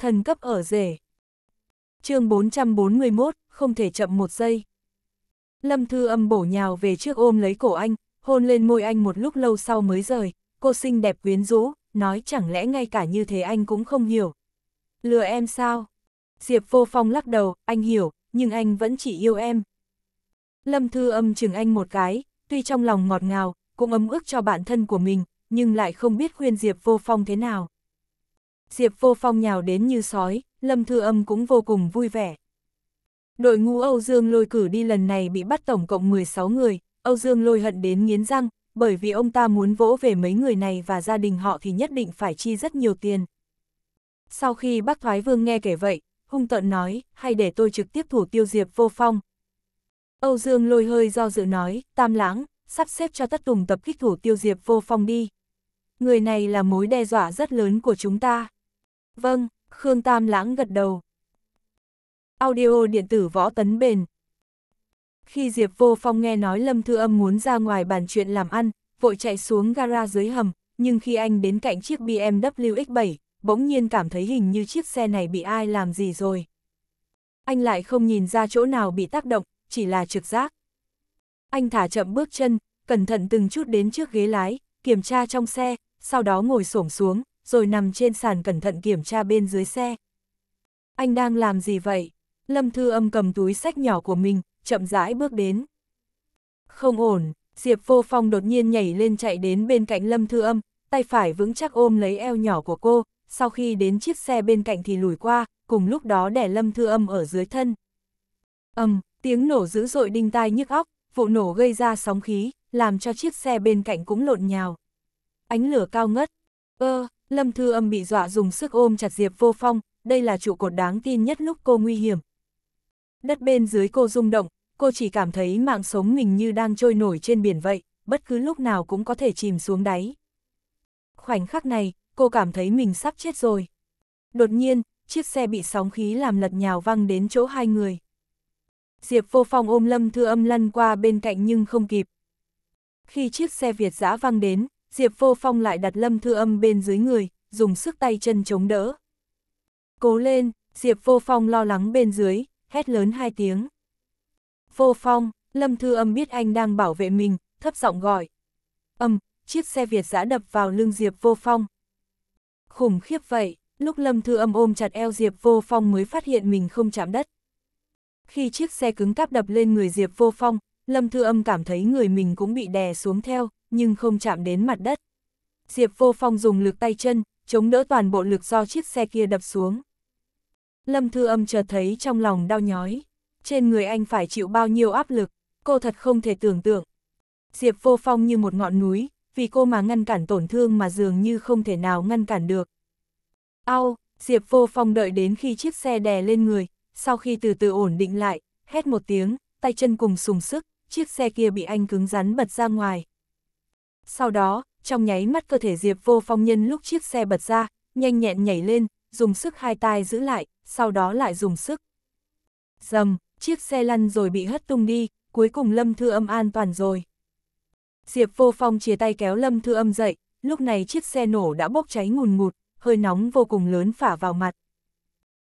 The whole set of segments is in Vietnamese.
thần cấp ở rể. chương 441, không thể chậm một giây. Lâm Thư âm bổ nhào về trước ôm lấy cổ anh, hôn lên môi anh một lúc lâu sau mới rời, cô xinh đẹp quyến rũ, nói chẳng lẽ ngay cả như thế anh cũng không hiểu. Lừa em sao? Diệp vô phong lắc đầu, anh hiểu, nhưng anh vẫn chỉ yêu em. Lâm Thư âm chừng anh một cái, tuy trong lòng ngọt ngào, cũng ấm ức cho bản thân của mình, nhưng lại không biết khuyên Diệp vô phong thế nào. Diệp Vô Phong nhào đến như sói, Lâm Thư Âm cũng vô cùng vui vẻ. Đội ngũ Âu Dương lôi cử đi lần này bị bắt tổng cộng 16 người, Âu Dương lôi hận đến nghiến răng, bởi vì ông ta muốn vỗ về mấy người này và gia đình họ thì nhất định phải chi rất nhiều tiền. Sau khi bác Thoái Vương nghe kể vậy, hung tợn nói, hay để tôi trực tiếp thủ tiêu Diệp Vô Phong. Âu Dương lôi hơi do dự nói, tam lãng, sắp xếp cho tất tùng tập kích thủ tiêu Diệp Vô Phong đi. Người này là mối đe dọa rất lớn của chúng ta. Vâng, Khương Tam Lãng gật đầu. Audio điện tử võ tấn bền. Khi Diệp Vô Phong nghe nói Lâm Thư Âm muốn ra ngoài bàn chuyện làm ăn, vội chạy xuống gara dưới hầm, nhưng khi anh đến cạnh chiếc BMW X7, bỗng nhiên cảm thấy hình như chiếc xe này bị ai làm gì rồi. Anh lại không nhìn ra chỗ nào bị tác động, chỉ là trực giác. Anh thả chậm bước chân, cẩn thận từng chút đến trước ghế lái, kiểm tra trong xe, sau đó ngồi xổm xuống, rồi nằm trên sàn cẩn thận kiểm tra bên dưới xe. Anh đang làm gì vậy? Lâm Thư Âm cầm túi sách nhỏ của mình, chậm rãi bước đến. Không ổn, Diệp Vô Phong đột nhiên nhảy lên chạy đến bên cạnh Lâm Thư Âm, tay phải vững chắc ôm lấy eo nhỏ của cô, sau khi đến chiếc xe bên cạnh thì lùi qua, cùng lúc đó đè Lâm Thư Âm ở dưới thân. Âm, tiếng nổ dữ dội đinh tai nhức óc, vụ nổ gây ra sóng khí, làm cho chiếc xe bên cạnh cũng lộn nhào. Ánh lửa cao ngất. Ơ, Lâm Thư Âm bị dọa dùng sức ôm chặt Diệp Vô Phong, đây là trụ cột đáng tin nhất lúc cô nguy hiểm. Đất bên dưới cô rung động, cô chỉ cảm thấy mạng sống mình như đang trôi nổi trên biển vậy, bất cứ lúc nào cũng có thể chìm xuống đáy. Khoảnh khắc này, cô cảm thấy mình sắp chết rồi. Đột nhiên, chiếc xe bị sóng khí làm lật nhào văng đến chỗ hai người. Diệp Vô Phong ôm Lâm Thư Âm lăn qua bên cạnh nhưng không kịp. Khi chiếc xe Việt dã văng đến, Diệp Vô Phong lại đặt Lâm Thư Âm bên dưới người, dùng sức tay chân chống đỡ. Cố lên, Diệp Vô Phong lo lắng bên dưới, hét lớn hai tiếng. Vô Phong, Lâm Thư Âm biết anh đang bảo vệ mình, thấp giọng gọi. Âm, chiếc xe Việt giã đập vào lưng Diệp Vô Phong. Khủng khiếp vậy, lúc Lâm Thư Âm ôm chặt eo Diệp Vô Phong mới phát hiện mình không chạm đất. Khi chiếc xe cứng cáp đập lên người Diệp Vô Phong, Lâm Thư Âm cảm thấy người mình cũng bị đè xuống theo, nhưng không chạm đến mặt đất. Diệp Vô Phong dùng lực tay chân, chống đỡ toàn bộ lực do chiếc xe kia đập xuống. Lâm Thư Âm chợt thấy trong lòng đau nhói, trên người anh phải chịu bao nhiêu áp lực, cô thật không thể tưởng tượng. Diệp Vô Phong như một ngọn núi, vì cô mà ngăn cản tổn thương mà dường như không thể nào ngăn cản được. Ao, Diệp Vô Phong đợi đến khi chiếc xe đè lên người, sau khi từ từ ổn định lại, hét một tiếng, tay chân cùng sùng sức, chiếc xe kia bị anh cứng rắn bật ra ngoài. Sau đó, trong nháy mắt cơ thể Diệp Vô Phong nhân lúc chiếc xe bật ra, nhanh nhẹn nhảy lên, dùng sức hai tay giữ lại, sau đó lại dùng sức. Dầm, chiếc xe lăn rồi bị hất tung đi, cuối cùng Lâm Thư Âm an toàn rồi. Diệp Vô Phong chia tay kéo Lâm Thư Âm dậy, lúc này chiếc xe nổ đã bốc cháy ngùn ngụt, hơi nóng vô cùng lớn phả vào mặt.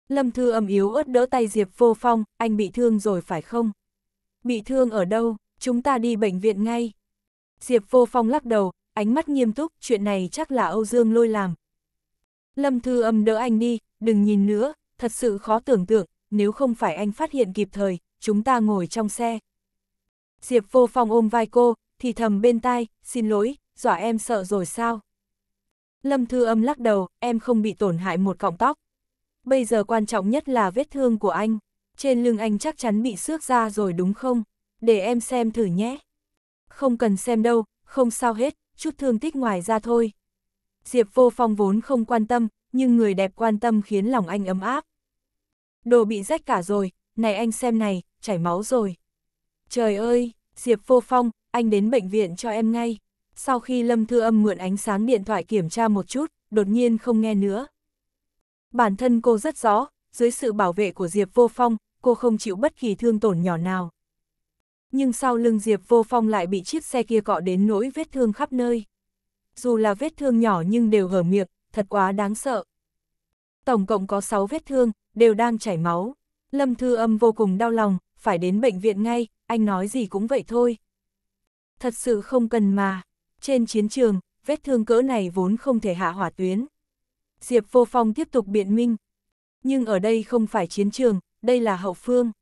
Lâm Thư Âm yếu ớt đỡ tay Diệp Vô Phong, anh bị thương rồi phải không? Bị thương ở đâu? Chúng ta đi bệnh viện ngay. Diệp Vô Phong lắc đầu, ánh mắt nghiêm túc, chuyện này chắc là Âu Dương lôi làm. Lâm Thư Âm đỡ anh đi, đừng nhìn nữa, thật sự khó tưởng tượng, nếu không phải anh phát hiện kịp thời, chúng ta ngồi trong xe. Diệp Vô Phong ôm vai cô, thì thầm bên tai, xin lỗi, dọa em sợ rồi sao? Lâm Thư Âm lắc đầu, em không bị tổn hại một cọng tóc. Bây giờ quan trọng nhất là vết thương của anh. Trên lưng anh chắc chắn bị xước ra rồi đúng không? Để em xem thử nhé không cần xem đâu, không sao hết, chút thương tích ngoài ra thôi. Diệp vô phong vốn không quan tâm, nhưng người đẹp quan tâm khiến lòng anh ấm áp. Đồ bị rách cả rồi, này anh xem này, chảy máu rồi. Trời ơi, Diệp vô phong, anh đến bệnh viện cho em ngay. Sau khi Lâm Thư Âm mượn ánh sáng điện thoại kiểm tra một chút, đột nhiên không nghe nữa. Bản thân cô rất rõ, dưới sự bảo vệ của Diệp Vô Phong, cô không chịu bất kỳ thương tổn nhỏ nào nhưng sau lưng Diệp Vô Phong lại bị chiếc xe kia cọ đến nỗi vết thương khắp nơi. Dù là vết thương nhỏ nhưng đều hở miệng, thật quá đáng sợ. Tổng cộng có 6 vết thương, đều đang chảy máu. Lâm Thư Âm vô cùng đau lòng, phải đến bệnh viện ngay, anh nói gì cũng vậy thôi. Thật sự không cần mà. Trên chiến trường, vết thương cỡ này vốn không thể hạ hỏa tuyến. Diệp Vô Phong tiếp tục biện minh. Nhưng ở đây không phải chiến trường, đây là hậu phương.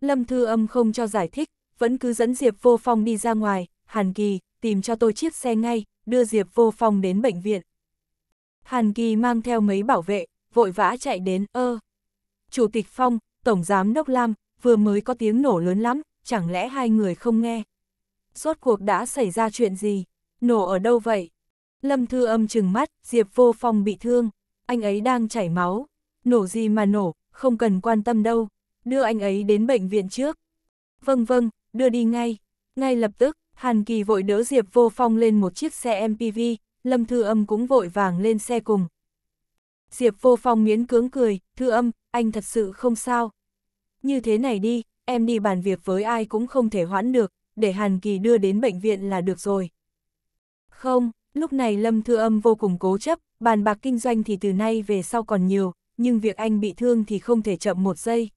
Lâm Thư Âm không cho giải thích, vẫn cứ dẫn Diệp Vô Phong đi ra ngoài, Hàn Kỳ, tìm cho tôi chiếc xe ngay, đưa Diệp Vô Phong đến bệnh viện. Hàn Kỳ mang theo mấy bảo vệ, vội vã chạy đến, ơ. Chủ tịch Phong, Tổng Giám Đốc Lam, vừa mới có tiếng nổ lớn lắm, chẳng lẽ hai người không nghe? Rốt cuộc đã xảy ra chuyện gì? Nổ ở đâu vậy? Lâm Thư âm chừng mắt, Diệp Vô Phong bị thương, anh ấy đang chảy máu. Nổ gì mà nổ, không cần quan tâm đâu, đưa anh ấy đến bệnh viện trước. Vâng vâng, đưa đi ngay. Ngay lập tức, Hàn Kỳ vội đỡ Diệp Vô Phong lên một chiếc xe MPV, Lâm Thư Âm cũng vội vàng lên xe cùng. Diệp Vô Phong miễn cưỡng cười, Thư Âm, anh thật sự không sao. Như thế này đi, em đi bàn việc với ai cũng không thể hoãn được, để Hàn Kỳ đưa đến bệnh viện là được rồi. Không, lúc này Lâm Thư Âm vô cùng cố chấp, bàn bạc kinh doanh thì từ nay về sau còn nhiều, nhưng việc anh bị thương thì không thể chậm một giây.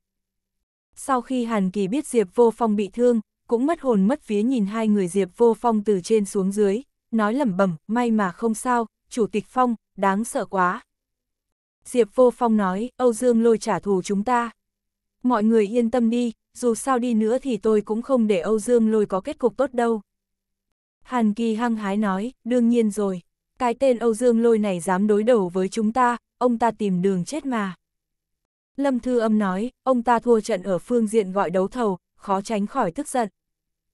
Sau khi Hàn Kỳ biết Diệp Vô Phong bị thương, cũng mất hồn mất vía nhìn hai người Diệp Vô Phong từ trên xuống dưới, nói lẩm bẩm, may mà không sao, Chủ tịch Phong, đáng sợ quá. Diệp Vô Phong nói, Âu Dương lôi trả thù chúng ta. Mọi người yên tâm đi, dù sao đi nữa thì tôi cũng không để Âu Dương lôi có kết cục tốt đâu. Hàn Kỳ hăng hái nói, đương nhiên rồi, cái tên Âu Dương lôi này dám đối đầu với chúng ta, ông ta tìm đường chết mà. Lâm Thư Âm nói, ông ta thua trận ở phương diện gọi đấu thầu, khó tránh khỏi tức giận.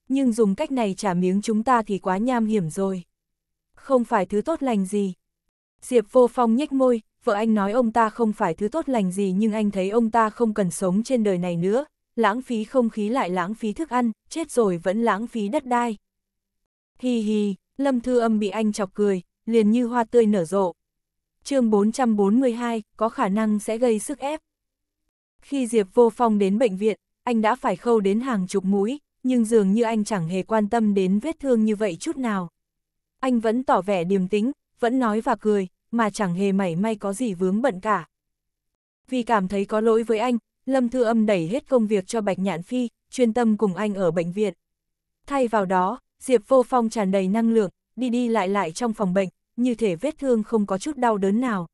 Nhưng dùng cách này trả miếng chúng ta thì quá nham hiểm rồi. Không phải thứ tốt lành gì. Diệp Vô Phong nhếch môi, vợ anh nói ông ta không phải thứ tốt lành gì nhưng anh thấy ông ta không cần sống trên đời này nữa, lãng phí không khí lại lãng phí thức ăn, chết rồi vẫn lãng phí đất đai. Hi hi, Lâm Thư Âm bị anh chọc cười, liền như hoa tươi nở rộ. chương 442, có khả năng sẽ gây sức ép. Khi Diệp Vô Phong đến bệnh viện, anh đã phải khâu đến hàng chục mũi, nhưng dường như anh chẳng hề quan tâm đến vết thương như vậy chút nào. Anh vẫn tỏ vẻ điềm tĩnh, vẫn nói và cười, mà chẳng hề mảy may có gì vướng bận cả. Vì cảm thấy có lỗi với anh, Lâm Thư Âm đẩy hết công việc cho Bạch Nhạn Phi, chuyên tâm cùng anh ở bệnh viện. Thay vào đó, Diệp Vô Phong tràn đầy năng lượng, đi đi lại lại trong phòng bệnh, như thể vết thương không có chút đau đớn nào.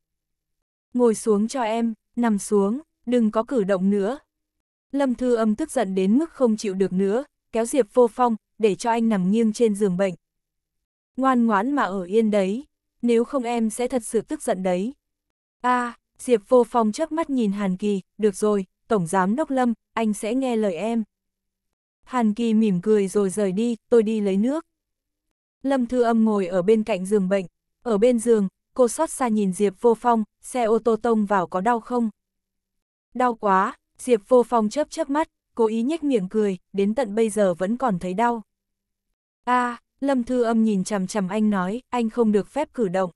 Ngồi xuống cho em, nằm xuống đừng có cử động nữa. Lâm Thư Âm tức giận đến mức không chịu được nữa, kéo Diệp Vô Phong, để cho anh nằm nghiêng trên giường bệnh. Ngoan ngoãn mà ở yên đấy, nếu không em sẽ thật sự tức giận đấy. a à, Diệp Vô Phong chớp mắt nhìn Hàn Kỳ, được rồi, Tổng Giám Đốc Lâm, anh sẽ nghe lời em. Hàn Kỳ mỉm cười rồi rời đi, tôi đi lấy nước. Lâm Thư Âm ngồi ở bên cạnh giường bệnh, ở bên giường, cô xót xa nhìn Diệp Vô Phong, xe ô tô tông vào có đau không? Đau quá, Diệp vô phong chớp chớp mắt, cố ý nhếch miệng cười, đến tận bây giờ vẫn còn thấy đau. a Lâm Thư Âm nhìn chằm chằm anh nói, anh không được phép cử động.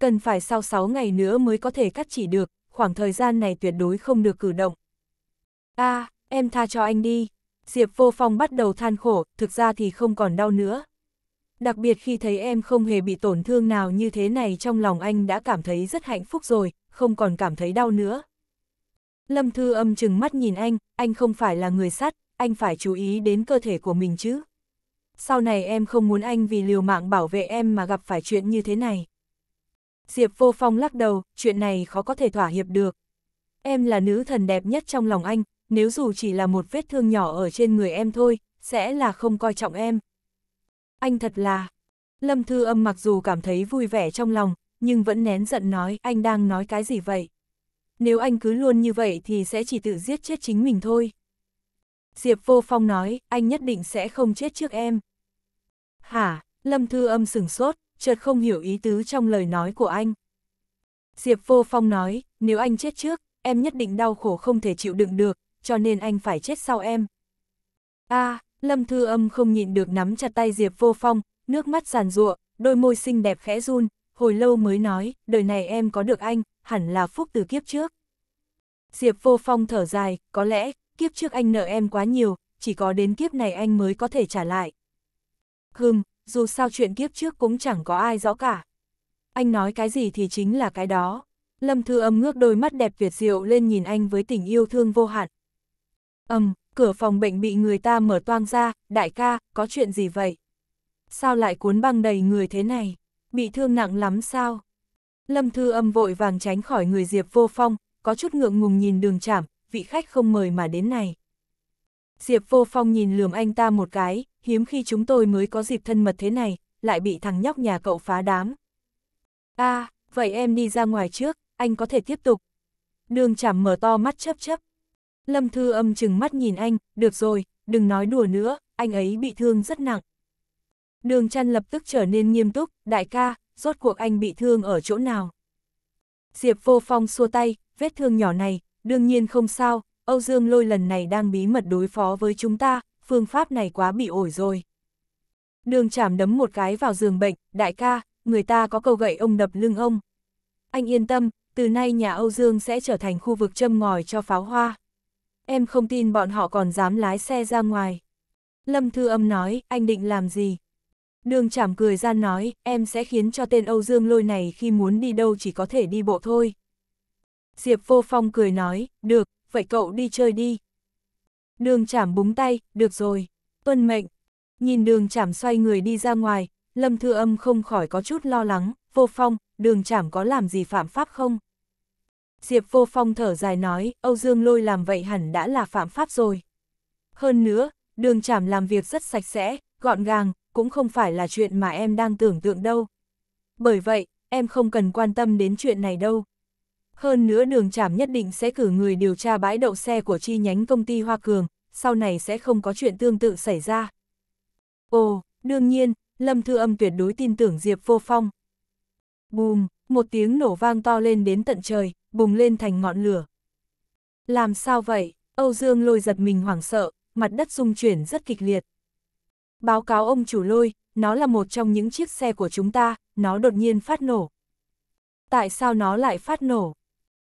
Cần phải sau 6 ngày nữa mới có thể cắt chỉ được, khoảng thời gian này tuyệt đối không được cử động. a em tha cho anh đi. Diệp vô phong bắt đầu than khổ, thực ra thì không còn đau nữa. Đặc biệt khi thấy em không hề bị tổn thương nào như thế này trong lòng anh đã cảm thấy rất hạnh phúc rồi, không còn cảm thấy đau nữa. Lâm Thư âm chừng mắt nhìn anh, anh không phải là người sắt, anh phải chú ý đến cơ thể của mình chứ. Sau này em không muốn anh vì liều mạng bảo vệ em mà gặp phải chuyện như thế này. Diệp Vô Phong lắc đầu, chuyện này khó có thể thỏa hiệp được. Em là nữ thần đẹp nhất trong lòng anh, nếu dù chỉ là một vết thương nhỏ ở trên người em thôi, sẽ là không coi trọng em. Anh thật là... Lâm Thư Âm mặc dù cảm thấy vui vẻ trong lòng, nhưng vẫn nén giận nói anh đang nói cái gì vậy nếu anh cứ luôn như vậy thì sẽ chỉ tự giết chết chính mình thôi. Diệp Vô Phong nói, anh nhất định sẽ không chết trước em. Hả, Lâm Thư Âm sửng sốt, chợt không hiểu ý tứ trong lời nói của anh. Diệp Vô Phong nói, nếu anh chết trước, em nhất định đau khổ không thể chịu đựng được, cho nên anh phải chết sau em. a à, Lâm Thư Âm không nhịn được nắm chặt tay Diệp Vô Phong, nước mắt giàn giụa, đôi môi xinh đẹp khẽ run, hồi lâu mới nói, đời này em có được anh, hẳn là phúc từ kiếp trước. Diệp vô phong thở dài, có lẽ, kiếp trước anh nợ em quá nhiều, chỉ có đến kiếp này anh mới có thể trả lại. Hừm, dù sao chuyện kiếp trước cũng chẳng có ai rõ cả. Anh nói cái gì thì chính là cái đó. Lâm Thư Âm ngước đôi mắt đẹp việt diệu lên nhìn anh với tình yêu thương vô hạn. Âm, cửa phòng bệnh bị người ta mở toang ra, đại ca, có chuyện gì vậy? Sao lại cuốn băng đầy người thế này? bị thương nặng lắm sao? Lâm Thư Âm vội vàng tránh khỏi người Diệp Vô Phong, có chút ngượng ngùng nhìn đường chảm, vị khách không mời mà đến này. Diệp Vô Phong nhìn lườm anh ta một cái, hiếm khi chúng tôi mới có dịp thân mật thế này, lại bị thằng nhóc nhà cậu phá đám. a à, vậy em đi ra ngoài trước, anh có thể tiếp tục. Đường chảm mở to mắt chấp chấp. Lâm Thư Âm chừng mắt nhìn anh, được rồi, đừng nói đùa nữa, anh ấy bị thương rất nặng. Đường chăn lập tức trở nên nghiêm túc, đại ca, rốt cuộc anh bị thương ở chỗ nào. Diệp vô phong xua tay, vết thương nhỏ này, đương nhiên không sao, Âu Dương lôi lần này đang bí mật đối phó với chúng ta, phương pháp này quá bị ổi rồi. Đường chảm đấm một cái vào giường bệnh, đại ca, người ta có câu gậy ông đập lưng ông. Anh yên tâm, từ nay nhà Âu Dương sẽ trở thành khu vực châm ngòi cho pháo hoa. Em không tin bọn họ còn dám lái xe ra ngoài. Lâm Thư Âm nói, anh định làm gì? Đường chảm cười ra nói, em sẽ khiến cho tên Âu Dương lôi này khi muốn đi đâu chỉ có thể đi bộ thôi. Diệp vô phong cười nói, được, vậy cậu đi chơi đi. Đường chảm búng tay, được rồi, tuân mệnh. Nhìn đường chảm xoay người đi ra ngoài, Lâm Thư Âm không khỏi có chút lo lắng, vô phong, đường chảm có làm gì phạm pháp không? Diệp vô phong thở dài nói, Âu Dương lôi làm vậy hẳn đã là phạm pháp rồi. Hơn nữa, đường chảm làm việc rất sạch sẽ, gọn gàng, cũng không phải là chuyện mà em đang tưởng tượng đâu. Bởi vậy, em không cần quan tâm đến chuyện này đâu. Hơn nữa đường trảm nhất định sẽ cử người điều tra bãi đậu xe của chi nhánh công ty Hoa Cường, sau này sẽ không có chuyện tương tự xảy ra. Ồ, đương nhiên, Lâm Thư Âm tuyệt đối tin tưởng Diệp Vô Phong. Bùm, một tiếng nổ vang to lên đến tận trời, bùng lên thành ngọn lửa. Làm sao vậy? Âu Dương lôi giật mình hoảng sợ, mặt đất rung chuyển rất kịch liệt. Báo cáo ông chủ lôi, nó là một trong những chiếc xe của chúng ta, nó đột nhiên phát nổ. Tại sao nó lại phát nổ?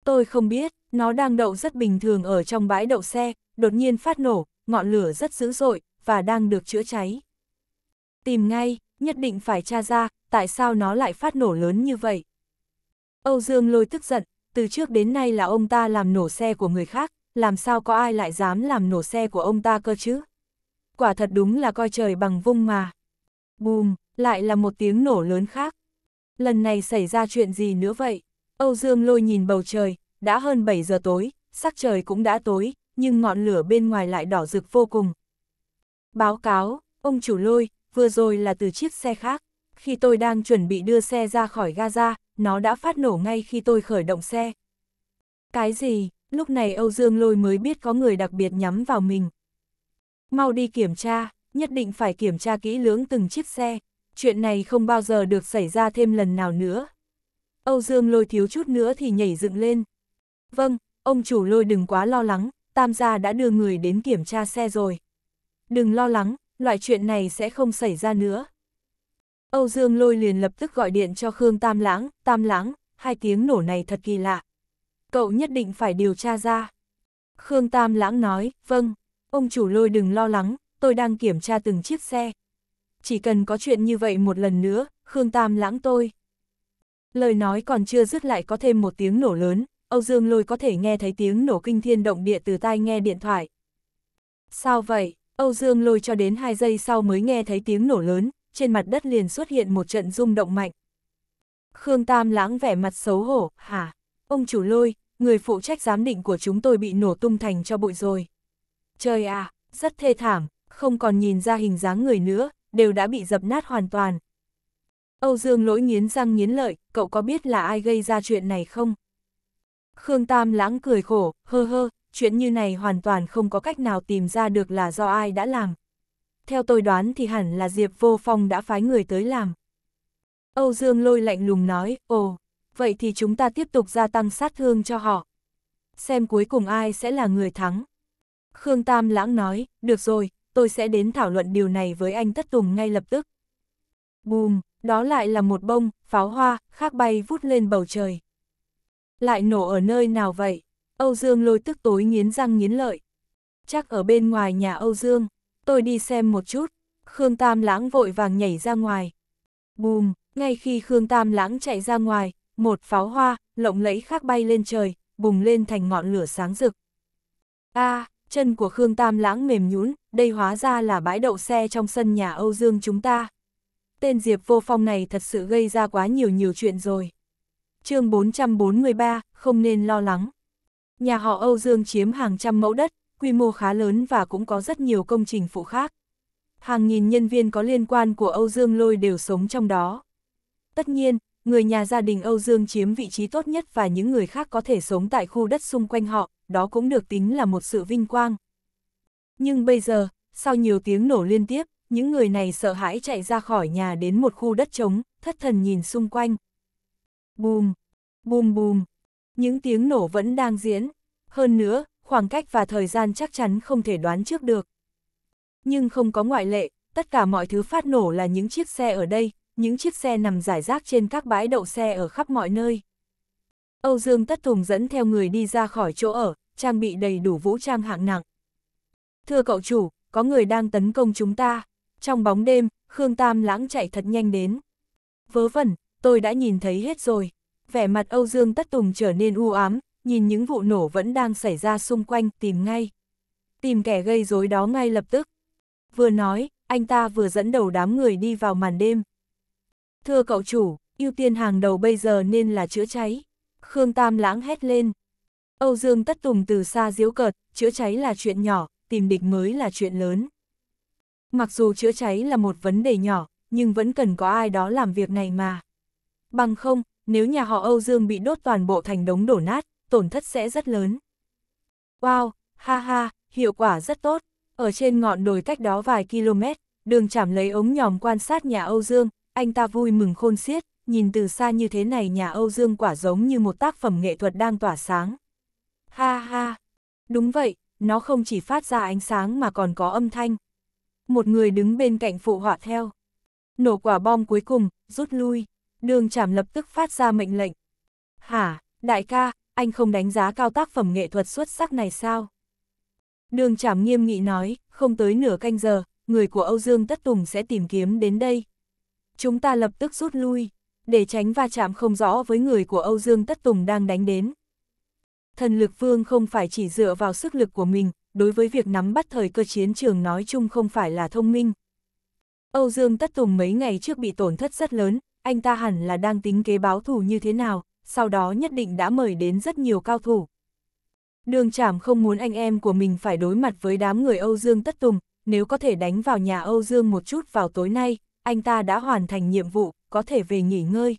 Tôi không biết, nó đang đậu rất bình thường ở trong bãi đậu xe, đột nhiên phát nổ, ngọn lửa rất dữ dội, và đang được chữa cháy. Tìm ngay, nhất định phải tra ra, tại sao nó lại phát nổ lớn như vậy? Âu Dương lôi tức giận, từ trước đến nay là ông ta làm nổ xe của người khác, làm sao có ai lại dám làm nổ xe của ông ta cơ chứ? quả thật đúng là coi trời bằng vung mà. Bùm, lại là một tiếng nổ lớn khác. Lần này xảy ra chuyện gì nữa vậy? Âu Dương lôi nhìn bầu trời, đã hơn 7 giờ tối, sắc trời cũng đã tối, nhưng ngọn lửa bên ngoài lại đỏ rực vô cùng. Báo cáo, ông chủ lôi, vừa rồi là từ chiếc xe khác. Khi tôi đang chuẩn bị đưa xe ra khỏi Gaza, nó đã phát nổ ngay khi tôi khởi động xe. Cái gì? Lúc này Âu Dương Lôi mới biết có người đặc biệt nhắm vào mình mau đi kiểm tra, nhất định phải kiểm tra kỹ lưỡng từng chiếc xe, chuyện này không bao giờ được xảy ra thêm lần nào nữa. Âu Dương lôi thiếu chút nữa thì nhảy dựng lên. Vâng, ông chủ lôi đừng quá lo lắng, Tam gia đã đưa người đến kiểm tra xe rồi. Đừng lo lắng, loại chuyện này sẽ không xảy ra nữa. Âu Dương lôi liền lập tức gọi điện cho Khương Tam Lãng, Tam Lãng, hai tiếng nổ này thật kỳ lạ. Cậu nhất định phải điều tra ra. Khương Tam Lãng nói, vâng. Ông chủ lôi đừng lo lắng, tôi đang kiểm tra từng chiếc xe. Chỉ cần có chuyện như vậy một lần nữa, Khương Tam lãng tôi. Lời nói còn chưa dứt lại có thêm một tiếng nổ lớn, Âu Dương lôi có thể nghe thấy tiếng nổ kinh thiên động địa từ tai nghe điện thoại. Sao vậy? Âu Dương lôi cho đến 2 giây sau mới nghe thấy tiếng nổ lớn, trên mặt đất liền xuất hiện một trận rung động mạnh. Khương Tam lãng vẻ mặt xấu hổ, hả? Ông chủ lôi, người phụ trách giám định của chúng tôi bị nổ tung thành cho bụi rồi. Trời à, rất thê thảm, không còn nhìn ra hình dáng người nữa, đều đã bị dập nát hoàn toàn. Âu Dương lỗi nghiến răng nghiến lợi, cậu có biết là ai gây ra chuyện này không? Khương Tam lãng cười khổ, hơ hơ, chuyện như này hoàn toàn không có cách nào tìm ra được là do ai đã làm. Theo tôi đoán thì hẳn là Diệp Vô Phong đã phái người tới làm. Âu Dương lôi lạnh lùng nói, ồ, vậy thì chúng ta tiếp tục gia tăng sát thương cho họ. Xem cuối cùng ai sẽ là người thắng. Khương Tam Lãng nói, được rồi, tôi sẽ đến thảo luận điều này với anh Tất Tùng ngay lập tức. Bùm, đó lại là một bông, pháo hoa, khác bay vút lên bầu trời. Lại nổ ở nơi nào vậy? Âu Dương lôi tức tối nghiến răng nghiến lợi. Chắc ở bên ngoài nhà Âu Dương, tôi đi xem một chút. Khương Tam Lãng vội vàng nhảy ra ngoài. Bùm, ngay khi Khương Tam Lãng chạy ra ngoài, một pháo hoa, lộng lẫy khác bay lên trời, bùng lên thành ngọn lửa sáng rực. a à, chân của Khương Tam Lãng mềm nhún, đây hóa ra là bãi đậu xe trong sân nhà Âu Dương chúng ta. Tên Diệp Vô Phong này thật sự gây ra quá nhiều nhiều chuyện rồi. chương 443, không nên lo lắng. Nhà họ Âu Dương chiếm hàng trăm mẫu đất, quy mô khá lớn và cũng có rất nhiều công trình phụ khác. Hàng nghìn nhân viên có liên quan của Âu Dương Lôi đều sống trong đó. Tất nhiên, người nhà gia đình Âu Dương chiếm vị trí tốt nhất và những người khác có thể sống tại khu đất xung quanh họ, đó cũng được tính là một sự vinh quang. Nhưng bây giờ, sau nhiều tiếng nổ liên tiếp, những người này sợ hãi chạy ra khỏi nhà đến một khu đất trống, thất thần nhìn xung quanh. Bùm, bùm bùm, những tiếng nổ vẫn đang diễn. Hơn nữa, khoảng cách và thời gian chắc chắn không thể đoán trước được. Nhưng không có ngoại lệ, tất cả mọi thứ phát nổ là những chiếc xe ở đây, những chiếc xe nằm rải rác trên các bãi đậu xe ở khắp mọi nơi. Âu Dương Tất Tùng dẫn theo người đi ra khỏi chỗ ở, trang bị đầy đủ vũ trang hạng nặng. Thưa cậu chủ, có người đang tấn công chúng ta. Trong bóng đêm, Khương Tam lãng chạy thật nhanh đến. Vớ vẩn, tôi đã nhìn thấy hết rồi. Vẻ mặt Âu Dương Tất Tùng trở nên u ám, nhìn những vụ nổ vẫn đang xảy ra xung quanh, tìm ngay. Tìm kẻ gây rối đó ngay lập tức. Vừa nói, anh ta vừa dẫn đầu đám người đi vào màn đêm. Thưa cậu chủ, ưu tiên hàng đầu bây giờ nên là chữa cháy. Khương Tam lãng hét lên. Âu Dương Tất Tùng từ xa diếu cợt, chữa cháy là chuyện nhỏ, tìm địch mới là chuyện lớn. Mặc dù chữa cháy là một vấn đề nhỏ, nhưng vẫn cần có ai đó làm việc này mà. Bằng không, nếu nhà họ Âu Dương bị đốt toàn bộ thành đống đổ nát, tổn thất sẽ rất lớn. Wow, ha ha, hiệu quả rất tốt. Ở trên ngọn đồi cách đó vài km, đường chảm lấy ống nhòm quan sát nhà Âu Dương, anh ta vui mừng khôn xiết, nhìn từ xa như thế này nhà Âu Dương quả giống như một tác phẩm nghệ thuật đang tỏa sáng. Ha ha, đúng vậy, nó không chỉ phát ra ánh sáng mà còn có âm thanh. Một người đứng bên cạnh phụ họa theo. Nổ quả bom cuối cùng, rút lui, đường chảm lập tức phát ra mệnh lệnh. Hả, đại ca, anh không đánh giá cao tác phẩm nghệ thuật xuất sắc này sao? Đường chảm nghiêm nghị nói, không tới nửa canh giờ, người của Âu Dương Tất Tùng sẽ tìm kiếm đến đây, Chúng ta lập tức rút lui, để tránh va chạm không rõ với người của Âu Dương Tất Tùng đang đánh đến. Thần lực vương không phải chỉ dựa vào sức lực của mình, đối với việc nắm bắt thời cơ chiến trường nói chung không phải là thông minh. Âu Dương Tất Tùng mấy ngày trước bị tổn thất rất lớn, anh ta hẳn là đang tính kế báo thù như thế nào, sau đó nhất định đã mời đến rất nhiều cao thủ. Đường Trảm không muốn anh em của mình phải đối mặt với đám người Âu Dương Tất Tùng, nếu có thể đánh vào nhà Âu Dương một chút vào tối nay, anh ta đã hoàn thành nhiệm vụ, có thể về nghỉ ngơi.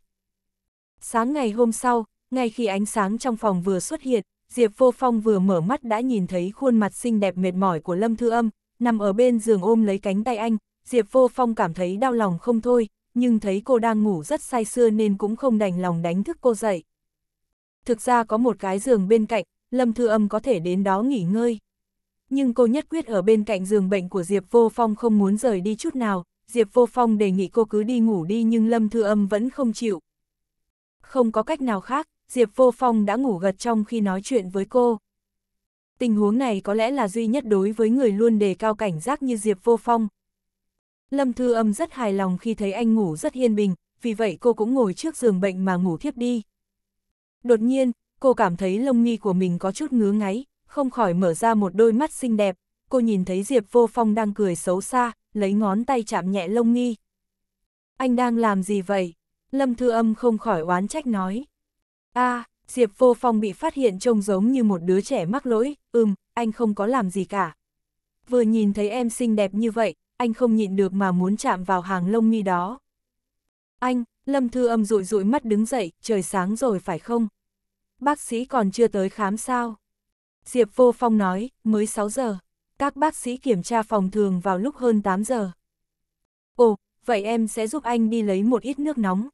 Sáng ngày hôm sau, ngay khi ánh sáng trong phòng vừa xuất hiện, Diệp Vô Phong vừa mở mắt đã nhìn thấy khuôn mặt xinh đẹp mệt mỏi của Lâm Thư Âm, nằm ở bên giường ôm lấy cánh tay anh, Diệp Vô Phong cảm thấy đau lòng không thôi, nhưng thấy cô đang ngủ rất say sưa nên cũng không đành lòng đánh thức cô dậy. Thực ra có một cái giường bên cạnh, Lâm Thư Âm có thể đến đó nghỉ ngơi. Nhưng cô nhất quyết ở bên cạnh giường bệnh của Diệp Vô Phong không muốn rời đi chút nào, Diệp Vô Phong đề nghị cô cứ đi ngủ đi nhưng Lâm Thư Âm vẫn không chịu. Không có cách nào khác, Diệp Vô Phong đã ngủ gật trong khi nói chuyện với cô. Tình huống này có lẽ là duy nhất đối với người luôn đề cao cảnh giác như Diệp Vô Phong. Lâm Thư Âm rất hài lòng khi thấy anh ngủ rất hiên bình, vì vậy cô cũng ngồi trước giường bệnh mà ngủ thiếp đi. Đột nhiên, cô cảm thấy lông mi của mình có chút ngứa ngáy, không khỏi mở ra một đôi mắt xinh đẹp, cô nhìn thấy Diệp Vô Phong đang cười xấu xa, lấy ngón tay chạm nhẹ lông nghi. Anh đang làm gì vậy? Lâm Thư Âm không khỏi oán trách nói. a à, Diệp Vô Phong bị phát hiện trông giống như một đứa trẻ mắc lỗi, ừm, anh không có làm gì cả. Vừa nhìn thấy em xinh đẹp như vậy, anh không nhịn được mà muốn chạm vào hàng lông nghi đó. Anh, Lâm Thư Âm rụi rụi mắt đứng dậy, trời sáng rồi phải không? Bác sĩ còn chưa tới khám sao? Diệp Vô Phong nói, mới 6 giờ các bác sĩ kiểm tra phòng thường vào lúc hơn 8 giờ. Ồ, vậy em sẽ giúp anh đi lấy một ít nước nóng.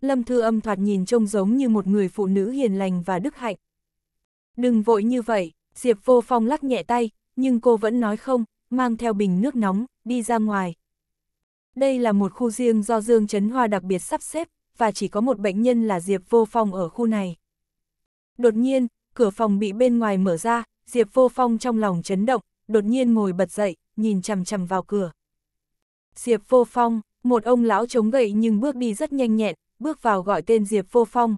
Lâm Thư âm thoạt nhìn trông giống như một người phụ nữ hiền lành và đức hạnh. Đừng vội như vậy, Diệp Vô Phong lắc nhẹ tay, nhưng cô vẫn nói không, mang theo bình nước nóng, đi ra ngoài. Đây là một khu riêng do Dương Trấn Hoa đặc biệt sắp xếp, và chỉ có một bệnh nhân là Diệp Vô Phong ở khu này. Đột nhiên, cửa phòng bị bên ngoài mở ra, Diệp Vô Phong trong lòng chấn động, đột nhiên ngồi bật dậy, nhìn chằm chằm vào cửa. Diệp Vô Phong, một ông lão chống gậy nhưng bước đi rất nhanh nhẹn, bước vào gọi tên Diệp Vô Phong.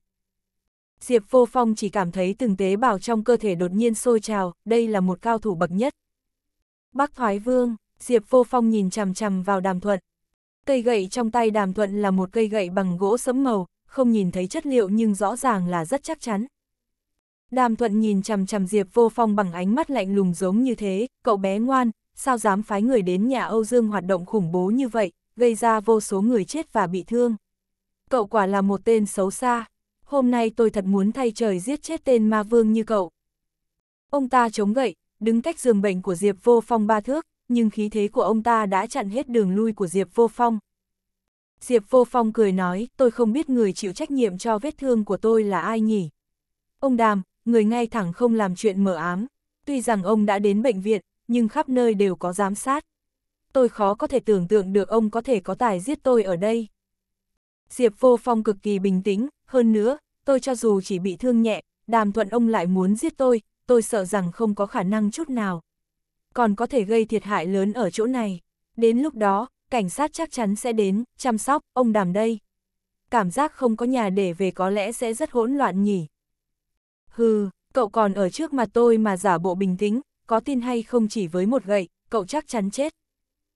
Diệp Vô Phong chỉ cảm thấy từng tế bào trong cơ thể đột nhiên sôi trào, đây là một cao thủ bậc nhất. Bác Thoái Vương, Diệp Vô Phong nhìn chằm chằm vào đàm thuận. Cây gậy trong tay đàm thuận là một cây gậy bằng gỗ sẫm màu, không nhìn thấy chất liệu nhưng rõ ràng là rất chắc chắn. Đàm Thuận nhìn chằm chằm Diệp Vô Phong bằng ánh mắt lạnh lùng giống như thế, cậu bé ngoan, sao dám phái người đến nhà Âu Dương hoạt động khủng bố như vậy, gây ra vô số người chết và bị thương. Cậu quả là một tên xấu xa, hôm nay tôi thật muốn thay trời giết chết tên ma vương như cậu. Ông ta chống gậy, đứng cách giường bệnh của Diệp Vô Phong ba thước, nhưng khí thế của ông ta đã chặn hết đường lui của Diệp Vô Phong. Diệp Vô Phong cười nói, tôi không biết người chịu trách nhiệm cho vết thương của tôi là ai nhỉ. Ông Đàm, người ngay thẳng không làm chuyện mở ám. Tuy rằng ông đã đến bệnh viện, nhưng khắp nơi đều có giám sát. Tôi khó có thể tưởng tượng được ông có thể có tài giết tôi ở đây. Diệp vô phong cực kỳ bình tĩnh, hơn nữa, tôi cho dù chỉ bị thương nhẹ, đàm thuận ông lại muốn giết tôi, tôi sợ rằng không có khả năng chút nào. Còn có thể gây thiệt hại lớn ở chỗ này. Đến lúc đó, cảnh sát chắc chắn sẽ đến, chăm sóc, ông đàm đây. Cảm giác không có nhà để về có lẽ sẽ rất hỗn loạn nhỉ. Hừ, cậu còn ở trước mặt tôi mà giả bộ bình tĩnh, có tin hay không chỉ với một gậy, cậu chắc chắn chết.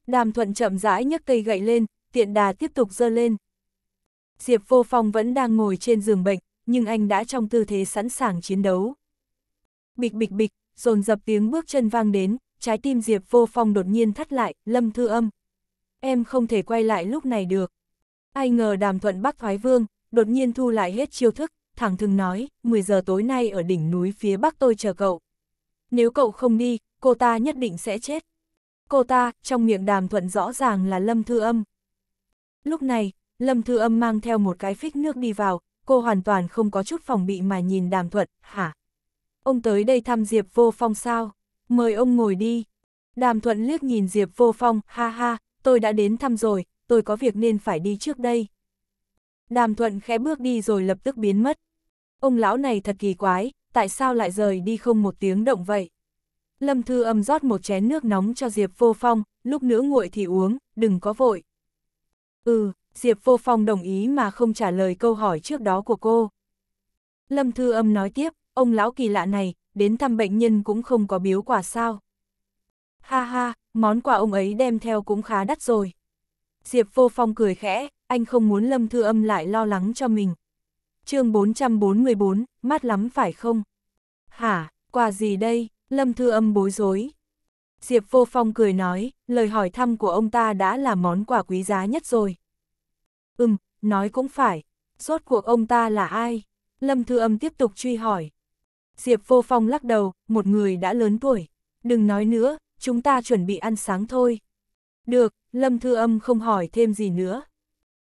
Đàm thuận chậm rãi nhấc cây gậy lên, tiện đà tiếp tục dơ lên. Diệp vô phong vẫn đang ngồi trên giường bệnh, nhưng anh đã trong tư thế sẵn sàng chiến đấu. Bịch bịch bịch, dồn dập tiếng bước chân vang đến, trái tim Diệp vô phong đột nhiên thắt lại, lâm thư âm. Em không thể quay lại lúc này được. Ai ngờ đàm thuận bắc thoái vương, đột nhiên thu lại hết chiêu thức, thẳng thừng nói, 10 giờ tối nay ở đỉnh núi phía bắc tôi chờ cậu. Nếu cậu không đi, cô ta nhất định sẽ chết. Cô ta, trong miệng đàm thuận rõ ràng là Lâm Thư Âm. Lúc này, Lâm Thư Âm mang theo một cái phích nước đi vào, cô hoàn toàn không có chút phòng bị mà nhìn đàm thuận, hả? Ông tới đây thăm Diệp Vô Phong sao? Mời ông ngồi đi. Đàm thuận liếc nhìn Diệp Vô Phong, ha ha, tôi đã đến thăm rồi, tôi có việc nên phải đi trước đây. Đàm Thuận khẽ bước đi rồi lập tức biến mất. Ông lão này thật kỳ quái, tại sao lại rời đi không một tiếng động vậy? Lâm Thư âm rót một chén nước nóng cho Diệp Vô Phong, lúc nữa nguội thì uống, đừng có vội. Ừ, Diệp Vô Phong đồng ý mà không trả lời câu hỏi trước đó của cô. Lâm Thư âm nói tiếp, ông lão kỳ lạ này, đến thăm bệnh nhân cũng không có biếu quả sao. Ha ha, món quà ông ấy đem theo cũng khá đắt rồi. Diệp Vô Phong cười khẽ, anh không muốn Lâm Thư Âm lại lo lắng cho mình. chương 444, mát lắm phải không? Hả, quà gì đây? Lâm Thư Âm bối rối. Diệp Vô Phong cười nói, lời hỏi thăm của ông ta đã là món quà quý giá nhất rồi. Ừm, nói cũng phải. Rốt cuộc ông ta là ai? Lâm Thư Âm tiếp tục truy hỏi. Diệp Vô Phong lắc đầu, một người đã lớn tuổi. Đừng nói nữa, chúng ta chuẩn bị ăn sáng thôi. Được, Lâm Thư Âm không hỏi thêm gì nữa.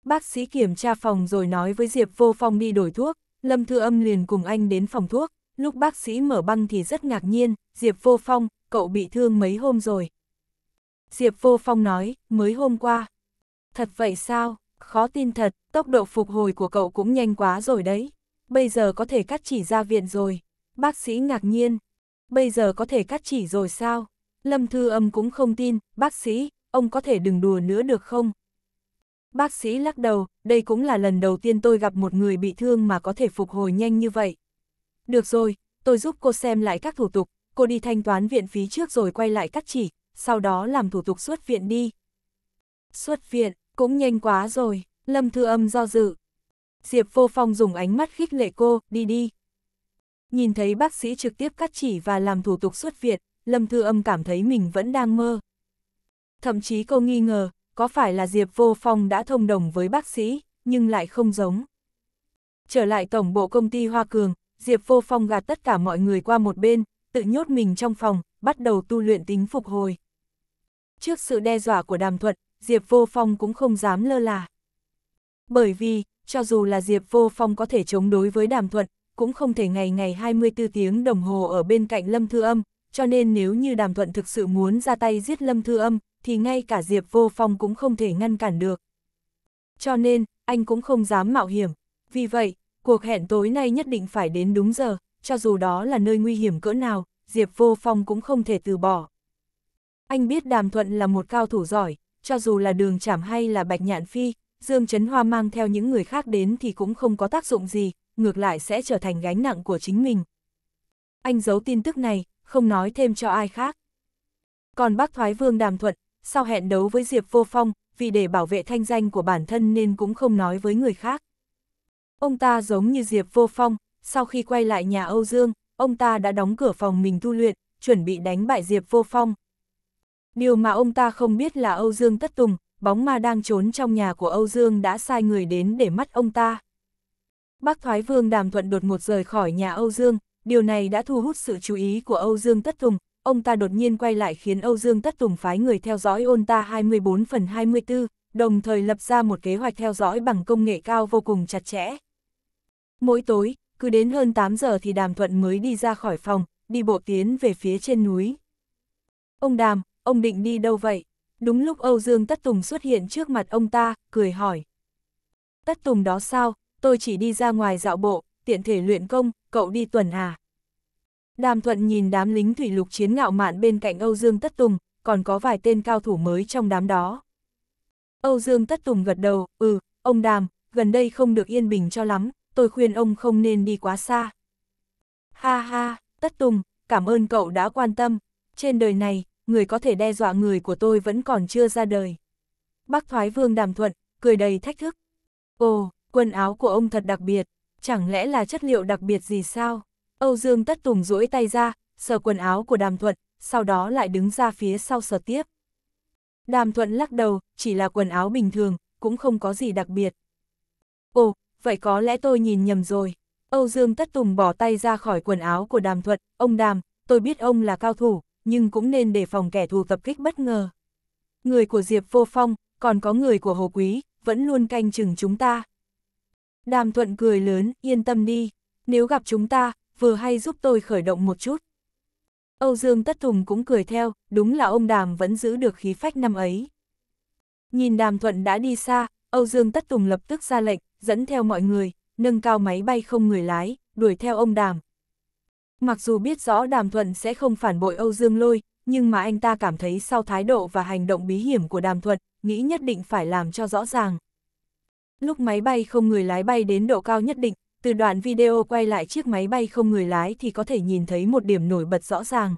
Bác sĩ kiểm tra phòng rồi nói với Diệp Vô Phong đi đổi thuốc, Lâm Thư Âm liền cùng anh đến phòng thuốc, lúc bác sĩ mở băng thì rất ngạc nhiên, Diệp Vô Phong, cậu bị thương mấy hôm rồi. Diệp Vô Phong nói, mới hôm qua. Thật vậy sao, khó tin thật, tốc độ phục hồi của cậu cũng nhanh quá rồi đấy. Bây giờ có thể cắt chỉ ra viện rồi. Bác sĩ ngạc nhiên. Bây giờ có thể cắt chỉ rồi sao? Lâm Thư Âm cũng không tin, bác sĩ, ông có thể đừng đùa nữa được không? Bác sĩ lắc đầu, đây cũng là lần đầu tiên tôi gặp một người bị thương mà có thể phục hồi nhanh như vậy. Được rồi, tôi giúp cô xem lại các thủ tục, cô đi thanh toán viện phí trước rồi quay lại cắt chỉ, sau đó làm thủ tục xuất viện đi. Xuất viện, cũng nhanh quá rồi, Lâm Thư Âm do dự. Diệp Vô Phong dùng ánh mắt khích lệ cô, đi đi. Nhìn thấy bác sĩ trực tiếp cắt chỉ và làm thủ tục xuất viện, Lâm Thư Âm cảm thấy mình vẫn đang mơ. Thậm chí cô nghi ngờ, có phải là Diệp Vô Phong đã thông đồng với bác sĩ, nhưng lại không giống. Trở lại tổng bộ công ty Hoa Cường, Diệp Vô Phong gạt tất cả mọi người qua một bên, tự nhốt mình trong phòng, bắt đầu tu luyện tính phục hồi. Trước sự đe dọa của đàm thuật, Diệp Vô Phong cũng không dám lơ là. Bởi vì, cho dù là Diệp Vô Phong có thể chống đối với đàm thuật, cũng không thể ngày ngày 24 tiếng đồng hồ ở bên cạnh Lâm Thư Âm, cho nên nếu như Đàm Thuận thực sự muốn ra tay giết Lâm Thư Âm, thì ngay cả Diệp Vô Phong cũng không thể ngăn cản được. Cho nên, anh cũng không dám mạo hiểm. Vì vậy, cuộc hẹn tối nay nhất định phải đến đúng giờ, cho dù đó là nơi nguy hiểm cỡ nào, Diệp Vô Phong cũng không thể từ bỏ. Anh biết Đàm Thuận là một cao thủ giỏi, cho dù là đường chảm hay là bạch nhạn phi, Dương Trấn Hoa mang theo những người khác đến thì cũng không có tác dụng gì, ngược lại sẽ trở thành gánh nặng của chính mình. Anh giấu tin tức này, không nói thêm cho ai khác. Còn bác Thoái Vương Đàm Thuận, sau hẹn đấu với Diệp Vô Phong, vì để bảo vệ thanh danh của bản thân nên cũng không nói với người khác. Ông ta giống như Diệp Vô Phong, sau khi quay lại nhà Âu Dương, ông ta đã đóng cửa phòng mình tu luyện, chuẩn bị đánh bại Diệp Vô Phong. Điều mà ông ta không biết là Âu Dương tất tùng, bóng ma đang trốn trong nhà của Âu Dương đã sai người đến để mắt ông ta. Bác Thoái Vương Đàm Thuận đột ngột rời khỏi nhà Âu Dương, điều này đã thu hút sự chú ý của Âu Dương Tất Tùng, ông ta đột nhiên quay lại khiến Âu Dương Tất Tùng phái người theo dõi ôn ta 24 phần 24, đồng thời lập ra một kế hoạch theo dõi bằng công nghệ cao vô cùng chặt chẽ. Mỗi tối, cứ đến hơn 8 giờ thì Đàm Thuận mới đi ra khỏi phòng, đi bộ tiến về phía trên núi. Ông Đàm, ông định đi đâu vậy? Đúng lúc Âu Dương Tất Tùng xuất hiện trước mặt ông ta, cười hỏi. Tất Tùng đó sao, tôi chỉ đi ra ngoài dạo bộ, tiện thể luyện công, cậu đi tuần à. Đàm Thuận nhìn đám lính thủy lục chiến ngạo mạn bên cạnh Âu Dương Tất Tùng, còn có vài tên cao thủ mới trong đám đó. Âu Dương Tất Tùng gật đầu, ừ, ông Đàm, gần đây không được yên bình cho lắm, tôi khuyên ông không nên đi quá xa. Ha ha, Tất Tùng, cảm ơn cậu đã quan tâm. Trên đời này, người có thể đe dọa người của tôi vẫn còn chưa ra đời. Bác Thoái Vương Đàm Thuận, cười đầy thách thức. Ồ, quần áo của ông thật đặc biệt chẳng lẽ là chất liệu đặc biệt gì sao? Âu Dương Tất Tùng duỗi tay ra, sờ quần áo của Đàm Thuận, sau đó lại đứng ra phía sau sờ tiếp. Đàm Thuận lắc đầu, chỉ là quần áo bình thường, cũng không có gì đặc biệt. Ồ, vậy có lẽ tôi nhìn nhầm rồi. Âu Dương Tất Tùng bỏ tay ra khỏi quần áo của Đàm Thuận, ông Đàm, tôi biết ông là cao thủ, nhưng cũng nên đề phòng kẻ thù tập kích bất ngờ. Người của Diệp Vô Phong, còn có người của Hồ Quý, vẫn luôn canh chừng chúng ta. Đàm Thuận cười lớn, yên tâm đi, nếu gặp chúng ta, vừa hay giúp tôi khởi động một chút. Âu Dương Tất Thùng cũng cười theo, đúng là ông Đàm vẫn giữ được khí phách năm ấy. Nhìn Đàm Thuận đã đi xa, Âu Dương Tất Tùng lập tức ra lệnh, dẫn theo mọi người, nâng cao máy bay không người lái, đuổi theo ông Đàm. Mặc dù biết rõ Đàm Thuận sẽ không phản bội Âu Dương Lôi, nhưng mà anh ta cảm thấy sau thái độ và hành động bí hiểm của Đàm Thuận, nghĩ nhất định phải làm cho rõ ràng. Lúc máy bay không người lái bay đến độ cao nhất định, từ đoạn video quay lại chiếc máy bay không người lái thì có thể nhìn thấy một điểm nổi bật rõ ràng.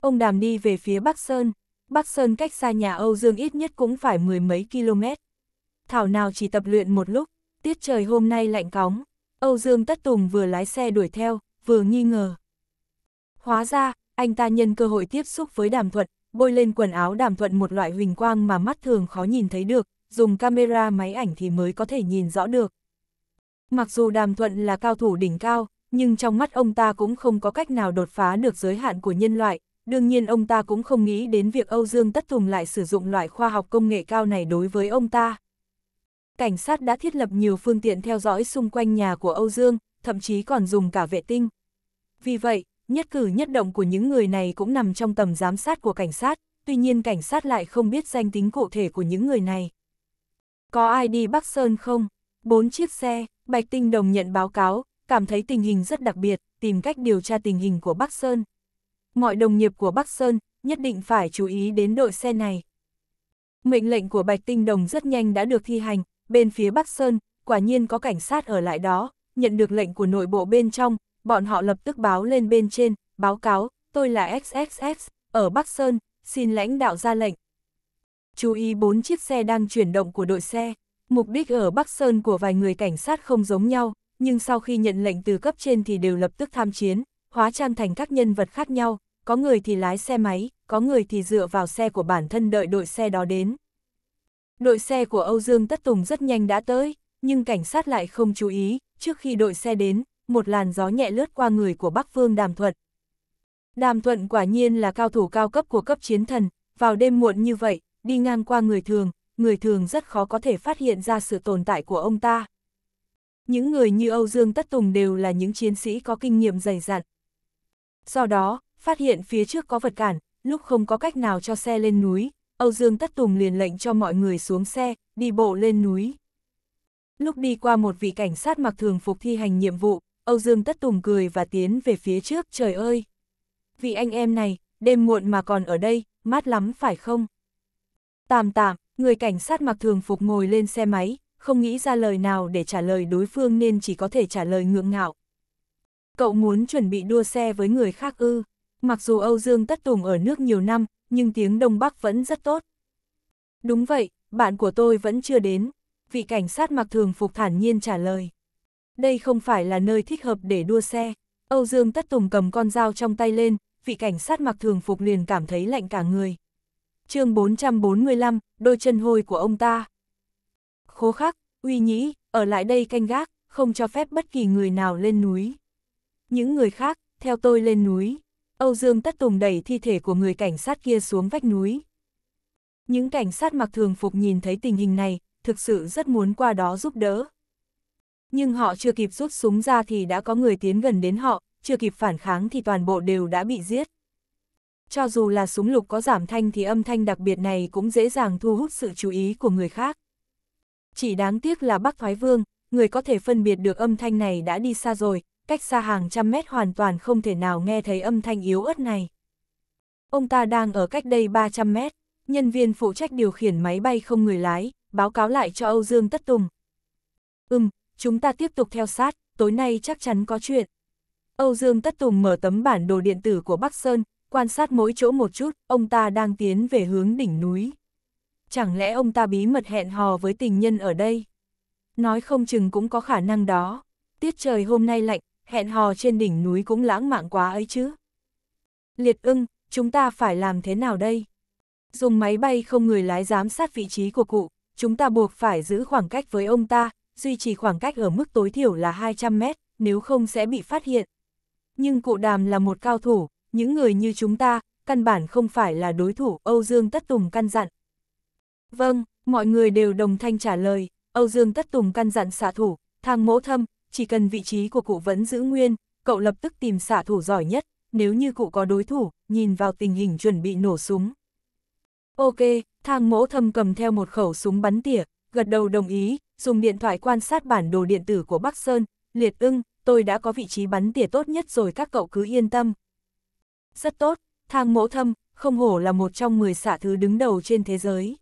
Ông Đàm đi về phía Bắc Sơn, Bắc Sơn cách xa nhà Âu Dương ít nhất cũng phải mười mấy km. Thảo nào chỉ tập luyện một lúc, tiết trời hôm nay lạnh cóng, Âu Dương Tất Tùng vừa lái xe đuổi theo, vừa nghi ngờ. Hóa ra, anh ta nhân cơ hội tiếp xúc với Đàm Thuận, bôi lên quần áo Đàm Thuận một loại huỳnh quang mà mắt thường khó nhìn thấy được, dùng camera máy ảnh thì mới có thể nhìn rõ được. Mặc dù Đàm Thuận là cao thủ đỉnh cao, nhưng trong mắt ông ta cũng không có cách nào đột phá được giới hạn của nhân loại, đương nhiên ông ta cũng không nghĩ đến việc Âu Dương Tất Tùng lại sử dụng loại khoa học công nghệ cao này đối với ông ta. Cảnh sát đã thiết lập nhiều phương tiện theo dõi xung quanh nhà của Âu Dương, thậm chí còn dùng cả vệ tinh. Vì vậy, nhất cử nhất động của những người này cũng nằm trong tầm giám sát của cảnh sát, tuy nhiên cảnh sát lại không biết danh tính cụ thể của những người này. Có ai đi Bắc Sơn không? Bốn chiếc xe, Bạch Tinh Đồng nhận báo cáo, cảm thấy tình hình rất đặc biệt, tìm cách điều tra tình hình của Bắc Sơn. Mọi đồng nghiệp của Bắc Sơn nhất định phải chú ý đến đội xe này. Mệnh lệnh của Bạch Tinh Đồng rất nhanh đã được thi hành, bên phía Bắc Sơn, quả nhiên có cảnh sát ở lại đó, nhận được lệnh của nội bộ bên trong, bọn họ lập tức báo lên bên trên, báo cáo, tôi là XXX, ở Bắc Sơn, xin lãnh đạo ra lệnh, chú ý bốn chiếc xe đang chuyển động của đội xe. Mục đích ở Bắc Sơn của vài người cảnh sát không giống nhau, nhưng sau khi nhận lệnh từ cấp trên thì đều lập tức tham chiến, hóa trang thành các nhân vật khác nhau, có người thì lái xe máy, có người thì dựa vào xe của bản thân đợi đội xe đó đến. Đội xe của Âu Dương Tất Tùng rất nhanh đã tới, nhưng cảnh sát lại không chú ý, trước khi đội xe đến, một làn gió nhẹ lướt qua người của Bắc Phương Đàm Thuận. Đàm Thuận quả nhiên là cao thủ cao cấp của cấp chiến thần, vào đêm muộn như vậy, đi ngang qua người thường, người thường rất khó có thể phát hiện ra sự tồn tại của ông ta. Những người như Âu Dương Tất Tùng đều là những chiến sĩ có kinh nghiệm dày dặn. Do đó, phát hiện phía trước có vật cản, lúc không có cách nào cho xe lên núi, Âu Dương Tất Tùng liền lệnh cho mọi người xuống xe, đi bộ lên núi. Lúc đi qua một vị cảnh sát mặc thường phục thi hành nhiệm vụ, Âu Dương Tất Tùng cười và tiến về phía trước, trời ơi! Vị anh em này, đêm muộn mà còn ở đây, mát lắm phải không? Tạm tạm, người cảnh sát mặc thường phục ngồi lên xe máy, không nghĩ ra lời nào để trả lời đối phương nên chỉ có thể trả lời ngượng ngạo. Cậu muốn chuẩn bị đua xe với người khác ư. Mặc dù Âu Dương Tất Tùng ở nước nhiều năm, nhưng tiếng Đông Bắc vẫn rất tốt. Đúng vậy, bạn của tôi vẫn chưa đến. Vị cảnh sát mặc thường phục thản nhiên trả lời. Đây không phải là nơi thích hợp để đua xe. Âu Dương Tất Tùng cầm con dao trong tay lên, vị cảnh sát mặc thường phục liền cảm thấy lạnh cả người chương 445, đôi chân hôi của ông ta. Khố khắc, uy nhĩ, ở lại đây canh gác, không cho phép bất kỳ người nào lên núi. Những người khác, theo tôi lên núi. Âu Dương Tất Tùng đẩy thi thể của người cảnh sát kia xuống vách núi. Những cảnh sát mặc thường phục nhìn thấy tình hình này, thực sự rất muốn qua đó giúp đỡ. Nhưng họ chưa kịp rút súng ra thì đã có người tiến gần đến họ, chưa kịp phản kháng thì toàn bộ đều đã bị giết cho dù là súng lục có giảm thanh thì âm thanh đặc biệt này cũng dễ dàng thu hút sự chú ý của người khác. Chỉ đáng tiếc là Bắc Thoái Vương, người có thể phân biệt được âm thanh này đã đi xa rồi, cách xa hàng trăm mét hoàn toàn không thể nào nghe thấy âm thanh yếu ớt này. Ông ta đang ở cách đây 300 mét, nhân viên phụ trách điều khiển máy bay không người lái, báo cáo lại cho Âu Dương Tất Tùng. Ừm, chúng ta tiếp tục theo sát, tối nay chắc chắn có chuyện. Âu Dương Tất Tùng mở tấm bản đồ điện tử của Bắc Sơn, quan sát mỗi chỗ một chút, ông ta đang tiến về hướng đỉnh núi. Chẳng lẽ ông ta bí mật hẹn hò với tình nhân ở đây? Nói không chừng cũng có khả năng đó. Tiết trời hôm nay lạnh, hẹn hò trên đỉnh núi cũng lãng mạn quá ấy chứ. Liệt ưng, chúng ta phải làm thế nào đây? Dùng máy bay không người lái giám sát vị trí của cụ, chúng ta buộc phải giữ khoảng cách với ông ta, duy trì khoảng cách ở mức tối thiểu là 200 mét, nếu không sẽ bị phát hiện. Nhưng cụ đàm là một cao thủ, những người như chúng ta, căn bản không phải là đối thủ, Âu Dương Tất Tùng căn dặn. Vâng, mọi người đều đồng thanh trả lời, Âu Dương Tất Tùng căn dặn xạ thủ, thang mỗ thâm, chỉ cần vị trí của cụ vẫn giữ nguyên, cậu lập tức tìm xạ thủ giỏi nhất, nếu như cụ có đối thủ, nhìn vào tình hình chuẩn bị nổ súng. Ok, thang mỗ thâm cầm theo một khẩu súng bắn tỉa, gật đầu đồng ý, dùng điện thoại quan sát bản đồ điện tử của Bắc Sơn, liệt ưng, tôi đã có vị trí bắn tỉa tốt nhất rồi các cậu cứ yên tâm, rất tốt, thang mỗ thâm, không hổ là một trong 10 xạ thứ đứng đầu trên thế giới.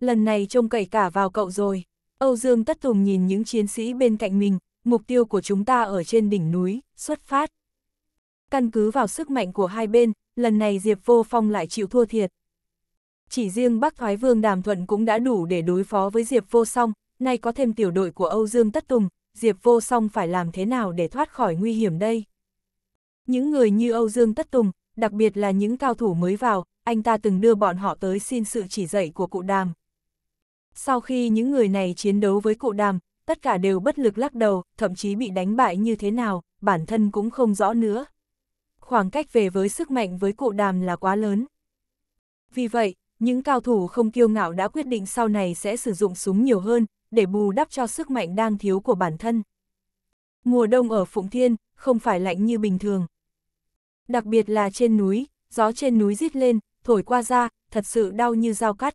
Lần này trông cậy cả vào cậu rồi. Âu Dương Tất Tùng nhìn những chiến sĩ bên cạnh mình, mục tiêu của chúng ta ở trên đỉnh núi, xuất phát. Căn cứ vào sức mạnh của hai bên, lần này Diệp Vô Phong lại chịu thua thiệt. Chỉ riêng Bắc Thoái Vương Đàm Thuận cũng đã đủ để đối phó với Diệp Vô Song, nay có thêm tiểu đội của Âu Dương Tất Tùng, Diệp Vô Song phải làm thế nào để thoát khỏi nguy hiểm đây? Những người như Âu Dương Tất Tùng, đặc biệt là những cao thủ mới vào, anh ta từng đưa bọn họ tới xin sự chỉ dạy của cụ đàm. Sau khi những người này chiến đấu với cụ đàm, tất cả đều bất lực lắc đầu, thậm chí bị đánh bại như thế nào, bản thân cũng không rõ nữa. Khoảng cách về với sức mạnh với cụ đàm là quá lớn. Vì vậy, những cao thủ không kiêu ngạo đã quyết định sau này sẽ sử dụng súng nhiều hơn, để bù đắp cho sức mạnh đang thiếu của bản thân. Mùa đông ở Phụng Thiên, không phải lạnh như bình thường đặc biệt là trên núi, gió trên núi rít lên, thổi qua da, thật sự đau như dao cắt.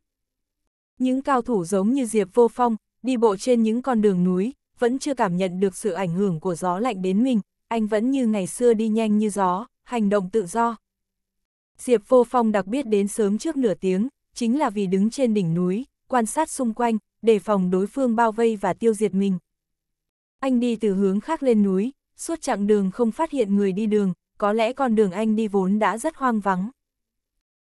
Những cao thủ giống như Diệp Vô Phong, đi bộ trên những con đường núi, vẫn chưa cảm nhận được sự ảnh hưởng của gió lạnh đến mình, anh vẫn như ngày xưa đi nhanh như gió, hành động tự do. Diệp Vô Phong đặc biệt đến sớm trước nửa tiếng, chính là vì đứng trên đỉnh núi, quan sát xung quanh, đề phòng đối phương bao vây và tiêu diệt mình. Anh đi từ hướng khác lên núi, suốt chặng đường không phát hiện người đi đường, có lẽ con đường anh đi vốn đã rất hoang vắng.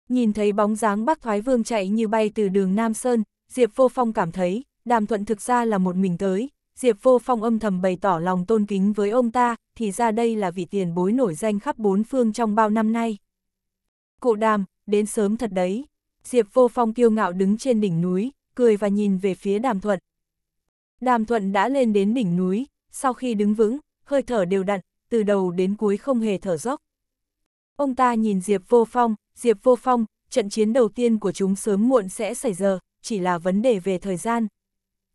Nhìn thấy bóng dáng bác Thoái Vương chạy như bay từ đường Nam Sơn, Diệp Vô Phong cảm thấy, Đàm Thuận thực ra là một mình tới, Diệp Vô Phong âm thầm bày tỏ lòng tôn kính với ông ta, thì ra đây là vị tiền bối nổi danh khắp bốn phương trong bao năm nay. Cụ Đàm, đến sớm thật đấy. Diệp Vô Phong kiêu ngạo đứng trên đỉnh núi, cười và nhìn về phía Đàm Thuận. Đàm Thuận đã lên đến đỉnh núi, sau khi đứng vững, hơi thở đều đặn, từ đầu đến cuối không hề thở dốc. Ông ta nhìn Diệp Vô Phong, Diệp Vô Phong, trận chiến đầu tiên của chúng sớm muộn sẽ xảy ra, chỉ là vấn đề về thời gian.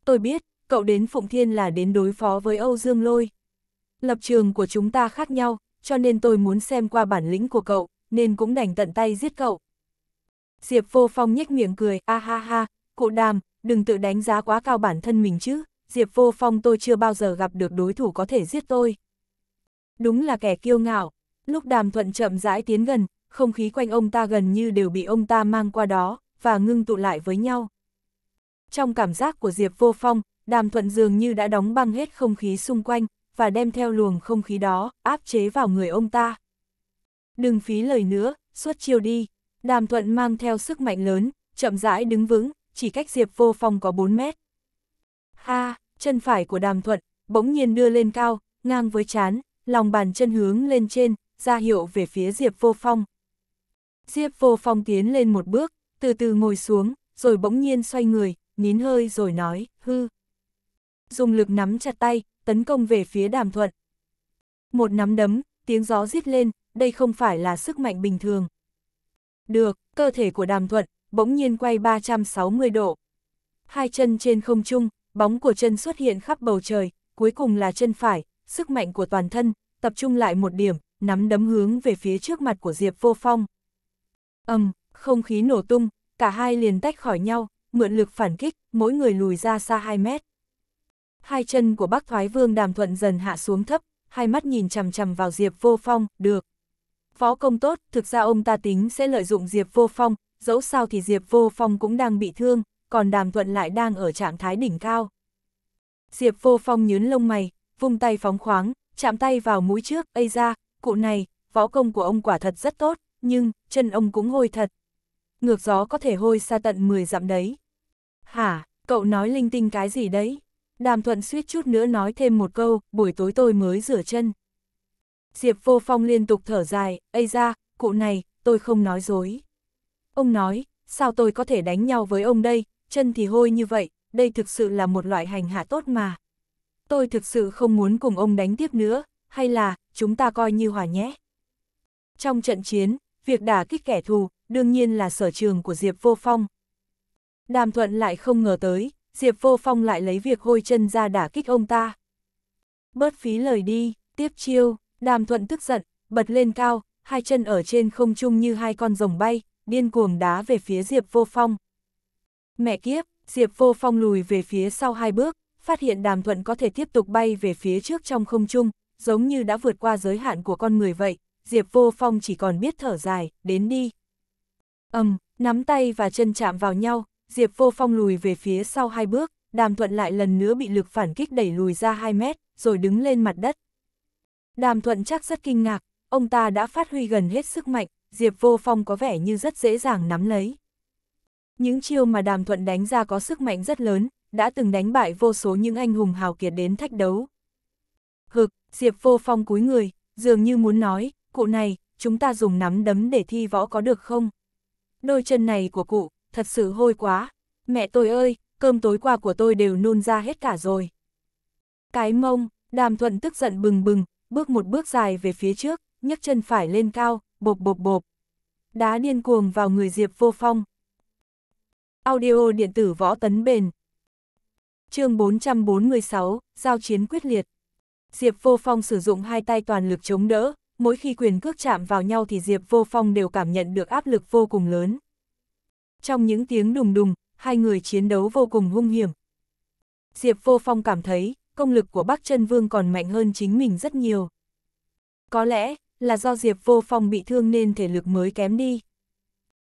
Tôi biết, cậu đến Phụng Thiên là đến đối phó với Âu Dương Lôi. Lập trường của chúng ta khác nhau, cho nên tôi muốn xem qua bản lĩnh của cậu, nên cũng đành tận tay giết cậu. Diệp Vô Phong nhếch miệng cười, a ha ha, cụ đàm, đừng tự đánh giá quá cao bản thân mình chứ, Diệp Vô Phong tôi chưa bao giờ gặp được đối thủ có thể giết tôi. Đúng là kẻ kiêu ngạo, lúc đàm thuận chậm rãi tiến gần, không khí quanh ông ta gần như đều bị ông ta mang qua đó, và ngưng tụ lại với nhau. Trong cảm giác của Diệp Vô Phong, đàm thuận dường như đã đóng băng hết không khí xung quanh, và đem theo luồng không khí đó, áp chế vào người ông ta. Đừng phí lời nữa, suốt chiều đi. Đàm thuận mang theo sức mạnh lớn, chậm rãi đứng vững, chỉ cách Diệp Vô Phong có 4 mét. Ha, chân phải của đàm thuận, bỗng nhiên đưa lên cao, ngang với chán, lòng bàn chân hướng lên trên, ra hiệu về phía Diệp Vô Phong. Diệp Vô Phong tiến lên một bước, từ từ ngồi xuống, rồi bỗng nhiên xoay người, nín hơi rồi nói, hư. Dùng lực nắm chặt tay, tấn công về phía đàm thuận. Một nắm đấm, tiếng gió rít lên, đây không phải là sức mạnh bình thường. Được, cơ thể của đàm thuận, bỗng nhiên quay 360 độ. Hai chân trên không trung, bóng của chân xuất hiện khắp bầu trời, cuối cùng là chân phải, sức mạnh của toàn thân, tập trung lại một điểm, nắm đấm hướng về phía trước mặt của Diệp Vô Phong. Âm, không khí nổ tung, cả hai liền tách khỏi nhau, mượn lực phản kích, mỗi người lùi ra xa 2 mét. Hai chân của bác thoái vương đàm thuận dần hạ xuống thấp, hai mắt nhìn chằm chằm vào Diệp Vô Phong, được. Phó công tốt, thực ra ông ta tính sẽ lợi dụng Diệp Vô Phong, dẫu sao thì Diệp Vô Phong cũng đang bị thương, còn đàm thuận lại đang ở trạng thái đỉnh cao. Diệp Vô Phong nhớn lông mày, vung tay phóng khoáng, chạm tay vào mũi trước, ây ra, cụ này, võ công của ông quả thật rất tốt, nhưng, chân ông cũng hôi thật. Ngược gió có thể hôi xa tận 10 dặm đấy. Hả, cậu nói linh tinh cái gì đấy? Đàm Thuận suýt chút nữa nói thêm một câu, buổi tối tôi mới rửa chân. Diệp Vô Phong liên tục thở dài, ây ra, cụ này, tôi không nói dối. Ông nói, sao tôi có thể đánh nhau với ông đây, chân thì hôi như vậy, đây thực sự là một loại hành hạ tốt mà tôi thực sự không muốn cùng ông đánh tiếp nữa, hay là, chúng ta coi như hòa nhé. Trong trận chiến, việc đả kích kẻ thù, đương nhiên là sở trường của Diệp Vô Phong. Đàm Thuận lại không ngờ tới, Diệp Vô Phong lại lấy việc hôi chân ra đả kích ông ta. Bớt phí lời đi, tiếp chiêu, Đàm Thuận tức giận, bật lên cao, hai chân ở trên không trung như hai con rồng bay, điên cuồng đá về phía Diệp Vô Phong. Mẹ kiếp, Diệp Vô Phong lùi về phía sau hai bước, phát hiện đàm thuận có thể tiếp tục bay về phía trước trong không trung, giống như đã vượt qua giới hạn của con người vậy, Diệp Vô Phong chỉ còn biết thở dài, đến đi. ầm, um, nắm tay và chân chạm vào nhau, Diệp Vô Phong lùi về phía sau hai bước, đàm thuận lại lần nữa bị lực phản kích đẩy lùi ra 2 mét, rồi đứng lên mặt đất. Đàm thuận chắc rất kinh ngạc, ông ta đã phát huy gần hết sức mạnh, Diệp Vô Phong có vẻ như rất dễ dàng nắm lấy. Những chiêu mà đàm thuận đánh ra có sức mạnh rất lớn, đã từng đánh bại vô số những anh hùng hào kiệt đến thách đấu. Hực, Diệp vô phong cúi người, dường như muốn nói, cụ này, chúng ta dùng nắm đấm để thi võ có được không? Đôi chân này của cụ, thật sự hôi quá. Mẹ tôi ơi, cơm tối qua của tôi đều nôn ra hết cả rồi. Cái mông, đàm thuận tức giận bừng bừng, bước một bước dài về phía trước, nhấc chân phải lên cao, bộp bộp bộp. Đá điên cuồng vào người Diệp vô phong. Audio điện tử võ tấn bền, chương 446, giao chiến quyết liệt. Diệp Vô Phong sử dụng hai tay toàn lực chống đỡ, mỗi khi quyền cước chạm vào nhau thì Diệp Vô Phong đều cảm nhận được áp lực vô cùng lớn. Trong những tiếng đùng đùng, hai người chiến đấu vô cùng hung hiểm. Diệp Vô Phong cảm thấy, công lực của Bắc Chân Vương còn mạnh hơn chính mình rất nhiều. Có lẽ, là do Diệp Vô Phong bị thương nên thể lực mới kém đi.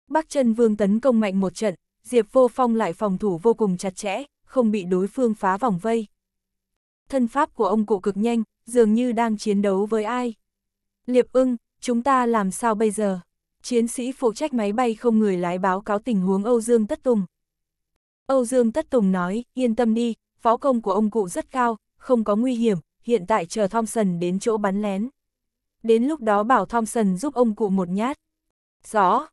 Bắc Chân Vương tấn công mạnh một trận, Diệp Vô Phong lại phòng thủ vô cùng chặt chẽ, không bị đối phương phá vòng vây. Thân pháp của ông cụ cực nhanh, dường như đang chiến đấu với ai. Liệp ưng, chúng ta làm sao bây giờ? Chiến sĩ phụ trách máy bay không người lái báo cáo tình huống Âu Dương Tất Tùng. Âu Dương Tất Tùng nói, yên tâm đi, võ công của ông cụ rất cao, không có nguy hiểm, hiện tại chờ Thompson đến chỗ bắn lén. Đến lúc đó bảo Thompson giúp ông cụ một nhát. Rõ.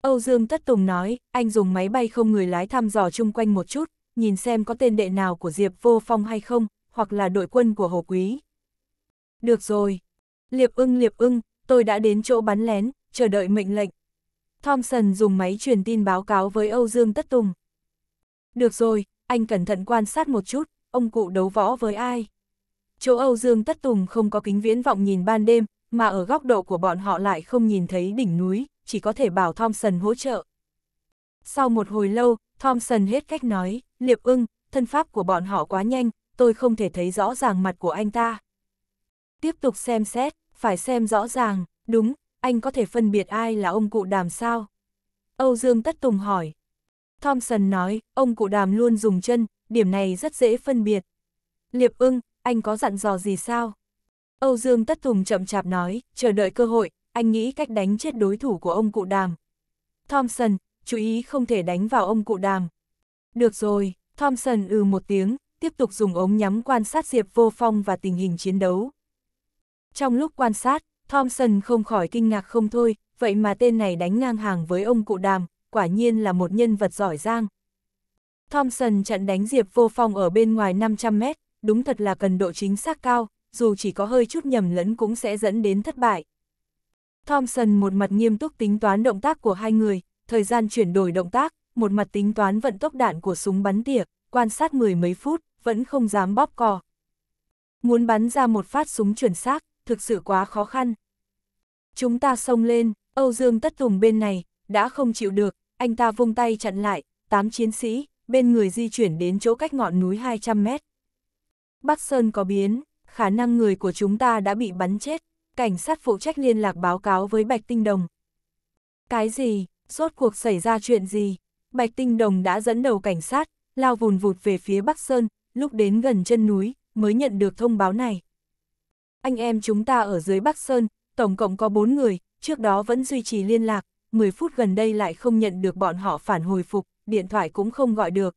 Âu Dương Tất Tùng nói, anh dùng máy bay không người lái thăm dò chung quanh một chút, nhìn xem có tên đệ nào của Diệp Vô Phong hay không, hoặc là đội quân của Hồ Quý. Được rồi. Liệp ưng liệp ưng, tôi đã đến chỗ bắn lén, chờ đợi mệnh lệnh. Thompson dùng máy truyền tin báo cáo với Âu Dương Tất Tùng. Được rồi, anh cẩn thận quan sát một chút, ông cụ đấu võ với ai. Chỗ Âu Dương Tất Tùng không có kính viễn vọng nhìn ban đêm, mà ở góc độ của bọn họ lại không nhìn thấy đỉnh núi, chỉ có thể bảo Thompson hỗ trợ. Sau một hồi lâu, Thompson hết cách nói. Liệp ưng, thân pháp của bọn họ quá nhanh, tôi không thể thấy rõ ràng mặt của anh ta. Tiếp tục xem xét, phải xem rõ ràng, đúng, anh có thể phân biệt ai là ông cụ đàm sao? Âu Dương Tất Tùng hỏi. Thompson nói, ông cụ đàm luôn dùng chân, điểm này rất dễ phân biệt. Liệp ưng, anh có dặn dò gì sao? Âu Dương Tất Tùng chậm chạp nói, chờ đợi cơ hội, anh nghĩ cách đánh chết đối thủ của ông cụ đàm. Thompson, chú ý không thể đánh vào ông cụ đàm, được rồi, Thompson ừ một tiếng, tiếp tục dùng ống nhắm quan sát Diệp Vô Phong và tình hình chiến đấu. Trong lúc quan sát, Thompson không khỏi kinh ngạc không thôi, vậy mà tên này đánh ngang hàng với ông cụ đàm, quả nhiên là một nhân vật giỏi giang. Thompson chặn đánh Diệp Vô Phong ở bên ngoài 500 mét, đúng thật là cần độ chính xác cao, dù chỉ có hơi chút nhầm lẫn cũng sẽ dẫn đến thất bại. Thompson một mặt nghiêm túc tính toán động tác của hai người, thời gian chuyển đổi động tác, một mặt tính toán vận tốc đạn của súng bắn tỉa, quan sát mười mấy phút, vẫn không dám bóp cò. Muốn bắn ra một phát súng chuẩn xác, thực sự quá khó khăn. Chúng ta xông lên, Âu Dương Tất Tùng bên này, đã không chịu được, anh ta vung tay chặn lại, tám chiến sĩ, bên người di chuyển đến chỗ cách ngọn núi 200 mét. Bắc Sơn có biến, khả năng người của chúng ta đã bị bắn chết, cảnh sát phụ trách liên lạc báo cáo với Bạch Tinh Đồng. Cái gì, rốt cuộc xảy ra chuyện gì? Bạch Tinh Đồng đã dẫn đầu cảnh sát, lao vùn vụt về phía Bắc Sơn, lúc đến gần chân núi, mới nhận được thông báo này. Anh em chúng ta ở dưới Bắc Sơn, tổng cộng có 4 người, trước đó vẫn duy trì liên lạc, 10 phút gần đây lại không nhận được bọn họ phản hồi phục, điện thoại cũng không gọi được.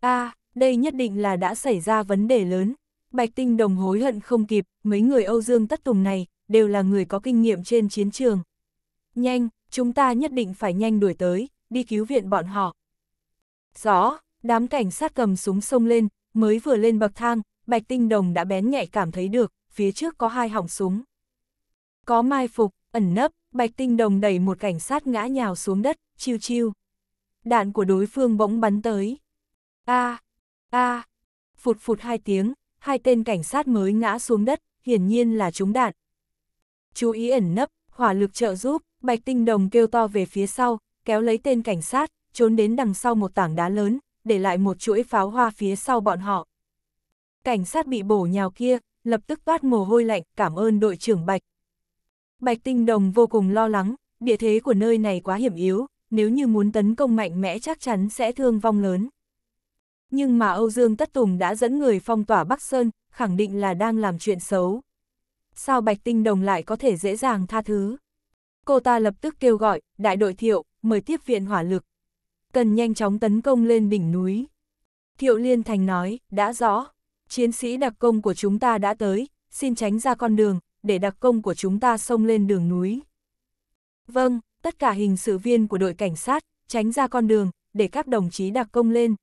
a à, đây nhất định là đã xảy ra vấn đề lớn. Bạch Tinh Đồng hối hận không kịp, mấy người Âu Dương Tất Tùng này, đều là người có kinh nghiệm trên chiến trường. Nhanh, chúng ta nhất định phải nhanh đuổi tới đi cứu viện bọn họ. Rõ, đám cảnh sát cầm súng xông lên, mới vừa lên bậc thang, Bạch Tinh Đồng đã bén nhạy cảm thấy được, phía trước có hai hỏng súng. Có mai phục, ẩn nấp, Bạch Tinh Đồng đẩy một cảnh sát ngã nhào xuống đất, chiêu chiêu. Đạn của đối phương bỗng bắn tới. A, a, phụt phụt hai tiếng, hai tên cảnh sát mới ngã xuống đất, hiển nhiên là trúng đạn. Chú ý ẩn nấp, hỏa lực trợ giúp, Bạch Tinh Đồng kêu to về phía sau, kéo lấy tên cảnh sát, trốn đến đằng sau một tảng đá lớn, để lại một chuỗi pháo hoa phía sau bọn họ. Cảnh sát bị bổ nhào kia, lập tức toát mồ hôi lạnh, cảm ơn đội trưởng Bạch. Bạch Tinh Đồng vô cùng lo lắng, địa thế của nơi này quá hiểm yếu, nếu như muốn tấn công mạnh mẽ chắc chắn sẽ thương vong lớn. Nhưng mà Âu Dương Tất Tùng đã dẫn người phong tỏa Bắc Sơn, khẳng định là đang làm chuyện xấu. Sao Bạch Tinh Đồng lại có thể dễ dàng tha thứ? Cô ta lập tức kêu gọi, đại đội thiệu, mời tiếp viện hỏa lực. Cần nhanh chóng tấn công lên đỉnh núi. Thiệu Liên Thành nói, đã rõ, chiến sĩ đặc công của chúng ta đã tới, xin tránh ra con đường, để đặc công của chúng ta xông lên đường núi. Vâng, tất cả hình sự viên của đội cảnh sát, tránh ra con đường, để các đồng chí đặc công lên.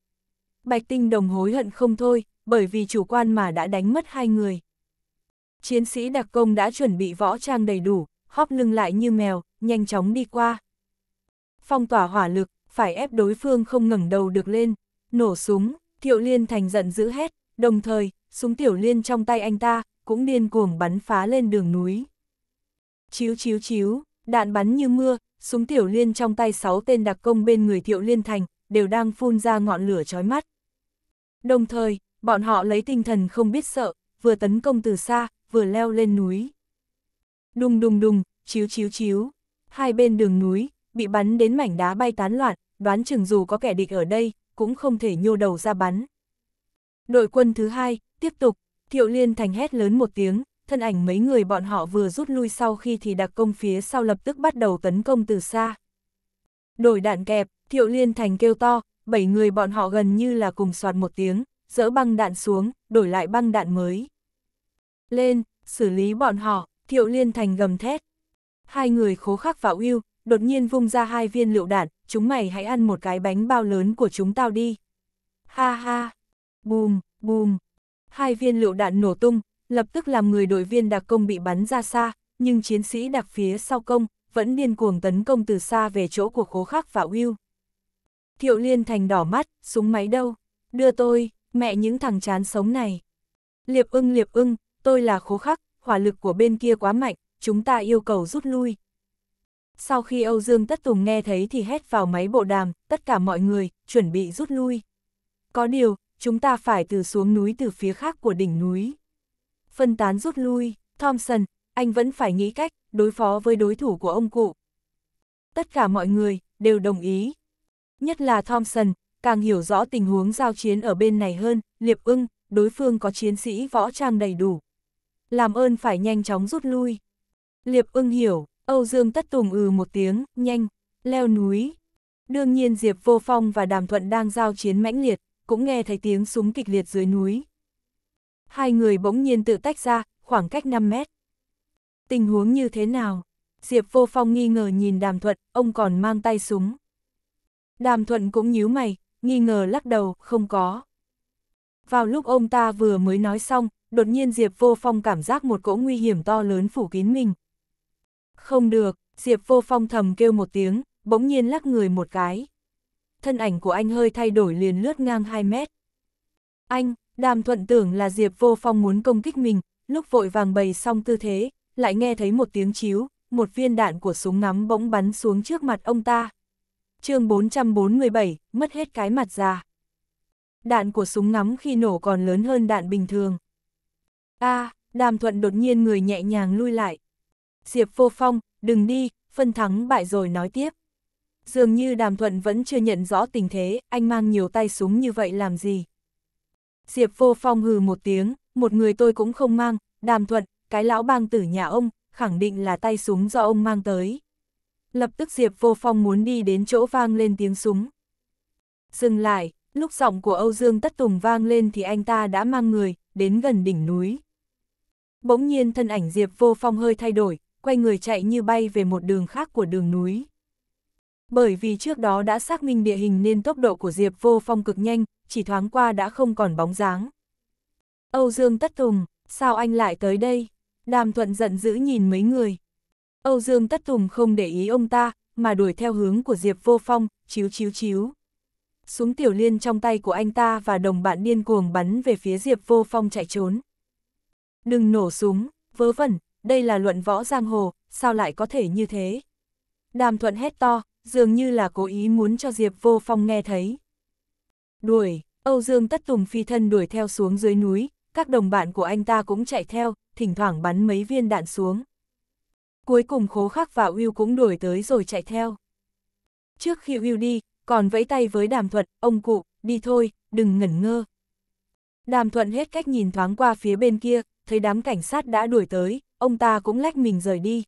Bạch Tinh Đồng hối hận không thôi, bởi vì chủ quan mà đã đánh mất hai người. Chiến sĩ đặc công đã chuẩn bị võ trang đầy đủ, hóp lưng lại như mèo, nhanh chóng đi qua phong tỏa hỏa lực, phải ép đối phương không ngẩng đầu được lên, nổ súng, Thiệu Liên thành giận dữ hét, đồng thời, súng Tiểu Liên trong tay anh ta, cũng điên cuồng bắn phá lên đường núi. Chiếu chiếu chiếu, đạn bắn như mưa, súng Tiểu Liên trong tay 6 tên đặc công bên người Thiệu Liên thành, đều đang phun ra ngọn lửa chói mắt. Đồng thời, bọn họ lấy tinh thần không biết sợ, vừa tấn công từ xa, vừa leo lên núi. Đùng đùng đùng, chiếu chiếu chiếu, hai bên đường núi, bị bắn đến mảnh đá bay tán loạn, đoán chừng dù có kẻ địch ở đây, cũng không thể nhô đầu ra bắn. Đội quân thứ hai, tiếp tục, Thiệu Liên Thành hét lớn một tiếng, thân ảnh mấy người bọn họ vừa rút lui sau khi thì đặc công phía sau lập tức bắt đầu tấn công từ xa. Đổi đạn kẹp, Thiệu Liên Thành kêu to, bảy người bọn họ gần như là cùng soạt một tiếng, dỡ băng đạn xuống, đổi lại băng đạn mới. Lên, xử lý bọn họ, Thiệu Liên Thành gầm thét. Hai người khố khắc vào yêu đột nhiên vung ra hai viên lựu đạn, chúng mày hãy ăn một cái bánh bao lớn của chúng tao đi. Ha ha, bùm, bùm. Hai viên lựu đạn nổ tung, lập tức làm người đội viên đặc công bị bắn ra xa, nhưng chiến sĩ đặc phía sau công vẫn điên cuồng tấn công từ xa về chỗ của Khố Khắc và Will. Thiệu Liên Thành đỏ mắt, súng máy đâu? Đưa tôi, mẹ những thằng chán sống này. Liệp ưng liệp ưng, tôi là Khố Khắc, hỏa lực của bên kia quá mạnh, chúng ta yêu cầu rút lui, sau khi Âu Dương Tất Tùng nghe thấy thì hét vào máy bộ đàm, tất cả mọi người, chuẩn bị rút lui. Có điều, chúng ta phải từ xuống núi từ phía khác của đỉnh núi. Phân tán rút lui, Thompson, anh vẫn phải nghĩ cách, đối phó với đối thủ của ông cụ. Tất cả mọi người, đều đồng ý. Nhất là Thompson, càng hiểu rõ tình huống giao chiến ở bên này hơn, liệp ưng, đối phương có chiến sĩ võ trang đầy đủ. Làm ơn phải nhanh chóng rút lui. Liệp ưng hiểu, Âu Dương tất tùng ừ một tiếng, nhanh, leo núi. Đương nhiên Diệp Vô Phong và Đàm Thuận đang giao chiến mãnh liệt, cũng nghe thấy tiếng súng kịch liệt dưới núi. Hai người bỗng nhiên tự tách ra, khoảng cách 5 mét. Tình huống như thế nào? Diệp Vô Phong nghi ngờ nhìn Đàm Thuận, ông còn mang tay súng. Đàm Thuận cũng nhíu mày, nghi ngờ lắc đầu, không có. Vào lúc ông ta vừa mới nói xong, đột nhiên Diệp Vô Phong cảm giác một cỗ nguy hiểm to lớn phủ kín mình, không được, Diệp vô phong thầm kêu một tiếng, bỗng nhiên lắc người một cái. Thân ảnh của anh hơi thay đổi liền lướt ngang 2 mét. Anh, đàm thuận tưởng là Diệp vô phong muốn công kích mình, lúc vội vàng bày xong tư thế, lại nghe thấy một tiếng chiếu, một viên đạn của súng ngắm bỗng bắn xuống trước mặt ông ta. chương 447, mất hết cái mặt ra. Đạn của súng ngắm khi nổ còn lớn hơn đạn bình thường. a à, đàm thuận đột nhiên người nhẹ nhàng lui lại, Diệp Vô Phong, đừng đi, phân thắng bại rồi nói tiếp. Dường như Đàm Thuận vẫn chưa nhận rõ tình thế, anh mang nhiều tay súng như vậy làm gì. Diệp Vô Phong hừ một tiếng, một người tôi cũng không mang, Đàm Thuận, cái lão bang tử nhà ông, khẳng định là tay súng do ông mang tới. Lập tức Diệp Vô Phong muốn đi đến chỗ vang lên tiếng súng. Dừng lại, lúc giọng của Âu Dương Tất Tùng vang lên thì anh ta đã mang người, đến gần đỉnh núi. Bỗng nhiên thân ảnh Diệp Vô Phong hơi thay đổi, quay người chạy như bay về một đường khác của đường núi. Bởi vì trước đó đã xác minh địa hình nên tốc độ của Diệp Vô Phong cực nhanh, chỉ thoáng qua đã không còn bóng dáng. Âu Dương Tất Tùng, sao anh lại tới đây? Đàm Thuận giận dữ nhìn mấy người. Âu Dương Tất Tùng không để ý ông ta, mà đuổi theo hướng của Diệp Vô Phong, chiếu chiếu chiếu. Súng tiểu liên trong tay của anh ta và đồng bạn điên cuồng bắn về phía Diệp Vô Phong chạy trốn. Đừng nổ súng, vớ vẩn, đây là luận võ giang hồ, sao lại có thể như thế? Đàm thuận hét to, dường như là cố ý muốn cho Diệp vô phong nghe thấy. Đuổi, Âu Dương tất tùng phi thân đuổi theo xuống dưới núi, các đồng bạn của anh ta cũng chạy theo, thỉnh thoảng bắn mấy viên đạn xuống. Cuối cùng khố khắc và Will cũng đuổi tới rồi chạy theo. Trước khi Will đi, còn vẫy tay với đàm thuận, ông cụ, đi thôi, đừng ngẩn ngơ. Đàm thuận hết cách nhìn thoáng qua phía bên kia, thấy đám cảnh sát đã đuổi tới, ông ta cũng lách mình rời đi.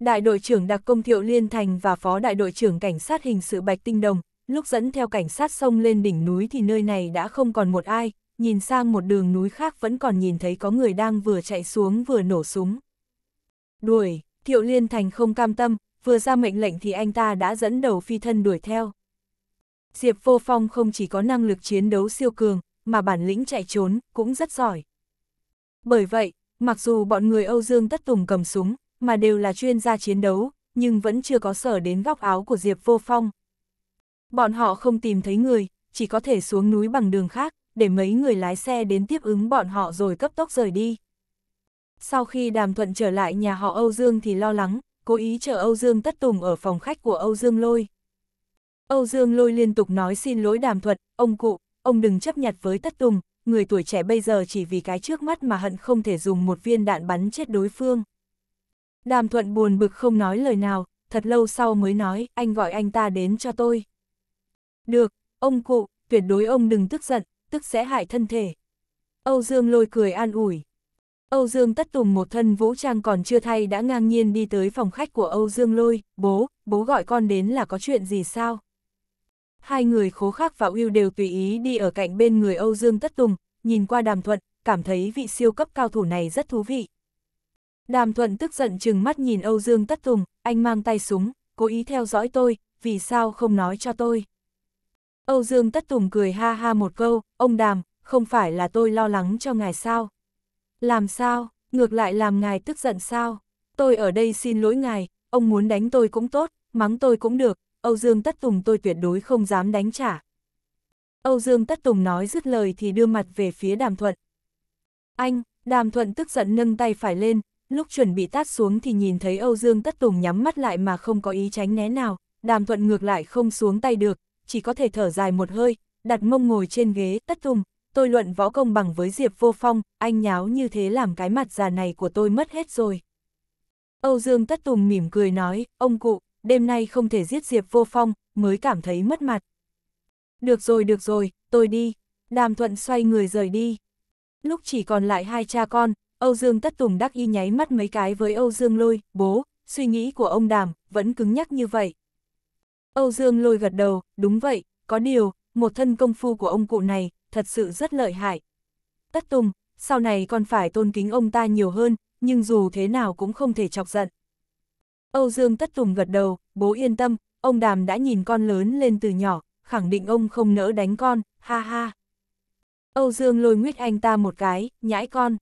Đại đội trưởng đặc công Thiệu Liên Thành và phó đại đội trưởng cảnh sát hình sự Bạch Tinh Đồng, lúc dẫn theo cảnh sát sông lên đỉnh núi thì nơi này đã không còn một ai, nhìn sang một đường núi khác vẫn còn nhìn thấy có người đang vừa chạy xuống vừa nổ súng. Đuổi, Thiệu Liên Thành không cam tâm, vừa ra mệnh lệnh thì anh ta đã dẫn đầu phi thân đuổi theo. Diệp Vô Phong không chỉ có năng lực chiến đấu siêu cường, mà bản lĩnh chạy trốn cũng rất giỏi. Bởi vậy, Mặc dù bọn người Âu Dương Tất Tùng cầm súng, mà đều là chuyên gia chiến đấu, nhưng vẫn chưa có sở đến góc áo của Diệp Vô Phong. Bọn họ không tìm thấy người, chỉ có thể xuống núi bằng đường khác, để mấy người lái xe đến tiếp ứng bọn họ rồi cấp tốc rời đi. Sau khi đàm thuận trở lại nhà họ Âu Dương thì lo lắng, cố ý chờ Âu Dương Tất Tùng ở phòng khách của Âu Dương Lôi. Âu Dương Lôi liên tục nói xin lỗi đàm thuận, ông cụ, ông đừng chấp nhặt với Tất Tùng, người tuổi trẻ bây giờ chỉ vì cái trước mắt mà hận không thể dùng một viên đạn bắn chết đối phương. Đàm Thuận buồn bực không nói lời nào, thật lâu sau mới nói, anh gọi anh ta đến cho tôi. Được, ông cụ, tuyệt đối ông đừng tức giận, tức sẽ hại thân thể. Âu Dương lôi cười an ủi. Âu Dương tất tùng một thân vũ trang còn chưa thay đã ngang nhiên đi tới phòng khách của Âu Dương lôi, bố, bố gọi con đến là có chuyện gì sao? hai người khố khác và Will đều tùy ý đi ở cạnh bên người Âu Dương Tất Tùng, nhìn qua đàm thuận, cảm thấy vị siêu cấp cao thủ này rất thú vị. Đàm thuận tức giận chừng mắt nhìn Âu Dương Tất Tùng, anh mang tay súng, cố ý theo dõi tôi, vì sao không nói cho tôi. Âu Dương Tất Tùng cười ha ha một câu, ông đàm, không phải là tôi lo lắng cho ngài sao. Làm sao, ngược lại làm ngài tức giận sao, tôi ở đây xin lỗi ngài, ông muốn đánh tôi cũng tốt, mắng tôi cũng được, Âu Dương Tất Tùng tôi tuyệt đối không dám đánh trả. Âu Dương Tất Tùng nói dứt lời thì đưa mặt về phía Đàm Thuận. Anh, Đàm Thuận tức giận nâng tay phải lên, lúc chuẩn bị tát xuống thì nhìn thấy Âu Dương Tất Tùng nhắm mắt lại mà không có ý tránh né nào, Đàm Thuận ngược lại không xuống tay được, chỉ có thể thở dài một hơi, đặt mông ngồi trên ghế, Tất Tùng, tôi luận võ công bằng với Diệp Vô Phong, anh nháo như thế làm cái mặt già này của tôi mất hết rồi. Âu Dương Tất Tùng mỉm cười nói, ông cụ, đêm nay không thể giết Diệp Vô Phong, mới cảm thấy mất mặt. Được rồi, được rồi, tôi đi. Đàm Thuận xoay người rời đi. Lúc chỉ còn lại hai cha con, Âu Dương Tất Tùng đắc y nháy mắt mấy cái với Âu Dương Lôi, bố, suy nghĩ của ông Đàm, vẫn cứng nhắc như vậy. Âu Dương Lôi gật đầu, đúng vậy, có điều, một thân công phu của ông cụ này, thật sự rất lợi hại. Tất Tùng, sau này con phải tôn kính ông ta nhiều hơn, nhưng dù thế nào cũng không thể chọc giận. Âu Dương tất tùng gật đầu, bố yên tâm, ông đàm đã nhìn con lớn lên từ nhỏ, khẳng định ông không nỡ đánh con, ha ha. Âu Dương lôi nguyết anh ta một cái, nhãi con.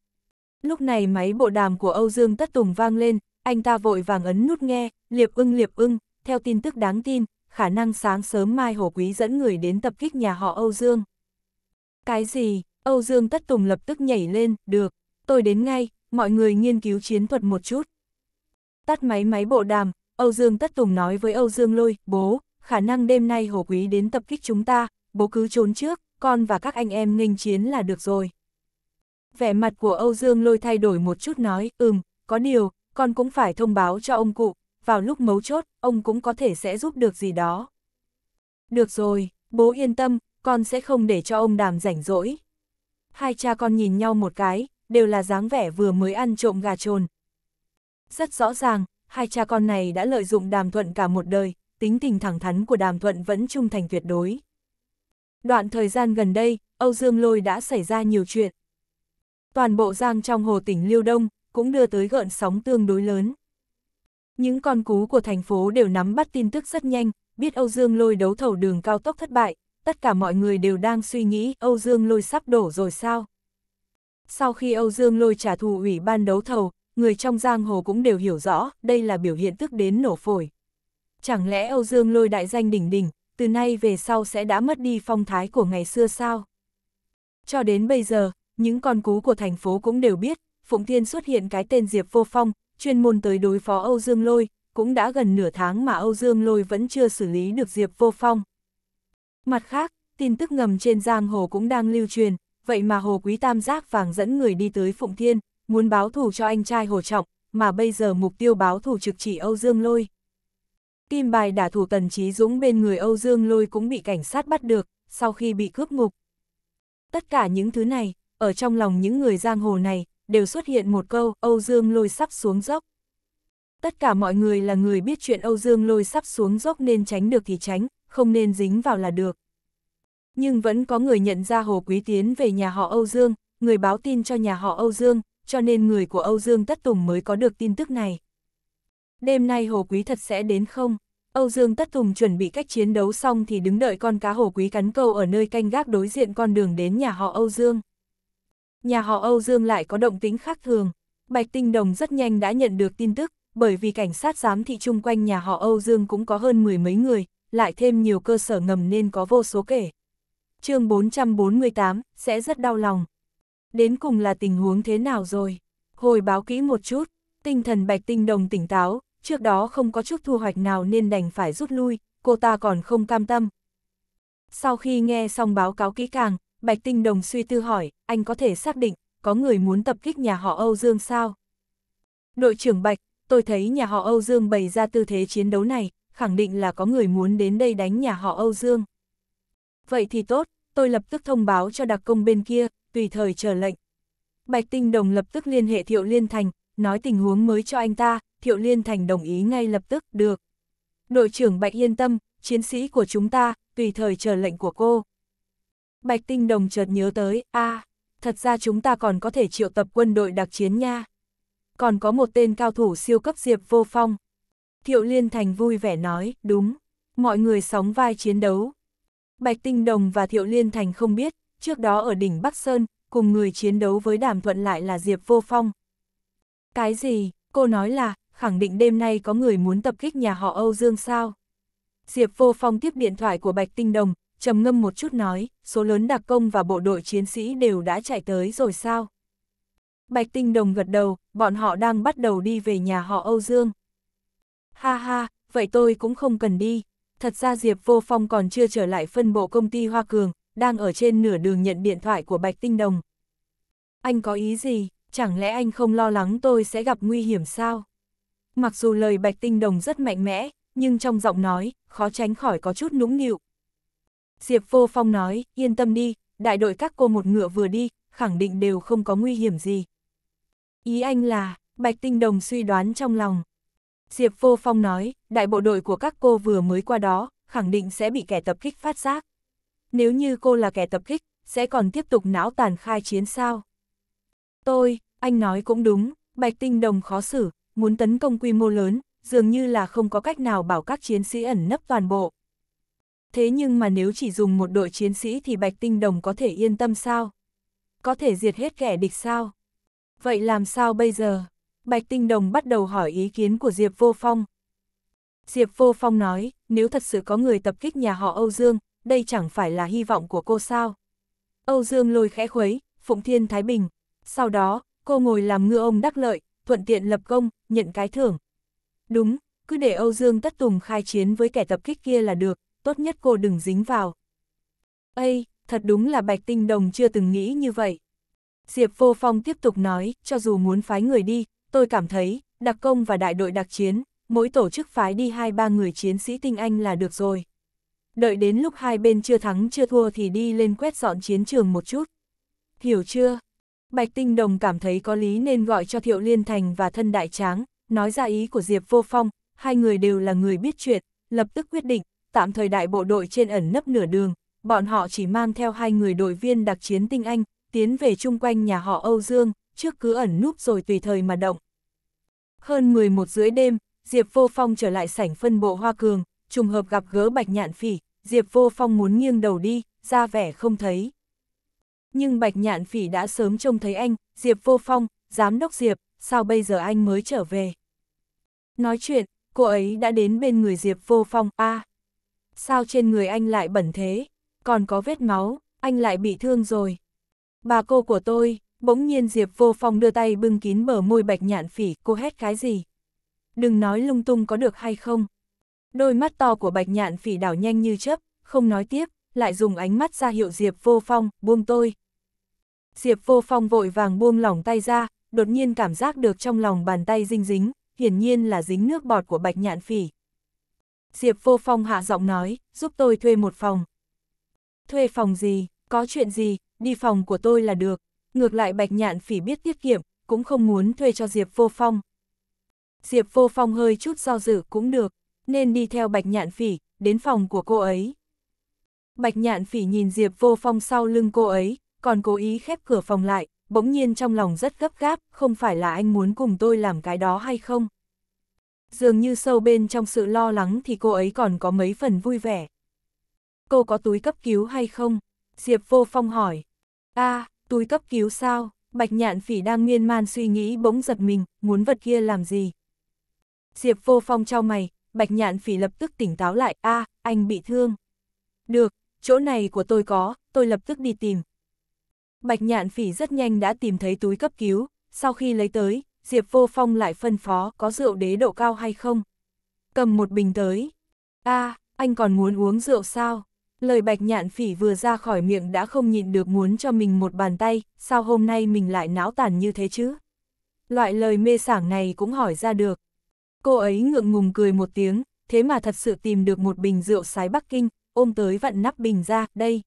Lúc này máy bộ đàm của Âu Dương tất tùng vang lên, anh ta vội vàng ấn nút nghe, liệp ưng liệp ưng, theo tin tức đáng tin, khả năng sáng sớm mai Hồ Quý dẫn người đến tập kích nhà họ Âu Dương. Cái gì? Âu Dương tất tùng lập tức nhảy lên, được, tôi đến ngay, mọi người nghiên cứu chiến thuật một chút. Tắt máy máy bộ đàm, Âu Dương Tất Tùng nói với Âu Dương Lôi, bố, khả năng đêm nay Hồ Quý đến tập kích chúng ta, bố cứ trốn trước, con và các anh em nghênh chiến là được rồi. Vẻ mặt của Âu Dương Lôi thay đổi một chút nói, ừm, có điều, con cũng phải thông báo cho ông cụ, vào lúc mấu chốt, ông cũng có thể sẽ giúp được gì đó. Được rồi, bố yên tâm, con sẽ không để cho ông đàm rảnh rỗi. Hai cha con nhìn nhau một cái, đều là dáng vẻ vừa mới ăn trộm gà trồn, rất rõ ràng, hai cha con này đã lợi dụng đàm thuận cả một đời, tính tình thẳng thắn của đàm thuận vẫn trung thành tuyệt đối. Đoạn thời gian gần đây, Âu Dương Lôi đã xảy ra nhiều chuyện. Toàn bộ giang trong hồ tỉnh Liêu Đông cũng đưa tới gợn sóng tương đối lớn. Những con cú của thành phố đều nắm bắt tin tức rất nhanh, biết Âu Dương Lôi đấu thầu đường cao tốc thất bại, tất cả mọi người đều đang suy nghĩ Âu Dương Lôi sắp đổ rồi sao. Sau khi Âu Dương Lôi trả thù ủy ban đấu thầu, người trong giang hồ cũng đều hiểu rõ, đây là biểu hiện tức đến nổ phổi. Chẳng lẽ Âu Dương lôi đại danh đỉnh đỉnh, từ nay về sau sẽ đã mất đi phong thái của ngày xưa sao? Cho đến bây giờ, những con cú của thành phố cũng đều biết, Phụng Thiên xuất hiện cái tên Diệp Vô Phong, chuyên môn tới đối phó Âu Dương Lôi, cũng đã gần nửa tháng mà Âu Dương Lôi vẫn chưa xử lý được Diệp Vô Phong. Mặt khác, tin tức ngầm trên giang hồ cũng đang lưu truyền, vậy mà Hồ Quý Tam Giác Vàng dẫn người đi tới Phụng Thiên, muốn báo thù cho anh trai Hồ Trọng, mà bây giờ mục tiêu báo thù trực chỉ Âu Dương Lôi. Kim bài đả thù Tần Trí Dũng bên người Âu Dương Lôi cũng bị cảnh sát bắt được, sau khi bị cướp ngục. Tất cả những thứ này, ở trong lòng những người giang hồ này, đều xuất hiện một câu Âu Dương Lôi sắp xuống dốc. Tất cả mọi người là người biết chuyện Âu Dương Lôi sắp xuống dốc nên tránh được thì tránh, không nên dính vào là được. Nhưng vẫn có người nhận ra Hồ Quý Tiến về nhà họ Âu Dương, người báo tin cho nhà họ Âu Dương, cho nên người của Âu Dương Tất Tùng mới có được tin tức này. Đêm nay Hồ Quý thật sẽ đến không? Âu Dương Tất Tùng chuẩn bị cách chiến đấu xong thì đứng đợi con cá Hồ Quý cắn câu ở nơi canh gác đối diện con đường đến nhà họ Âu Dương. Nhà họ Âu Dương lại có động tính khác thường. Bạch Tinh Đồng rất nhanh đã nhận được tin tức, bởi vì cảnh sát giám thị chung quanh nhà họ Âu Dương cũng có hơn mười mấy người, lại thêm nhiều cơ sở ngầm nên có vô số kể. chương 448, sẽ rất đau lòng đến cùng là tình huống thế nào rồi? Hồi báo kỹ một chút, tinh thần bạch tinh đồng tỉnh táo, trước đó không có chút thu hoạch nào nên đành phải rút lui, cô ta còn không cam tâm. Sau khi nghe xong báo cáo kỹ càng, bạch tinh đồng suy tư hỏi, anh có thể xác định, có người muốn tập kích nhà họ Âu Dương sao? Đội trưởng Bạch, tôi thấy nhà họ Âu Dương bày ra tư thế chiến đấu này, khẳng định là có người muốn đến đây đánh nhà họ Âu Dương. Vậy thì tốt, tôi lập tức thông báo cho đặc công bên kia, tùy thời chờ lệnh. Bạch Tinh Đồng lập tức liên hệ Thiệu Liên Thành, nói tình huống mới cho anh ta, Thiệu Liên Thành đồng ý ngay lập tức, được. Đội trưởng Bạch yên tâm, chiến sĩ của chúng ta, tùy thời chờ lệnh của cô. Bạch Tinh Đồng chợt nhớ tới, a thật ra chúng ta còn có thể triệu tập quân đội đặc chiến nha. Còn có một tên cao thủ siêu cấp Diệp Vô Phong. Thiệu Liên Thành vui vẻ nói, đúng, mọi người sóng vai chiến đấu. Bạch Tinh Đồng và Thiệu Liên Thành không biết, trước đó ở đỉnh Bắc Sơn, cùng người chiến đấu với đàm thuận lại là Diệp Vô Phong. Cái gì, cô nói là, khẳng định đêm nay có người muốn tập kích nhà họ Âu Dương sao? Diệp Vô Phong tiếp điện thoại của Bạch Tinh Đồng, trầm ngâm một chút nói, số lớn đặc công và bộ đội chiến sĩ đều đã chạy tới rồi sao? Bạch Tinh Đồng gật đầu, bọn họ đang bắt đầu đi về nhà họ Âu Dương. Ha ha, vậy tôi cũng không cần đi. Thật ra Diệp Vô Phong còn chưa trở lại phân bộ công ty Hoa Cường, đang ở trên nửa đường nhận điện thoại của Bạch Tinh Đồng. Anh có ý gì, chẳng lẽ anh không lo lắng tôi sẽ gặp nguy hiểm sao? Mặc dù lời Bạch Tinh Đồng rất mạnh mẽ, nhưng trong giọng nói, khó tránh khỏi có chút nũng nịu. Diệp Vô Phong nói, yên tâm đi, đại đội các cô một ngựa vừa đi, khẳng định đều không có nguy hiểm gì. Ý anh là, Bạch Tinh Đồng suy đoán trong lòng. Diệp Vô Phong nói, đại bộ đội của các cô vừa mới qua đó, khẳng định sẽ bị kẻ tập kích phát giác nếu như cô là kẻ tập kích, sẽ còn tiếp tục não tàn khai chiến sao? Tôi, anh nói cũng đúng, Bạch Tinh Đồng khó xử, muốn tấn công quy mô lớn, dường như là không có cách nào bảo các chiến sĩ ẩn nấp toàn bộ. Thế nhưng mà nếu chỉ dùng một đội chiến sĩ thì Bạch Tinh Đồng có thể yên tâm sao? Có thể diệt hết kẻ địch sao? Vậy làm sao bây giờ? Bạch Tinh Đồng bắt đầu hỏi ý kiến của Diệp Vô Phong. Diệp Vô Phong nói, nếu thật sự có người tập kích nhà họ Âu Dương, đây chẳng phải là hy vọng của cô sao. Âu Dương lôi khẽ khuấy, Phụng Thiên Thái Bình. Sau đó, cô ngồi làm ngựa ông đắc lợi, thuận tiện lập công, nhận cái thưởng. Đúng, cứ để Âu Dương tất tùng khai chiến với kẻ tập kích kia là được, tốt nhất cô đừng dính vào. Ây, thật đúng là Bạch Tinh Đồng chưa từng nghĩ như vậy. Diệp Vô Phong tiếp tục nói, cho dù muốn phái người đi, tôi cảm thấy, đặc công và đại đội đặc chiến, mỗi tổ chức phái đi hai ba người chiến sĩ tinh anh là được rồi đợi đến lúc hai bên chưa thắng chưa thua thì đi lên quét dọn chiến trường một chút. Hiểu chưa? Bạch Tinh Đồng cảm thấy có lý nên gọi cho Thiệu Liên Thành và thân đại tráng, nói ra ý của Diệp Vô Phong, hai người đều là người biết chuyện, lập tức quyết định, tạm thời đại bộ đội trên ẩn nấp nửa đường, bọn họ chỉ mang theo hai người đội viên đặc chiến tinh anh, tiến về chung quanh nhà họ Âu Dương, trước cứ ẩn núp rồi tùy thời mà động. Hơn 11 rưỡi đêm, Diệp Vô Phong trở lại sảnh phân bộ Hoa Cường, trùng hợp gặp gỡ bạch nhạn phỉ, Diệp Vô Phong muốn nghiêng đầu đi, ra vẻ không thấy. Nhưng bạch nhạn phỉ đã sớm trông thấy anh, Diệp Vô Phong, giám đốc Diệp, sao bây giờ anh mới trở về? Nói chuyện, cô ấy đã đến bên người Diệp Vô Phong, a sao trên người anh lại bẩn thế, còn có vết máu, anh lại bị thương rồi. Bà cô của tôi, bỗng nhiên Diệp Vô Phong đưa tay bưng kín bờ môi bạch nhạn phỉ, cô hét cái gì? Đừng nói lung tung có được hay không? Đôi mắt to của bạch nhạn phỉ đảo nhanh như chớp, không nói tiếp, lại dùng ánh mắt ra hiệu Diệp vô phong, buông tôi. Diệp vô phong vội vàng buông lỏng tay ra, đột nhiên cảm giác được trong lòng bàn tay dinh dính, hiển nhiên là dính nước bọt của bạch nhạn phỉ. Diệp vô phong hạ giọng nói, giúp tôi thuê một phòng. Thuê phòng gì, có chuyện gì, đi phòng của tôi là được. Ngược lại bạch nhạn phỉ biết tiết kiệm, cũng không muốn thuê cho Diệp vô phong. Diệp vô phong hơi chút do dự cũng được nên đi theo Bạch Nhạn Phỉ, đến phòng của cô ấy. Bạch Nhạn Phỉ nhìn Diệp Vô Phong sau lưng cô ấy, còn cố ý khép cửa phòng lại, bỗng nhiên trong lòng rất gấp gáp, không phải là anh muốn cùng tôi làm cái đó hay không? Dường như sâu bên trong sự lo lắng thì cô ấy còn có mấy phần vui vẻ. Cô có túi cấp cứu hay không? Diệp Vô Phong hỏi. a à, túi cấp cứu sao? Bạch Nhạn Phỉ đang miên man suy nghĩ bỗng giật mình, muốn vật kia làm gì? Diệp Vô Phong trao mày, bạch nhạn phỉ lập tức tỉnh táo lại, a anh bị thương. Được, chỗ này của tôi có, tôi lập tức đi tìm. Bạch nhạn phỉ rất nhanh đã tìm thấy túi cấp cứu, sau khi lấy tới, Diệp Vô Phong lại phân phó có rượu đế độ cao hay không. Cầm một bình tới. a anh còn muốn uống rượu sao? Lời bạch nhạn phỉ vừa ra khỏi miệng đã không nhịn được muốn cho mình một bàn tay, sao hôm nay mình lại não tàn như thế chứ? Loại lời mê sảng này cũng hỏi ra được. Cô ấy ngượng ngùng cười một tiếng, thế mà thật sự tìm được một bình rượu sái Bắc Kinh, ôm tới vặn nắp bình ra, đây.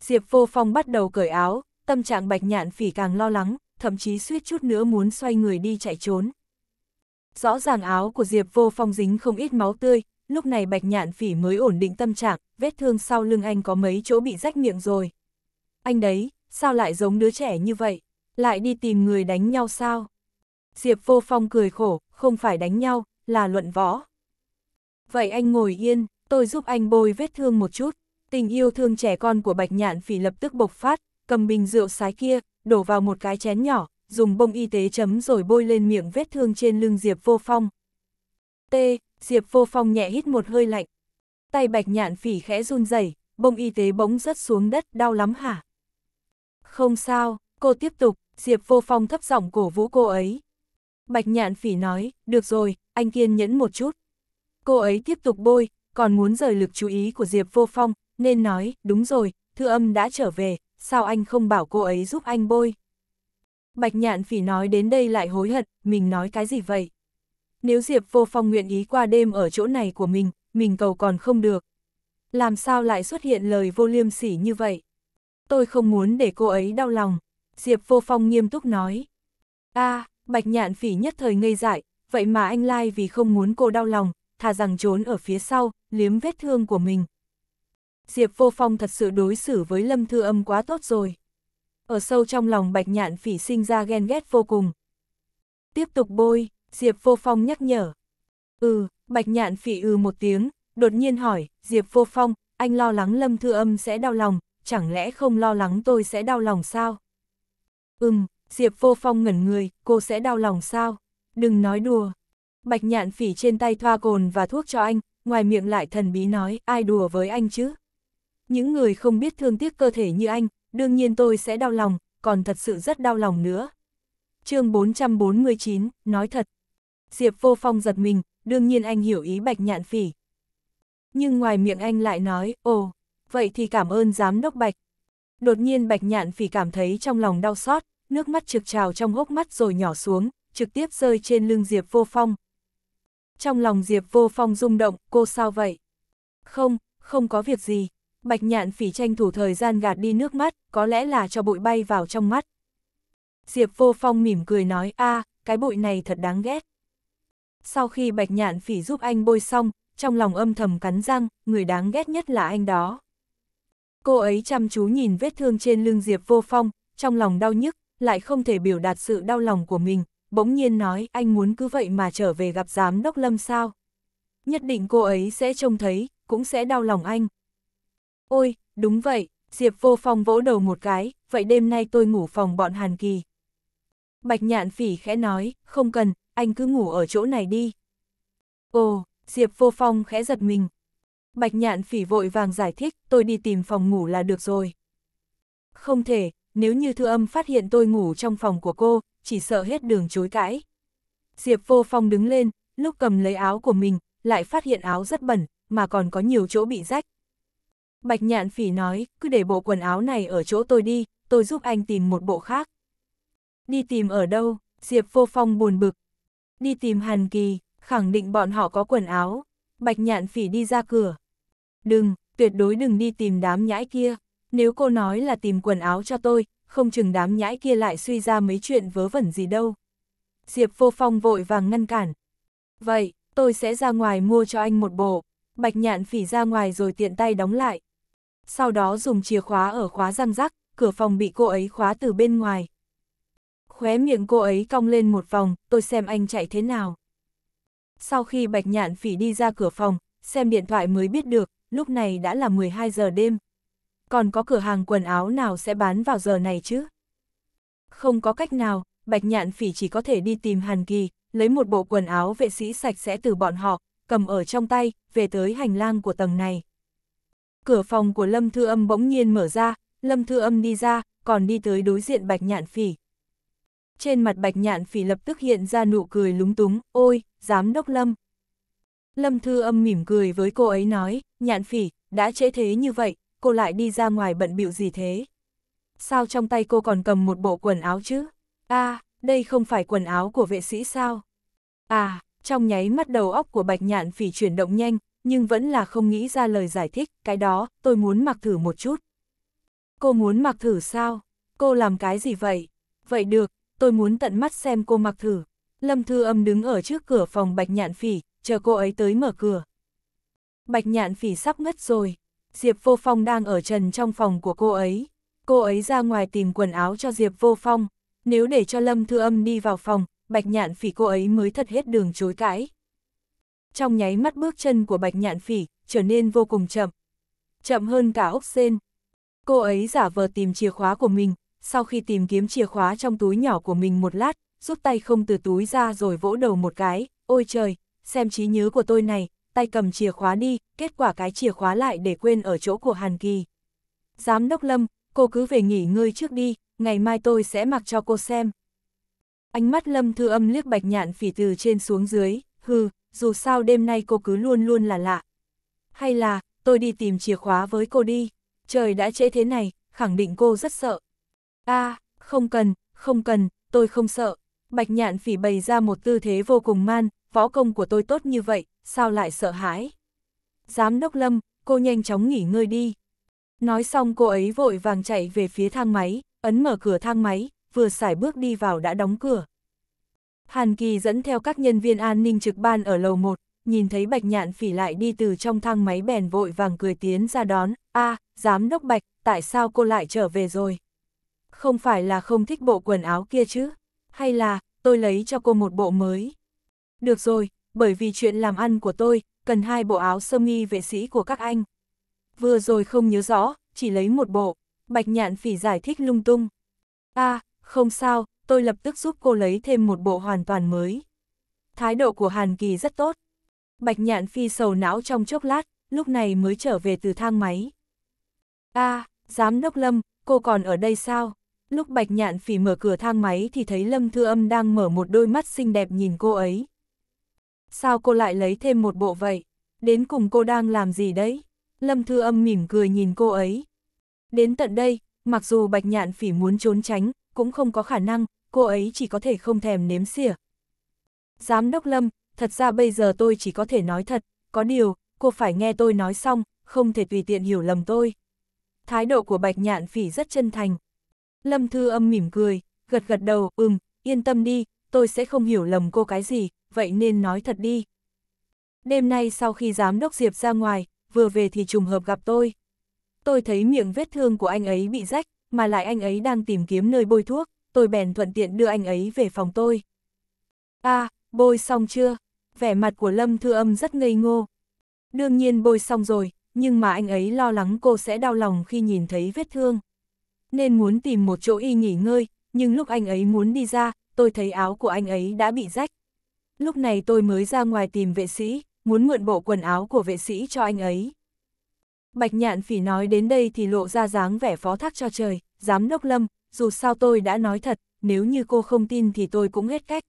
Diệp vô phong bắt đầu cởi áo, tâm trạng bạch nhạn phỉ càng lo lắng, thậm chí suýt chút nữa muốn xoay người đi chạy trốn. Rõ ràng áo của Diệp vô phong dính không ít máu tươi, lúc này bạch nhạn phỉ mới ổn định tâm trạng, vết thương sau lưng anh có mấy chỗ bị rách miệng rồi. Anh đấy, sao lại giống đứa trẻ như vậy? Lại đi tìm người đánh nhau sao? Diệp Vô Phong cười khổ, không phải đánh nhau, là luận võ. Vậy anh ngồi yên, tôi giúp anh bôi vết thương một chút. Tình yêu thương trẻ con của Bạch Nhạn Phỉ lập tức bộc phát, cầm bình rượu sái kia, đổ vào một cái chén nhỏ, dùng bông y tế chấm rồi bôi lên miệng vết thương trên lưng Diệp Vô Phong. T, Diệp Vô Phong nhẹ hít một hơi lạnh. Tay Bạch Nhạn Phỉ khẽ run rẩy, bông y tế bỗng rớt xuống đất, đau lắm hả? Không sao, cô tiếp tục, Diệp Vô Phong thấp giọng cổ vũ cô ấy. Bạch Nhạn Phỉ nói, được rồi, anh kiên nhẫn một chút. Cô ấy tiếp tục bôi, còn muốn rời lực chú ý của Diệp Vô Phong, nên nói, đúng rồi, thư âm đã trở về, sao anh không bảo cô ấy giúp anh bôi? Bạch Nhạn Phỉ nói đến đây lại hối hận, mình nói cái gì vậy? Nếu Diệp Vô Phong nguyện ý qua đêm ở chỗ này của mình, mình cầu còn không được. Làm sao lại xuất hiện lời vô liêm sỉ như vậy? Tôi không muốn để cô ấy đau lòng. Diệp Vô Phong nghiêm túc nói. a à, bạch nhạn phỉ nhất thời ngây dại, vậy mà anh Lai vì không muốn cô đau lòng, thà rằng trốn ở phía sau, liếm vết thương của mình. Diệp Vô Phong thật sự đối xử với Lâm Thư Âm quá tốt rồi. Ở sâu trong lòng bạch nhạn phỉ sinh ra ghen ghét vô cùng. Tiếp tục bôi, Diệp Vô Phong nhắc nhở. Ừ, bạch nhạn phỉ ừ một tiếng, đột nhiên hỏi, Diệp Vô Phong, anh lo lắng Lâm Thư Âm sẽ đau lòng, chẳng lẽ không lo lắng tôi sẽ đau lòng sao? Ừm, Diệp Vô Phong ngẩn người, cô sẽ đau lòng sao? Đừng nói đùa. Bạch nhạn phỉ trên tay thoa cồn và thuốc cho anh, ngoài miệng lại thần bí nói, ai đùa với anh chứ? Những người không biết thương tiếc cơ thể như anh, đương nhiên tôi sẽ đau lòng, còn thật sự rất đau lòng nữa. chương 449, nói thật. Diệp Vô Phong giật mình, đương nhiên anh hiểu ý bạch nhạn phỉ. Nhưng ngoài miệng anh lại nói, ồ, vậy thì cảm ơn giám đốc bạch. Đột nhiên bạch nhạn phỉ cảm thấy trong lòng đau xót, nước mắt trực trào trong hốc mắt rồi nhỏ xuống, trực tiếp rơi trên lưng Diệp Vô Phong. Trong lòng Diệp Vô Phong rung động, cô sao vậy? Không, không có việc gì. Bạch nhạn phỉ tranh thủ thời gian gạt đi nước mắt, có lẽ là cho bụi bay vào trong mắt. Diệp Vô Phong mỉm cười nói, a cái bụi này thật đáng ghét. Sau khi bạch nhạn phỉ giúp anh bôi xong, trong lòng âm thầm cắn răng, người đáng ghét nhất là anh đó. Cô ấy chăm chú nhìn vết thương trên lưng Diệp Vô Phong, trong lòng đau nhức, lại không thể biểu đạt sự đau lòng của mình, bỗng nhiên nói anh muốn cứ vậy mà trở về gặp giám đốc lâm sao. Nhất định cô ấy sẽ trông thấy, cũng sẽ đau lòng anh. Ôi, đúng vậy, Diệp vô phong vỗ đầu một cái, vậy đêm nay tôi ngủ phòng bọn Hàn Kỳ. Bạch nhạn phỉ khẽ nói, không cần, anh cứ ngủ ở chỗ này đi. Ồ, Diệp vô phong khẽ giật mình. Bạch nhạn phỉ vội vàng giải thích, tôi đi tìm phòng ngủ là được rồi. Không thể, nếu như thư âm phát hiện tôi ngủ trong phòng của cô, chỉ sợ hết đường chối cãi. Diệp vô phong đứng lên, lúc cầm lấy áo của mình, lại phát hiện áo rất bẩn, mà còn có nhiều chỗ bị rách. Bạch nhạn phỉ nói, cứ để bộ quần áo này ở chỗ tôi đi, tôi giúp anh tìm một bộ khác. Đi tìm ở đâu? Diệp vô phong buồn bực. Đi tìm Hàn Kỳ, khẳng định bọn họ có quần áo. Bạch nhạn phỉ đi ra cửa. Đừng, tuyệt đối đừng đi tìm đám nhãi kia. Nếu cô nói là tìm quần áo cho tôi, không chừng đám nhãi kia lại suy ra mấy chuyện vớ vẩn gì đâu. Diệp vô phong vội vàng ngăn cản. Vậy, tôi sẽ ra ngoài mua cho anh một bộ. Bạch nhạn phỉ ra ngoài rồi tiện tay đóng lại. Sau đó dùng chìa khóa ở khóa răng rắc, cửa phòng bị cô ấy khóa từ bên ngoài. Khóe miệng cô ấy cong lên một vòng, tôi xem anh chạy thế nào. Sau khi bạch nhạn phỉ đi ra cửa phòng, xem điện thoại mới biết được, lúc này đã là 12 giờ đêm còn có cửa hàng quần áo nào sẽ bán vào giờ này chứ? Không có cách nào, Bạch Nhạn Phỉ chỉ có thể đi tìm Hàn Kỳ, lấy một bộ quần áo vệ sĩ sạch sẽ từ bọn họ, cầm ở trong tay, về tới hành lang của tầng này. Cửa phòng của Lâm Thư Âm bỗng nhiên mở ra, Lâm Thư Âm đi ra, còn đi tới đối diện Bạch Nhạn Phỉ. Trên mặt Bạch Nhạn Phỉ lập tức hiện ra nụ cười lúng túng, ôi, giám đốc Lâm. Lâm Thư Âm mỉm cười với cô ấy nói, Nhạn Phỉ, đã trễ thế như vậy, cô lại đi ra ngoài bận bịu gì thế? Sao trong tay cô còn cầm một bộ quần áo chứ? À, đây không phải quần áo của vệ sĩ sao? À, trong nháy mắt đầu óc của bạch nhạn phỉ chuyển động nhanh, nhưng vẫn là không nghĩ ra lời giải thích, cái đó, tôi muốn mặc thử một chút. Cô muốn mặc thử sao? Cô làm cái gì vậy? Vậy được, tôi muốn tận mắt xem cô mặc thử. Lâm Thư Âm đứng ở trước cửa phòng Bạch Nhạn Phỉ, chờ cô ấy tới mở cửa. Bạch Nhạn Phỉ sắp ngất rồi, Diệp Vô Phong đang ở trần trong phòng của cô ấy. Cô ấy ra ngoài tìm quần áo cho Diệp Vô Phong. Nếu để cho Lâm Thư Âm đi vào phòng, Bạch Nhạn Phỉ cô ấy mới thật hết đường chối cãi. Trong nháy mắt bước chân của Bạch Nhạn Phỉ trở nên vô cùng chậm. Chậm hơn cả ốc sen. Cô ấy giả vờ tìm chìa khóa của mình, sau khi tìm kiếm chìa khóa trong túi nhỏ của mình một lát, rút tay không từ túi ra rồi vỗ đầu một cái, ôi trời, xem trí nhớ của tôi này, tay cầm chìa khóa đi, kết quả cái chìa khóa lại để quên ở chỗ của Hàn Kỳ. Giám đốc Lâm, cô cứ về nghỉ ngơi trước đi, ngày mai tôi sẽ mặc cho cô xem. Ánh mắt Lâm Thư Âm liếc bạch nhạn phỉ từ trên xuống dưới, hừ, dù sao đêm nay cô cứ luôn luôn là lạ. Hay là, tôi đi tìm chìa khóa với cô đi, trời đã trễ thế này, khẳng định cô rất sợ. a không cần, không cần, tôi không sợ. Bạch nhạn phỉ bày ra một tư thế vô cùng man, võ công của tôi tốt như vậy, sao lại sợ hãi? Giám đốc Lâm, cô nhanh chóng nghỉ ngơi đi. Nói xong cô ấy vội vàng chạy về phía thang máy, ấn mở cửa thang máy, vừa xài bước đi vào đã đóng cửa. Hàn Kỳ dẫn theo các nhân viên an ninh trực ban ở lầu 1, nhìn thấy Bạch Nhạn phỉ lại đi từ trong thang máy bèn vội vàng cười tiến ra đón, a à, giám đốc Bạch, tại sao cô lại trở về rồi? Không phải là không thích bộ quần áo kia chứ? Hay là, tôi lấy cho cô một bộ mới? Được rồi, bởi vì chuyện làm ăn của tôi, cần hai bộ áo sơ mi vệ sĩ của các anh. Vừa rồi không nhớ rõ, chỉ lấy một bộ, bạch nhạn phỉ giải thích lung tung. a à, không sao, tôi lập tức giúp cô lấy thêm một bộ hoàn toàn mới. Thái độ của Hàn Kỳ rất tốt. Bạch nhạn phi sầu não trong chốc lát, lúc này mới trở về từ thang máy. a à, giám đốc Lâm, cô còn ở đây sao? Lúc Bạch Nhạn Phỉ mở cửa thang máy thì thấy Lâm Thư Âm đang mở một đôi mắt xinh đẹp nhìn cô ấy. Sao cô lại lấy thêm một bộ vậy? Đến cùng cô đang làm gì đấy? Lâm Thư Âm mỉm cười nhìn cô ấy. Đến tận đây, mặc dù Bạch Nhạn Phỉ muốn trốn tránh, cũng không có khả năng, cô ấy chỉ có thể không thèm nếm xỉa. Giám đốc Lâm, thật ra bây giờ tôi chỉ có thể nói thật, có điều, cô phải nghe tôi nói xong, không thể tùy tiện hiểu lầm tôi. Thái độ của Bạch Nhạn Phỉ rất chân thành. Lâm Thư Âm mỉm cười, gật gật đầu, ừm, yên tâm đi, tôi sẽ không hiểu lầm cô cái gì, vậy nên nói thật đi. Đêm nay sau khi giám đốc Diệp ra ngoài, vừa về thì trùng hợp gặp tôi. Tôi thấy miệng vết thương của anh ấy bị rách, mà lại anh ấy đang tìm kiếm nơi bôi thuốc, tôi bèn thuận tiện đưa anh ấy về phòng tôi. a à, bôi xong chưa? Vẻ mặt của Lâm Thư Âm rất ngây ngô. Đương nhiên bôi xong rồi, nhưng mà anh ấy lo lắng cô sẽ đau lòng khi nhìn thấy vết thương. Nên muốn tìm một chỗ y nghỉ ngơi, nhưng lúc anh ấy muốn đi ra, tôi thấy áo của anh ấy đã bị rách. Lúc này tôi mới ra ngoài tìm vệ sĩ, muốn mượn bộ quần áo của vệ sĩ cho anh ấy. Bạch nhạn phỉ nói đến đây thì lộ ra dáng vẻ phó thác cho trời, giám đốc lâm, dù sao tôi đã nói thật, nếu như cô không tin thì tôi cũng hết cách.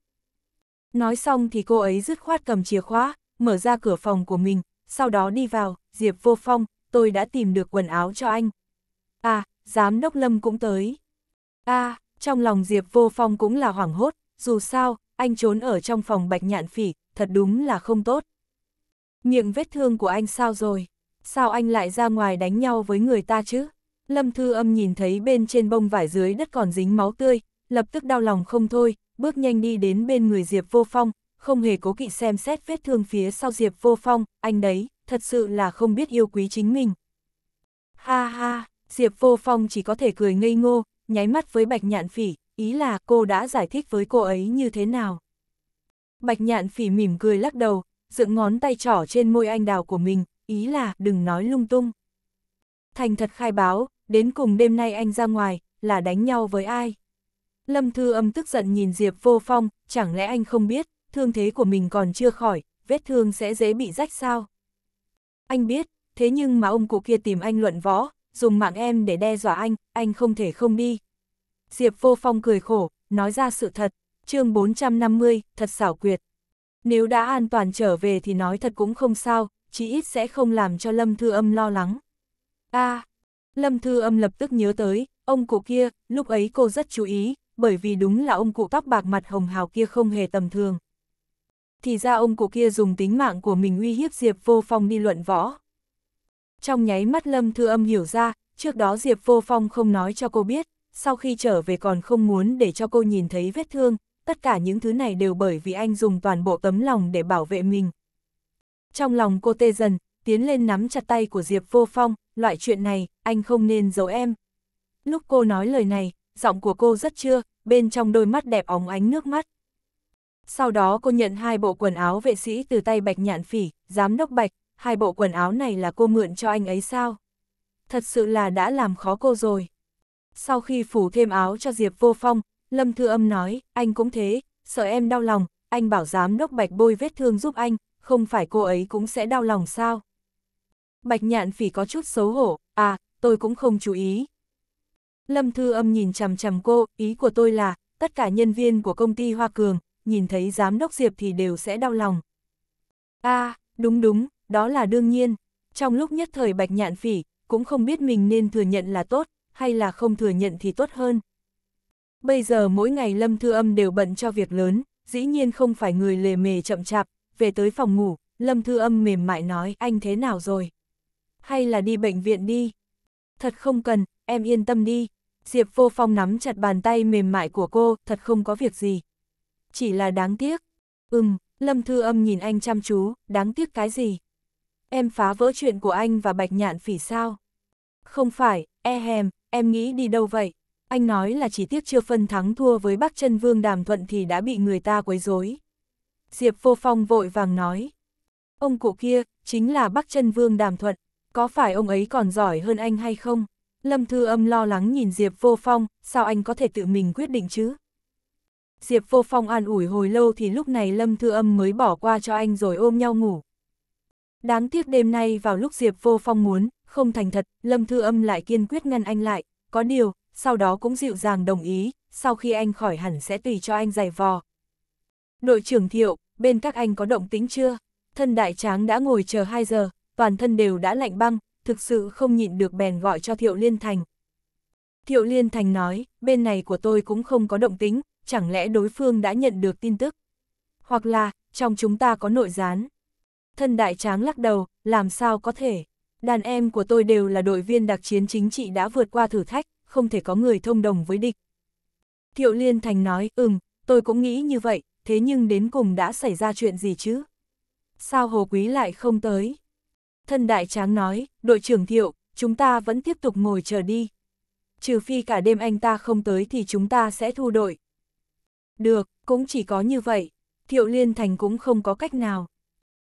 Nói xong thì cô ấy dứt khoát cầm chìa khóa, mở ra cửa phòng của mình, sau đó đi vào, Diệp vô phong, tôi đã tìm được quần áo cho anh. À, giám đốc lâm cũng tới. À, trong lòng Diệp Vô Phong cũng là hoảng hốt, dù sao, anh trốn ở trong phòng bạch nhạn phỉ, thật đúng là không tốt. Miệng vết thương của anh sao rồi? Sao anh lại ra ngoài đánh nhau với người ta chứ? Lâm Thư Âm nhìn thấy bên trên bông vải dưới đất còn dính máu tươi, lập tức đau lòng không thôi, bước nhanh đi đến bên người Diệp Vô Phong, không hề cố kỵ xem xét vết thương phía sau Diệp Vô Phong, anh đấy, thật sự là không biết yêu quý chính mình. Ha ha, Diệp Vô Phong chỉ có thể cười ngây ngô, nháy mắt với Bạch Nhạn Phỉ, ý là cô đã giải thích với cô ấy như thế nào. Bạch Nhạn Phỉ mỉm cười lắc đầu, dựng ngón tay trỏ trên môi anh đào của mình, ý là đừng nói lung tung. Thành thật khai báo, đến cùng đêm nay anh ra ngoài, là đánh nhau với ai? Lâm Thư âm tức giận nhìn Diệp vô phong, chẳng lẽ anh không biết, thương thế của mình còn chưa khỏi, vết thương sẽ dễ bị rách sao? Anh biết, thế nhưng mà ông cụ kia tìm anh luận võ, dùng mạng em để đe dọa anh, anh không thể không đi. Diệp Vô Phong cười khổ, nói ra sự thật, chương 450, thật xảo quyệt. Nếu đã an toàn trở về thì nói thật cũng không sao, chí ít sẽ không làm cho Lâm Thư Âm lo lắng. a à, Lâm Thư Âm lập tức nhớ tới, ông cụ kia, lúc ấy cô rất chú ý, bởi vì đúng là ông cụ tóc bạc mặt hồng hào kia không hề tầm thường. Thì ra ông cụ kia dùng tính mạng của mình uy hiếp Diệp Vô Phong đi luận võ. Trong nháy mắt Lâm Thư Âm hiểu ra, trước đó Diệp Vô Phong không nói cho cô biết, sau khi trở về còn không muốn để cho cô nhìn thấy vết thương, tất cả những thứ này đều bởi vì anh dùng toàn bộ tấm lòng để bảo vệ mình. Trong lòng cô tê dần, tiến lên nắm chặt tay của Diệp Vô Phong, loại chuyện này, anh không nên giấu em. Lúc cô nói lời này, giọng của cô rất chưa, bên trong đôi mắt đẹp óng ánh nước mắt. Sau đó cô nhận hai bộ quần áo vệ sĩ từ tay Bạch Nhạn Phỉ, giám đốc Bạch, hai bộ quần áo này là cô mượn cho anh ấy sao? Thật sự là đã làm khó cô rồi. Sau khi phủ thêm áo cho Diệp Vô Phong, Lâm Thư Âm nói, anh cũng thế, sợ em đau lòng, anh bảo giám đốc Bạch bôi vết thương giúp anh, không phải cô ấy cũng sẽ đau lòng sao? Bạch nhạn phỉ có chút xấu hổ, à, tôi cũng không chú ý. Lâm Thư Âm nhìn chằm chằm cô, ý của tôi là, tất cả nhân viên của công ty Hoa Cường, nhìn thấy giám đốc Diệp thì đều sẽ đau lòng. à, đúng đúng, đó là đương nhiên. Trong lúc nhất thời bạch nhạn phỉ, cũng không biết mình nên thừa nhận là tốt, hay là không thừa nhận thì tốt hơn. Bây giờ mỗi ngày Lâm Thư Âm đều bận cho việc lớn, dĩ nhiên không phải người lề mề chậm chạp, về tới phòng ngủ, Lâm Thư Âm mềm mại nói anh thế nào rồi? Hay là đi bệnh viện đi? Thật không cần, em yên tâm đi. Diệp Vô Phong nắm chặt bàn tay mềm mại của cô, thật không có việc gì. Chỉ là đáng tiếc. Ừm, Lâm Thư Âm nhìn anh chăm chú, đáng tiếc cái gì? Em phá vỡ chuyện của anh và bạch nhạn phỉ sao? Không phải, e hèm, em nghĩ đi đâu vậy? Anh nói là chỉ tiếc chưa phân thắng thua với Bắc chân Vương Đàm Thuận thì đã bị người ta quấy rối. Diệp Vô Phong vội vàng nói. Ông cụ kia, chính là Bắc chân Vương Đàm Thuận, có phải ông ấy còn giỏi hơn anh hay không? Lâm Thư Âm lo lắng nhìn Diệp Vô Phong, sao anh có thể tự mình quyết định chứ? Diệp Vô Phong an ủi hồi lâu thì lúc này Lâm Thư Âm mới bỏ qua cho anh rồi ôm nhau ngủ. Đáng tiếc đêm nay vào lúc Diệp Vô Phong muốn, không thành thật, Lâm Thư Âm lại kiên quyết ngăn anh lại, có điều, sau đó cũng dịu dàng đồng ý, sau khi anh khỏi hẳn sẽ tùy cho anh giày vò. Đội trưởng Thiệu, bên các anh có động tính chưa? Thân đại tráng đã ngồi chờ 2 giờ, toàn thân đều đã lạnh băng, thực sự không nhịn được bèn gọi cho Thiệu Liên Thành. Thiệu Liên Thành nói, bên này của tôi cũng không có động tính, chẳng lẽ đối phương đã nhận được tin tức? Hoặc là, trong chúng ta có nội gián? Thân đại tráng lắc đầu, làm sao có thể. Đàn em của tôi đều là đội viên đặc chiến chính trị đã vượt qua thử thách, không thể có người thông đồng với địch. Thiệu Liên Thành nói, ừm, tôi cũng nghĩ như vậy, thế nhưng đến cùng đã xảy ra chuyện gì chứ? Sao Hồ Quý lại không tới? Thân đại tráng nói, đội trưởng Thiệu, chúng ta vẫn tiếp tục ngồi chờ đi. Trừ phi cả đêm anh ta không tới thì chúng ta sẽ thu đội. Được, cũng chỉ có như vậy. Thiệu Liên Thành cũng không có cách nào.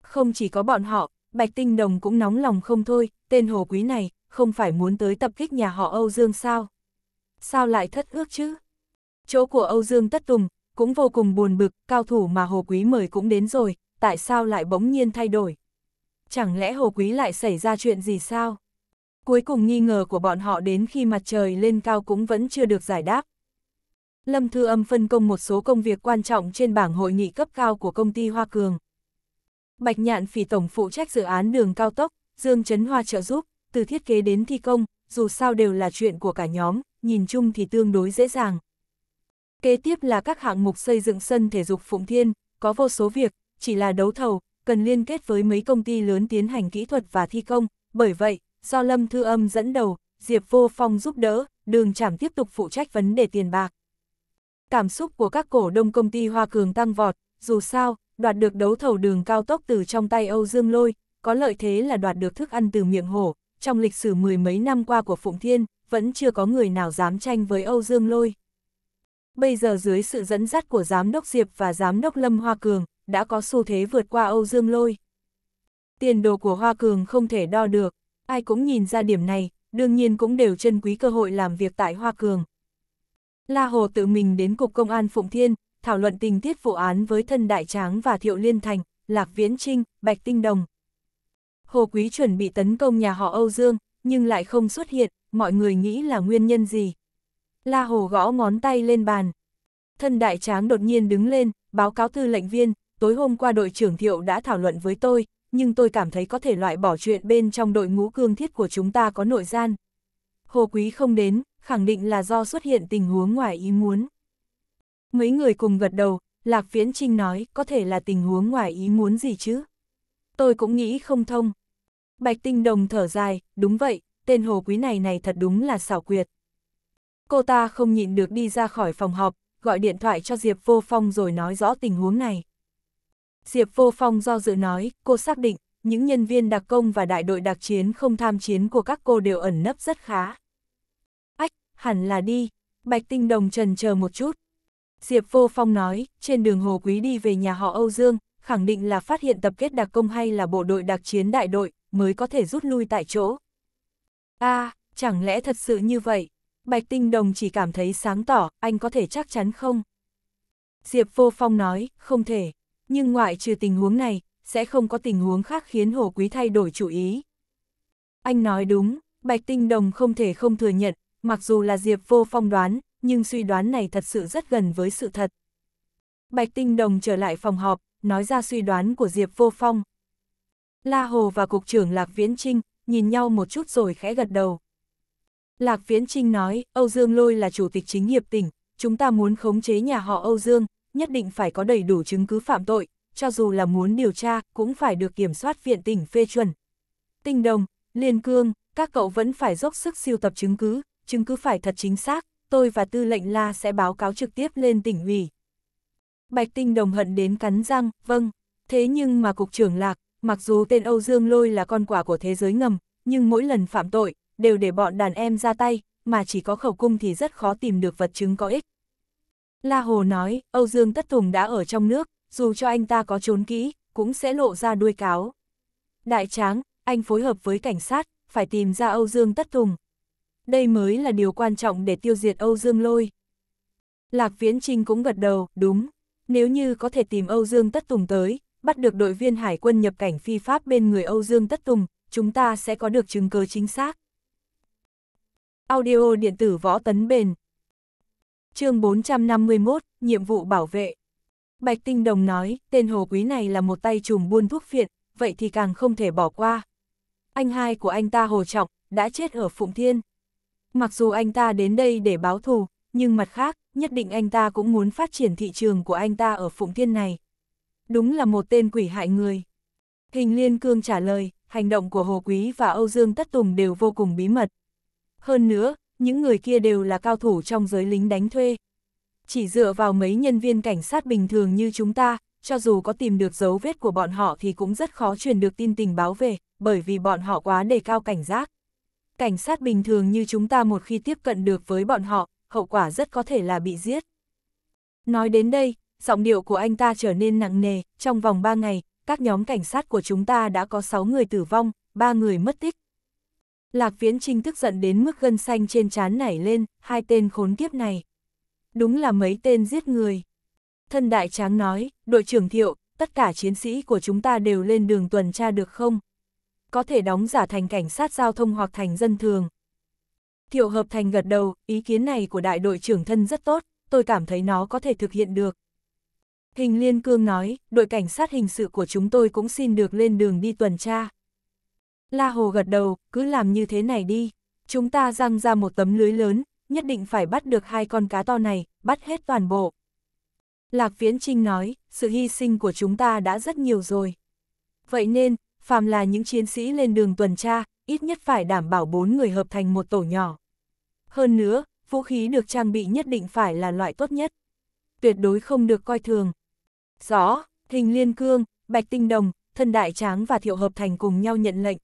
Không chỉ có bọn họ, Bạch Tinh Đồng cũng nóng lòng không thôi, tên hồ quý này, không phải muốn tới tập kích nhà họ Âu Dương sao? Sao lại thất ước chứ? Chỗ của Âu Dương Tất Tùng, cũng vô cùng buồn bực, cao thủ mà hồ quý mời cũng đến rồi, tại sao lại bỗng nhiên thay đổi? Chẳng lẽ hồ quý lại xảy ra chuyện gì sao? Cuối cùng nghi ngờ của bọn họ đến khi mặt trời lên cao cũng vẫn chưa được giải đáp. Lâm Thư Âm phân công một số công việc quan trọng trên bảng hội nghị cấp cao của công ty Hoa Cường. Bạch Nhạn Phỉ tổng phụ trách dự án đường cao tốc, Dương Trấn Hoa trợ giúp, từ thiết kế đến thi công, dù sao đều là chuyện của cả nhóm, nhìn chung thì tương đối dễ dàng. Kế tiếp là các hạng mục xây dựng sân thể dục Phụng Thiên, có vô số việc, chỉ là đấu thầu, cần liên kết với mấy công ty lớn tiến hành kỹ thuật và thi công, bởi vậy, do Lâm Thư Âm dẫn đầu, Diệp Vô Phong giúp đỡ, đường trảm tiếp tục phụ trách vấn đề tiền bạc. Cảm xúc của các cổ đông công ty Hoa Cường tăng vọt, dù sao, đoạt được đấu thầu đường cao tốc từ trong tay Âu Dương Lôi, có lợi thế là đoạt được thức ăn từ miệng hổ, trong lịch sử mười mấy năm qua của Phụng Thiên, vẫn chưa có người nào dám tranh với Âu Dương Lôi. Bây giờ dưới sự dẫn dắt của Giám đốc Diệp và Giám đốc Lâm Hoa Cường, đã có xu thế vượt qua Âu Dương Lôi. Tiền đồ của Hoa Cường không thể đo được, ai cũng nhìn ra điểm này, đương nhiên cũng đều trân quý cơ hội làm việc tại Hoa Cường. La Hồ tự mình đến Cục Công an Phụng Thiên, thảo luận tình tiết vụ án với thân đại tráng và thiệu liên thành, Lạc Viễn Trinh, Bạch Tinh Đồng. Hồ Quý chuẩn bị tấn công nhà họ Âu Dương, nhưng lại không xuất hiện, mọi người nghĩ là nguyên nhân gì. La Hồ gõ ngón tay lên bàn. Thân đại tráng đột nhiên đứng lên, báo cáo thư lệnh viên, tối hôm qua đội trưởng thiệu đã thảo luận với tôi, nhưng tôi cảm thấy có thể loại bỏ chuyện bên trong đội ngũ cương thiết của chúng ta có nội gian. Hồ Quý không đến, khẳng định là do xuất hiện tình huống ngoài ý muốn. Mấy người cùng gật đầu, Lạc Viễn Trinh nói có thể là tình huống ngoài ý muốn gì chứ. Tôi cũng nghĩ không thông. Bạch Tinh Đồng thở dài, đúng vậy, tên hồ quý này này thật đúng là xảo quyệt. Cô ta không nhịn được đi ra khỏi phòng họp, gọi điện thoại cho Diệp Vô Phong rồi nói rõ tình huống này. Diệp Vô Phong do dự nói, cô xác định, những nhân viên đặc công và đại đội đặc chiến không tham chiến của các cô đều ẩn nấp rất khá. Ách, hẳn là đi, Bạch Tinh Đồng trần chờ một chút, Diệp Vô Phong nói, trên đường Hồ Quý đi về nhà họ Âu Dương, khẳng định là phát hiện tập kết đặc công hay là bộ đội đặc chiến đại đội, mới có thể rút lui tại chỗ. a à, chẳng lẽ thật sự như vậy? Bạch Tinh Đồng chỉ cảm thấy sáng tỏ, anh có thể chắc chắn không? Diệp Vô Phong nói, không thể, nhưng ngoại trừ tình huống này, sẽ không có tình huống khác khiến Hồ Quý thay đổi chủ ý. Anh nói đúng, Bạch Tinh Đồng không thể không thừa nhận, mặc dù là Diệp Vô Phong đoán, nhưng suy đoán này thật sự rất gần với sự thật. Bạch Tinh Đồng trở lại phòng họp, nói ra suy đoán của Diệp Vô Phong. La Hồ và Cục trưởng Lạc Viễn Trinh nhìn nhau một chút rồi khẽ gật đầu. Lạc Viễn Trinh nói, Âu Dương Lôi là chủ tịch chính nghiệp tỉnh, chúng ta muốn khống chế nhà họ Âu Dương, nhất định phải có đầy đủ chứng cứ phạm tội, cho dù là muốn điều tra, cũng phải được kiểm soát viện tỉnh phê chuẩn. Tinh Đồng, Liên Cương, các cậu vẫn phải dốc sức siêu tập chứng cứ, chứng cứ phải thật chính xác, tôi và tư lệnh la sẽ báo cáo trực tiếp lên tỉnh ủy. Bạch Tinh đồng hận đến cắn răng, vâng, thế nhưng mà cục trưởng lạc, mặc dù tên Âu Dương Lôi là con quả của thế giới ngầm, nhưng mỗi lần phạm tội, đều để bọn đàn em ra tay, mà chỉ có khẩu cung thì rất khó tìm được vật chứng có ích. La Hồ nói, Âu Dương Tất thùng đã ở trong nước, dù cho anh ta có trốn kỹ, cũng sẽ lộ ra đuôi cáo. Đại Tráng, anh phối hợp với cảnh sát, phải tìm ra Âu Dương Tất thùng đây mới là điều quan trọng để tiêu diệt Âu Dương Lôi. Lạc Viễn Trinh cũng gật đầu, đúng, nếu như có thể tìm Âu Dương Tất Tùng tới, bắt được đội viên hải quân nhập cảnh phi pháp bên người Âu Dương Tất Tùng, chúng ta sẽ có được chứng cứ chính xác. Audio điện tử võ tấn bền chương 451, nhiệm vụ bảo vệ. Bạch Tinh Đồng nói, tên hồ quý này là một tay trùm buôn thuốc phiện, vậy thì càng không thể bỏ qua. Anh hai của anh ta hồ trọng, đã chết ở Phụng Thiên, Mặc dù anh ta đến đây để báo thù, nhưng mặt khác, nhất định anh ta cũng muốn phát triển thị trường của anh ta ở Phụng Thiên này. Đúng là một tên quỷ hại người. Hình Liên Cương trả lời, hành động của Hồ Quý và Âu Dương Tất Tùng đều vô cùng bí mật. Hơn nữa, những người kia đều là cao thủ trong giới lính đánh thuê. Chỉ dựa vào mấy nhân viên cảnh sát bình thường như chúng ta, cho dù có tìm được dấu vết của bọn họ thì cũng rất khó truyền được tin tình báo về, bởi vì bọn họ quá đề cao cảnh giác cảnh sát bình thường như chúng ta một khi tiếp cận được với bọn họ, hậu quả rất có thể là bị giết. Nói đến đây, giọng điệu của anh ta trở nên nặng nề, trong vòng 3 ngày, các nhóm cảnh sát của chúng ta đã có 6 người tử vong, 3 người mất tích. Lạc Viễn Trinh tức giận đến mức gân xanh trên trán nảy lên, hai tên khốn kiếp này. Đúng là mấy tên giết người. Thân đại tráng nói, đội trưởng thiệu, tất cả chiến sĩ của chúng ta đều lên đường tuần tra được không? có thể đóng giả thành cảnh sát giao thông hoặc thành dân thường. Thiệu Hợp Thành gật đầu, ý kiến này của đại đội trưởng thân rất tốt, tôi cảm thấy nó có thể thực hiện được. Hình Liên Cương nói, đội cảnh sát hình sự của chúng tôi cũng xin được lên đường đi tuần tra. La Hồ gật đầu, cứ làm như thế này đi, chúng ta răng ra một tấm lưới lớn, nhất định phải bắt được hai con cá to này, bắt hết toàn bộ. Lạc Viễn Trinh nói, sự hy sinh của chúng ta đã rất nhiều rồi. Vậy nên, phàm là những chiến sĩ lên đường tuần tra, ít nhất phải đảm bảo 4 người hợp thành một tổ nhỏ. Hơn nữa, vũ khí được trang bị nhất định phải là loại tốt nhất. Tuyệt đối không được coi thường. Rõ, hình liên cương, bạch tinh đồng, thân đại tráng và thiệu hợp thành cùng nhau nhận lệnh.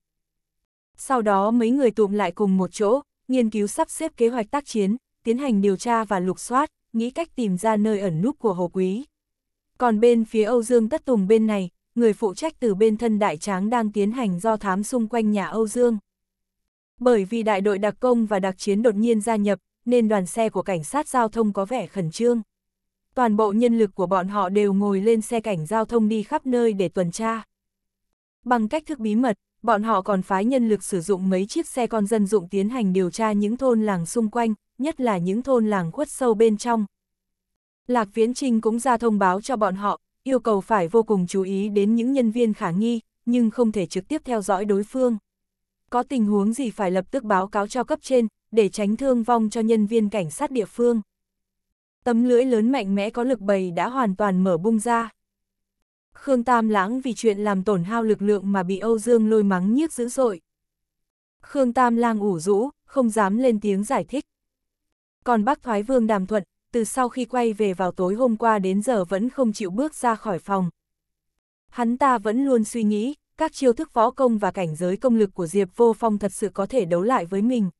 Sau đó mấy người tụm lại cùng một chỗ, nghiên cứu sắp xếp kế hoạch tác chiến, tiến hành điều tra và lục soát, nghĩ cách tìm ra nơi ẩn núp của Hồ Quý. Còn bên phía Âu Dương Tất Tùng bên này, người phụ trách từ bên thân đại tráng đang tiến hành do thám xung quanh nhà Âu Dương. Bởi vì đại đội đặc công và đặc chiến đột nhiên gia nhập, nên đoàn xe của cảnh sát giao thông có vẻ khẩn trương. Toàn bộ nhân lực của bọn họ đều ngồi lên xe cảnh giao thông đi khắp nơi để tuần tra. Bằng cách thức bí mật, bọn họ còn phái nhân lực sử dụng mấy chiếc xe con dân dụng tiến hành điều tra những thôn làng xung quanh, nhất là những thôn làng khuất sâu bên trong. Lạc Viễn Trinh cũng ra thông báo cho bọn họ, yêu cầu phải vô cùng chú ý đến những nhân viên khả nghi, nhưng không thể trực tiếp theo dõi đối phương. Có tình huống gì phải lập tức báo cáo cho cấp trên, để tránh thương vong cho nhân viên cảnh sát địa phương. Tấm lưỡi lớn mạnh mẽ có lực bầy đã hoàn toàn mở bung ra. Khương Tam Lãng vì chuyện làm tổn hao lực lượng mà bị Âu Dương lôi mắng nhiếc dữ dội. Khương Tam Lang ủ rũ, không dám lên tiếng giải thích. Còn bác Thoái Vương Đàm Thuận từ sau khi quay về vào tối hôm qua đến giờ vẫn không chịu bước ra khỏi phòng. Hắn ta vẫn luôn suy nghĩ, các chiêu thức võ công và cảnh giới công lực của Diệp Vô Phong thật sự có thể đấu lại với mình.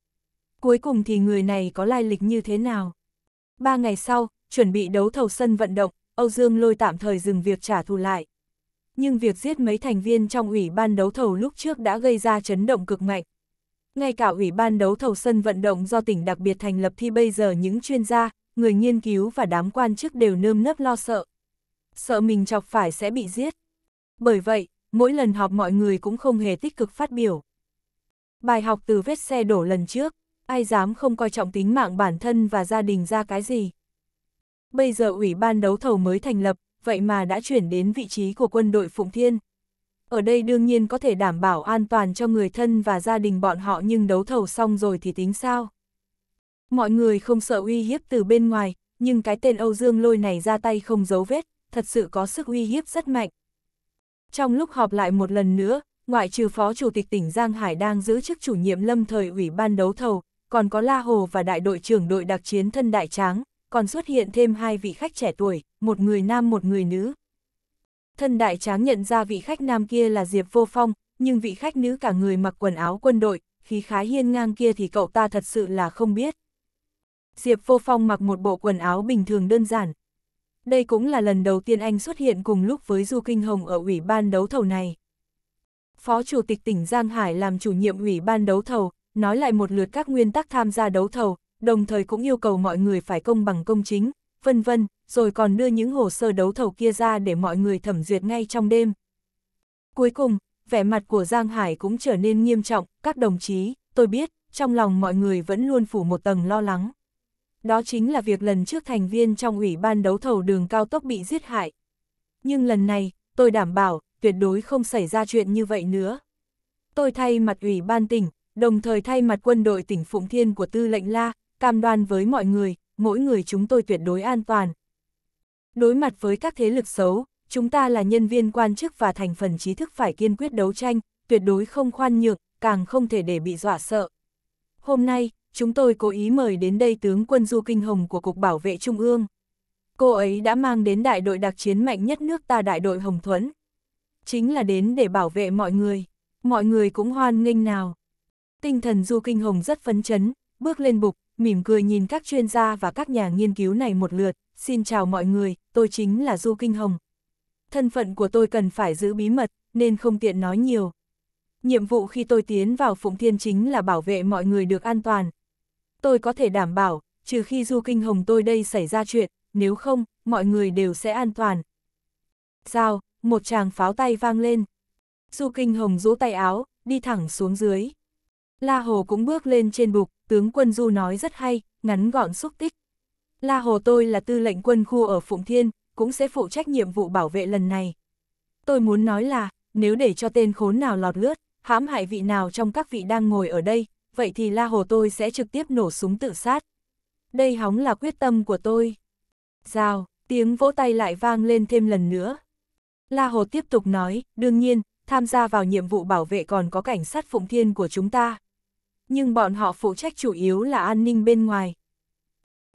Cuối cùng thì người này có lai lịch như thế nào? Ba ngày sau, chuẩn bị đấu thầu sân vận động, Âu Dương lôi tạm thời dừng việc trả thù lại. Nhưng việc giết mấy thành viên trong ủy ban đấu thầu lúc trước đã gây ra chấn động cực mạnh. Ngay cả ủy ban đấu thầu sân vận động do tỉnh đặc biệt thành lập thì bây giờ những chuyên gia, người nghiên cứu và đám quan chức đều nơm nớp lo sợ. Sợ mình chọc phải sẽ bị giết. Bởi vậy, mỗi lần họp mọi người cũng không hề tích cực phát biểu. Bài học từ vết xe đổ lần trước, ai dám không coi trọng tính mạng bản thân và gia đình ra cái gì. Bây giờ Ủy ban đấu thầu mới thành lập, vậy mà đã chuyển đến vị trí của quân đội Phụng Thiên. Ở đây đương nhiên có thể đảm bảo an toàn cho người thân và gia đình bọn họ nhưng đấu thầu xong rồi thì tính sao? Mọi người không sợ uy hiếp từ bên ngoài, nhưng cái tên Âu Dương Lôi này ra tay không giấu vết, thật sự có sức uy hiếp rất mạnh. Trong lúc họp lại một lần nữa, ngoại trừ Phó Chủ tịch tỉnh Giang Hải đang giữ chức chủ nhiệm lâm thời Ủy ban đấu thầu, còn có La Hồ và đại đội trưởng đội đặc chiến thân đại tráng, còn xuất hiện thêm hai vị khách trẻ tuổi, một người nam một người nữ. Thân đại tráng nhận ra vị khách nam kia là Diệp Vô Phong, nhưng vị khách nữ cả người mặc quần áo quân đội, khí khái hiên ngang kia thì cậu ta thật sự là không biết. Diệp Vô Phong mặc một bộ quần áo bình thường đơn giản. Đây cũng là lần đầu tiên anh xuất hiện cùng lúc với Du Kinh Hồng ở ủy ban đấu thầu này. Phó Chủ tịch tỉnh Giang Hải làm chủ nhiệm ủy ban đấu thầu, nói lại một lượt các nguyên tắc tham gia đấu thầu, đồng thời cũng yêu cầu mọi người phải công bằng công chính, vân vân, rồi còn đưa những hồ sơ đấu thầu kia ra để mọi người thẩm duyệt ngay trong đêm. Cuối cùng, vẻ mặt của Giang Hải cũng trở nên nghiêm trọng, các đồng chí, tôi biết, trong lòng mọi người vẫn luôn phủ một tầng lo lắng đó chính là việc lần trước thành viên trong ủy ban đấu thầu đường cao tốc bị giết hại. Nhưng lần này, tôi đảm bảo, tuyệt đối không xảy ra chuyện như vậy nữa. Tôi thay mặt ủy ban tỉnh, đồng thời thay mặt quân đội tỉnh Phụng Thiên của Tư lệnh La, cam đoan với mọi người, mỗi người chúng tôi tuyệt đối an toàn. Đối mặt với các thế lực xấu, chúng ta là nhân viên quan chức và thành phần trí thức phải kiên quyết đấu tranh, tuyệt đối không khoan nhượng, càng không thể để bị dọa sợ. Hôm nay, chúng tôi cố ý mời đến đây tướng quân Du Kinh Hồng của Cục Bảo vệ Trung ương. Cô ấy đã mang đến đại đội đặc chiến mạnh nhất nước ta đại đội Hồng Thuẫn. Chính là đến để bảo vệ mọi người. Mọi người cũng hoan nghênh nào. Tinh thần Du Kinh Hồng rất phấn chấn, bước lên bục, mỉm cười nhìn các chuyên gia và các nhà nghiên cứu này một lượt. Xin chào mọi người, tôi chính là Du Kinh Hồng. Thân phận của tôi cần phải giữ bí mật, nên không tiện nói nhiều, nhiệm vụ khi tôi tiến vào Phụng Thiên chính là bảo vệ mọi người được an toàn. Tôi có thể đảm bảo, trừ khi Du Kinh Hồng tôi đây xảy ra chuyện, nếu không, mọi người đều sẽ an toàn. Sao, một chàng pháo tay vang lên. Du Kinh Hồng rũ tay áo, đi thẳng xuống dưới. La Hồ cũng bước lên trên bục, tướng quân Du nói rất hay, ngắn gọn xúc tích. La Hồ tôi là tư lệnh quân khu ở Phụng Thiên, cũng sẽ phụ trách nhiệm vụ bảo vệ lần này. Tôi muốn nói là, nếu để cho tên khốn nào lọt lướt, hãm hại vị nào trong các vị đang ngồi ở đây, vậy thì La Hồ tôi sẽ trực tiếp nổ súng tự sát. Đây hóng là quyết tâm của tôi. Rào, tiếng vỗ tay lại vang lên thêm lần nữa. La Hồ tiếp tục nói, đương nhiên, tham gia vào nhiệm vụ bảo vệ còn có cảnh sát phụng thiên của chúng ta. Nhưng bọn họ phụ trách chủ yếu là an ninh bên ngoài.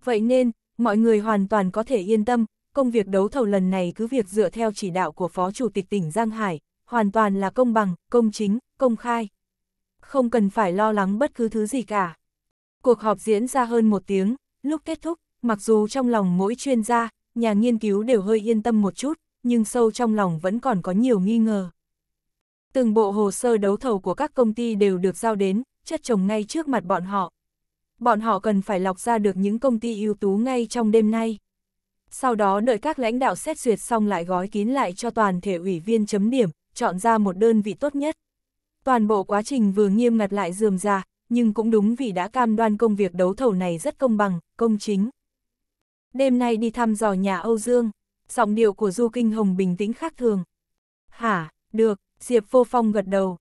Vậy nên, mọi người hoàn toàn có thể yên tâm, công việc đấu thầu lần này cứ việc dựa theo chỉ đạo của Phó Chủ tịch tỉnh Giang Hải, hoàn toàn là công bằng, công chính, công khai. Không cần phải lo lắng bất cứ thứ gì cả. Cuộc họp diễn ra hơn một tiếng, lúc kết thúc, mặc dù trong lòng mỗi chuyên gia, nhà nghiên cứu đều hơi yên tâm một chút, nhưng sâu trong lòng vẫn còn có nhiều nghi ngờ. Từng bộ hồ sơ đấu thầu của các công ty đều được giao đến, chất chồng ngay trước mặt bọn họ. Bọn họ cần phải lọc ra được những công ty ưu tú ngay trong đêm nay. Sau đó đợi các lãnh đạo xét duyệt xong lại gói kín lại cho toàn thể ủy viên chấm điểm, chọn ra một đơn vị tốt nhất. Toàn bộ quá trình vừa nghiêm ngặt lại dườm ra, nhưng cũng đúng vì đã cam đoan công việc đấu thầu này rất công bằng, công chính. Đêm nay đi thăm dò nhà Âu Dương, giọng điệu của Du Kinh Hồng bình tĩnh khác thường. Hả, được, Diệp Phô Phong gật đầu.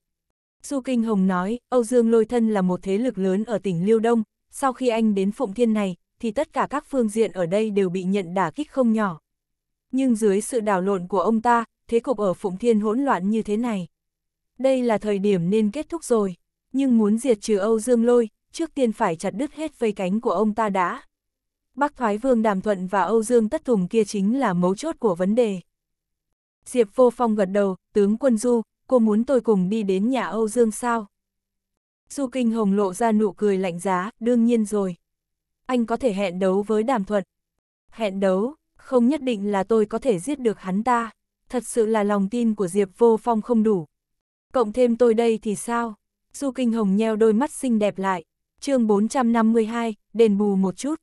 Du Kinh Hồng nói, Âu Dương lôi thân là một thế lực lớn ở tỉnh Liêu Đông, sau khi anh đến Phụng Thiên này, thì tất cả các phương diện ở đây đều bị nhận đả kích không nhỏ. Nhưng dưới sự đảo lộn của ông ta, thế cục ở Phụng Thiên hỗn loạn như thế này. Đây là thời điểm nên kết thúc rồi, nhưng muốn diệt trừ Âu Dương Lôi, trước tiên phải chặt đứt hết vây cánh của ông ta đã. Bắc Thoái Vương Đàm Thuận và Âu Dương Tất Thùng kia chính là mấu chốt của vấn đề. Diệp Vô Phong gật đầu, tướng quân Du, cô muốn tôi cùng đi đến nhà Âu Dương sao? Du Kinh Hồng lộ ra nụ cười lạnh giá, đương nhiên rồi. Anh có thể hẹn đấu với Đàm Thuận. Hẹn đấu, không nhất định là tôi có thể giết được hắn ta thật sự là lòng tin của Diệp Vô Phong không đủ. Cộng thêm tôi đây thì sao? Du Kinh Hồng nheo đôi mắt xinh đẹp lại, chương 452, đền bù một chút.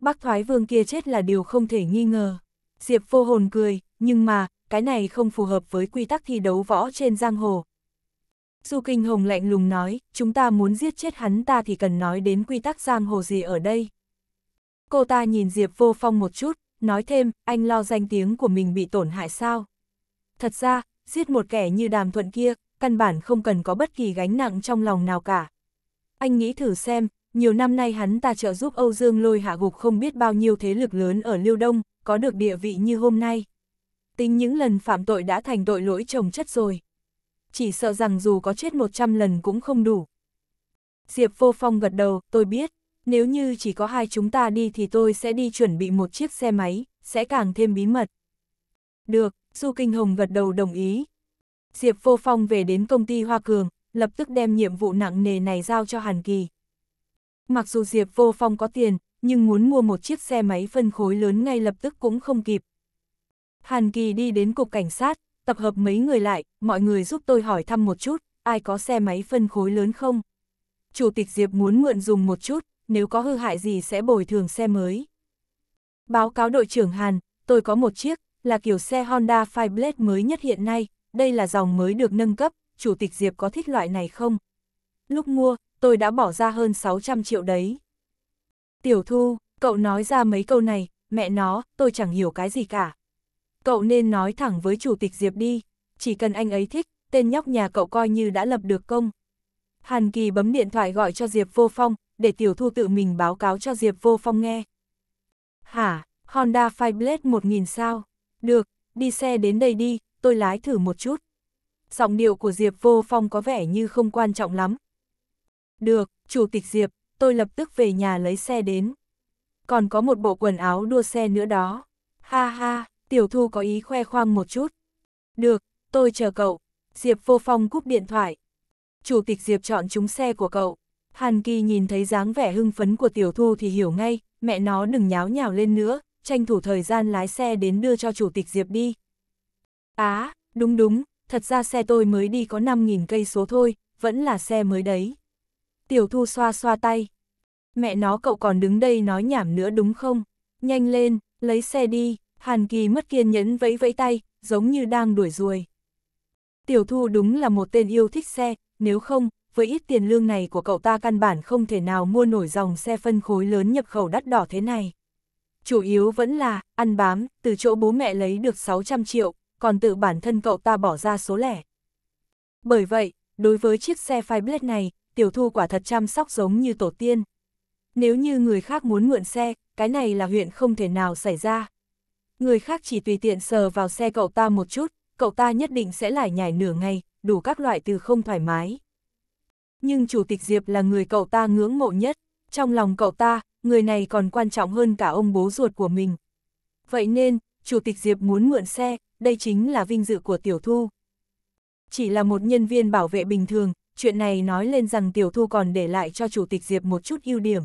Bác Thoái Vương kia chết là điều không thể nghi ngờ. Diệp Vô Hồn cười, nhưng mà, cái này không phù hợp với quy tắc thi đấu võ trên giang hồ. Du Kinh Hồng lạnh lùng nói, chúng ta muốn giết chết hắn ta thì cần nói đến quy tắc giang hồ gì ở đây. Cô ta nhìn Diệp Vô Phong một chút, nói thêm, anh lo danh tiếng của mình bị tổn hại sao? Thật ra, giết một kẻ như đàm thuận kia, căn bản không cần có bất kỳ gánh nặng trong lòng nào cả. Anh nghĩ thử xem, nhiều năm nay hắn ta trợ giúp Âu Dương lôi hạ gục không biết bao nhiêu thế lực lớn ở Liêu Đông, có được địa vị như hôm nay. Tính những lần phạm tội đã thành tội lỗi chồng chất rồi. Chỉ sợ rằng dù có chết 100 lần cũng không đủ. Diệp Vô Phong gật đầu, tôi biết, nếu như chỉ có hai chúng ta đi thì tôi sẽ đi chuẩn bị một chiếc xe máy, sẽ càng thêm bí mật. Được, Du Kinh Hồng gật đầu đồng ý. Diệp Vô Phong về đến công ty Hoa Cường, lập tức đem nhiệm vụ nặng nề này giao cho Hàn Kỳ. Mặc dù Diệp Vô Phong có tiền, nhưng muốn mua một chiếc xe máy phân khối lớn ngay lập tức cũng không kịp. Hàn Kỳ đi đến cục cảnh sát, tập hợp mấy người lại, mọi người giúp tôi hỏi thăm một chút, ai có xe máy phân khối lớn không? Chủ tịch Diệp muốn mượn dùng một chút, nếu có hư hại gì sẽ bồi thường xe mới. Báo cáo đội trưởng Hàn, tôi có một chiếc, là kiểu xe Honda Fireblade mới nhất hiện nay, đây là dòng mới được nâng cấp, chủ tịch Diệp có thích loại này không? Lúc mua, tôi đã bỏ ra hơn 600 triệu đấy. Tiểu Thu, cậu nói ra mấy câu này, mẹ nó, tôi chẳng hiểu cái gì cả. Cậu nên nói thẳng với chủ tịch Diệp đi, chỉ cần anh ấy thích, tên nhóc nhà cậu coi như đã lập được công. Hàn Kỳ bấm điện thoại gọi cho Diệp Vô Phong, để Tiểu Thu tự mình báo cáo cho Diệp Vô Phong nghe. Hả, Honda Fireblade 1000 sao? Được, đi xe đến đây đi, tôi lái thử một chút. Giọng điệu của Diệp Vô Phong có vẻ như không quan trọng lắm. Được, Chủ tịch Diệp, tôi lập tức về nhà lấy xe đến. Còn có một bộ quần áo đua xe nữa đó. Ha ha, Tiểu Thu có ý khoe khoang một chút. Được, tôi chờ cậu. Diệp Vô Phong cúp điện thoại. Chủ tịch Diệp chọn chúng xe của cậu. Hàn Kỳ nhìn thấy dáng vẻ hưng phấn của Tiểu Thu thì hiểu ngay, mẹ nó đừng nháo nhào lên nữa, tranh thủ thời gian lái xe đến đưa cho chủ tịch Diệp đi. Á, à, đúng đúng, thật ra xe tôi mới đi có 5.000 cây số thôi, vẫn là xe mới đấy. Tiểu thu xoa xoa tay. Mẹ nó cậu còn đứng đây nói nhảm nữa đúng không? Nhanh lên, lấy xe đi, Hàn Kỳ mất kiên nhẫn vẫy vẫy tay, giống như đang đuổi ruồi. Tiểu thu đúng là một tên yêu thích xe, nếu không, với ít tiền lương này của cậu ta căn bản không thể nào mua nổi dòng xe phân khối lớn nhập khẩu đắt đỏ thế này chủ yếu vẫn là, ăn bám, từ chỗ bố mẹ lấy được 600 triệu, còn tự bản thân cậu ta bỏ ra số lẻ. Bởi vậy, đối với chiếc xe Fireblade này, tiểu thu quả thật chăm sóc giống như tổ tiên. Nếu như người khác muốn mượn xe, cái này là huyện không thể nào xảy ra. Người khác chỉ tùy tiện sờ vào xe cậu ta một chút, cậu ta nhất định sẽ lại nhảy nửa ngày, đủ các loại từ không thoải mái. Nhưng Chủ tịch Diệp là người cậu ta ngưỡng mộ nhất, trong lòng cậu ta, người này còn quan trọng hơn cả ông bố ruột của mình. Vậy nên, Chủ tịch Diệp muốn mượn xe, đây chính là vinh dự của Tiểu Thu. Chỉ là một nhân viên bảo vệ bình thường, chuyện này nói lên rằng Tiểu Thu còn để lại cho Chủ tịch Diệp một chút ưu điểm.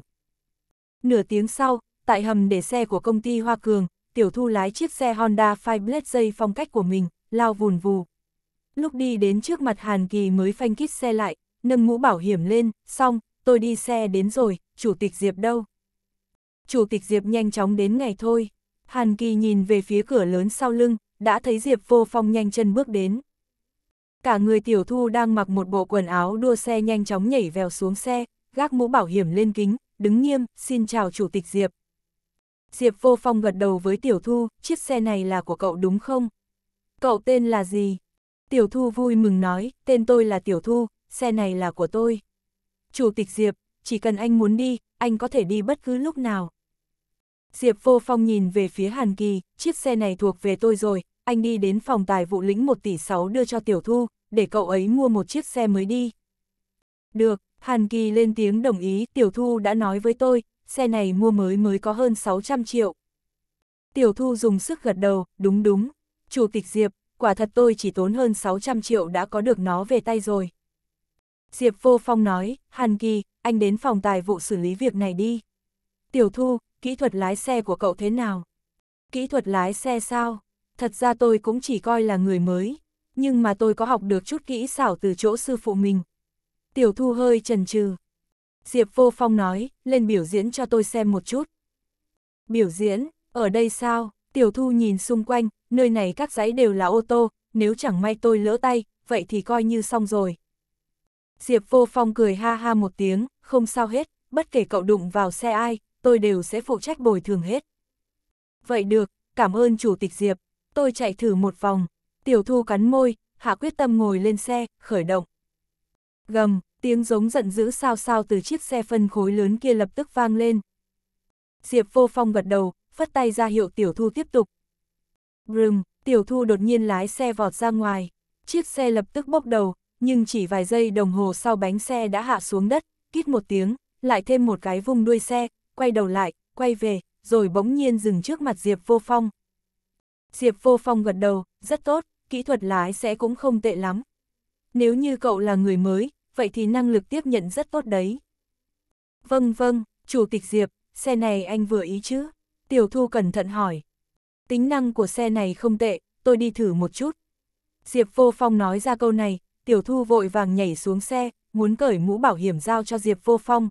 Nửa tiếng sau, tại hầm để xe của công ty Hoa Cường, Tiểu Thu lái chiếc xe Honda Fireblade dây phong cách của mình, lao vùn vù. Lúc đi đến trước mặt Hàn Kỳ mới phanh kít xe lại, nâng mũ bảo hiểm lên, xong, tôi đi xe đến rồi, Chủ tịch Diệp đâu? chủ tịch Diệp nhanh chóng đến ngày thôi. Hàn Kỳ nhìn về phía cửa lớn sau lưng, đã thấy Diệp vô phong nhanh chân bước đến. Cả người tiểu thu đang mặc một bộ quần áo đua xe nhanh chóng nhảy vèo xuống xe, gác mũ bảo hiểm lên kính, đứng nghiêm, xin chào chủ tịch Diệp. Diệp vô phong gật đầu với tiểu thu, chiếc xe này là của cậu đúng không? Cậu tên là gì? Tiểu thu vui mừng nói, tên tôi là tiểu thu, xe này là của tôi. Chủ tịch Diệp, chỉ cần anh muốn đi, anh có thể đi bất cứ lúc nào. Diệp Vô Phong nhìn về phía Hàn Kỳ, chiếc xe này thuộc về tôi rồi, anh đi đến phòng tài vụ lĩnh 1 tỷ 6 đưa cho Tiểu Thu, để cậu ấy mua một chiếc xe mới đi. Được, Hàn Kỳ lên tiếng đồng ý, Tiểu Thu đã nói với tôi, xe này mua mới mới có hơn 600 triệu. Tiểu Thu dùng sức gật đầu, đúng đúng, Chủ tịch Diệp, quả thật tôi chỉ tốn hơn 600 triệu đã có được nó về tay rồi. Diệp Vô Phong nói, Hàn Kỳ, anh đến phòng tài vụ xử lý việc này đi. Tiểu Thu, kỹ thuật lái xe của cậu thế nào? Kỹ thuật lái xe sao? Thật ra tôi cũng chỉ coi là người mới, nhưng mà tôi có học được chút kỹ xảo từ chỗ sư phụ mình. Tiểu thu hơi chần chừ. Diệp Vô Phong nói, lên biểu diễn cho tôi xem một chút. Biểu diễn, ở đây sao? Tiểu thu nhìn xung quanh, nơi này các dãy đều là ô tô, nếu chẳng may tôi lỡ tay, vậy thì coi như xong rồi. Diệp Vô Phong cười ha ha một tiếng, không sao hết, bất kể cậu đụng vào xe ai, tôi đều sẽ phụ trách bồi thường hết. Vậy được, cảm ơn Chủ tịch Diệp, tôi chạy thử một vòng, tiểu thu cắn môi, hạ quyết tâm ngồi lên xe, khởi động. Gầm, tiếng giống giận dữ sao sao từ chiếc xe phân khối lớn kia lập tức vang lên. Diệp vô phong gật đầu, phất tay ra hiệu tiểu thu tiếp tục. Rừng, tiểu thu đột nhiên lái xe vọt ra ngoài, chiếc xe lập tức bốc đầu, nhưng chỉ vài giây đồng hồ sau bánh xe đã hạ xuống đất, kít một tiếng, lại thêm một cái vùng đuôi xe, quay đầu lại, quay về, rồi bỗng nhiên dừng trước mặt Diệp Vô Phong. Diệp Vô Phong gật đầu, rất tốt, kỹ thuật lái sẽ cũng không tệ lắm. Nếu như cậu là người mới, vậy thì năng lực tiếp nhận rất tốt đấy. Vâng vâng, Chủ tịch Diệp, xe này anh vừa ý chứ? Tiểu Thu cẩn thận hỏi. Tính năng của xe này không tệ, tôi đi thử một chút. Diệp Vô Phong nói ra câu này, Tiểu Thu vội vàng nhảy xuống xe, muốn cởi mũ bảo hiểm giao cho Diệp Vô Phong,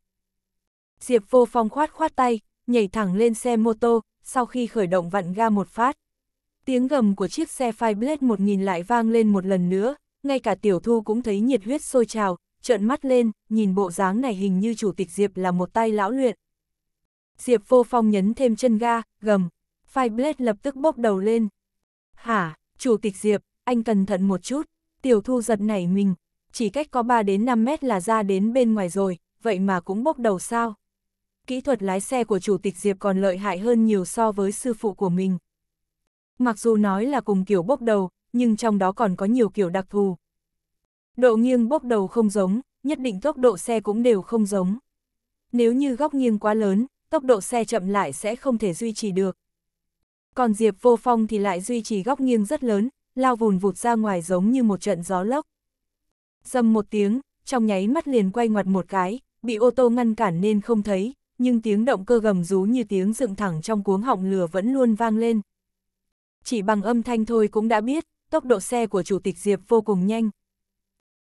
Diệp vô phong khoát khoát tay, nhảy thẳng lên xe mô tô, sau khi khởi động vặn ga một phát. Tiếng gầm của chiếc xe Fireblade 1000 lại vang lên một lần nữa, ngay cả tiểu thu cũng thấy nhiệt huyết sôi trào, trợn mắt lên, nhìn bộ dáng này hình như chủ tịch Diệp là một tay lão luyện. Diệp vô phong nhấn thêm chân ga, gầm, Fireblade lập tức bốc đầu lên. Hả, chủ tịch Diệp, anh cẩn thận một chút, tiểu thu giật nảy mình, chỉ cách có 3 đến 5 mét là ra đến bên ngoài rồi, vậy mà cũng bốc đầu sao? kỹ thuật lái xe của chủ tịch Diệp còn lợi hại hơn nhiều so với sư phụ của mình. Mặc dù nói là cùng kiểu bốc đầu, nhưng trong đó còn có nhiều kiểu đặc thù. Độ nghiêng bốc đầu không giống, nhất định tốc độ xe cũng đều không giống. Nếu như góc nghiêng quá lớn, tốc độ xe chậm lại sẽ không thể duy trì được. Còn Diệp Vô Phong thì lại duy trì góc nghiêng rất lớn, lao vùn vụt ra ngoài giống như một trận gió lốc. Dầm một tiếng, trong nháy mắt liền quay ngoặt một cái, bị ô tô ngăn cản nên không thấy, nhưng tiếng động cơ gầm rú như tiếng dựng thẳng trong cuống họng lửa vẫn luôn vang lên. Chỉ bằng âm thanh thôi cũng đã biết, tốc độ xe của Chủ tịch Diệp vô cùng nhanh.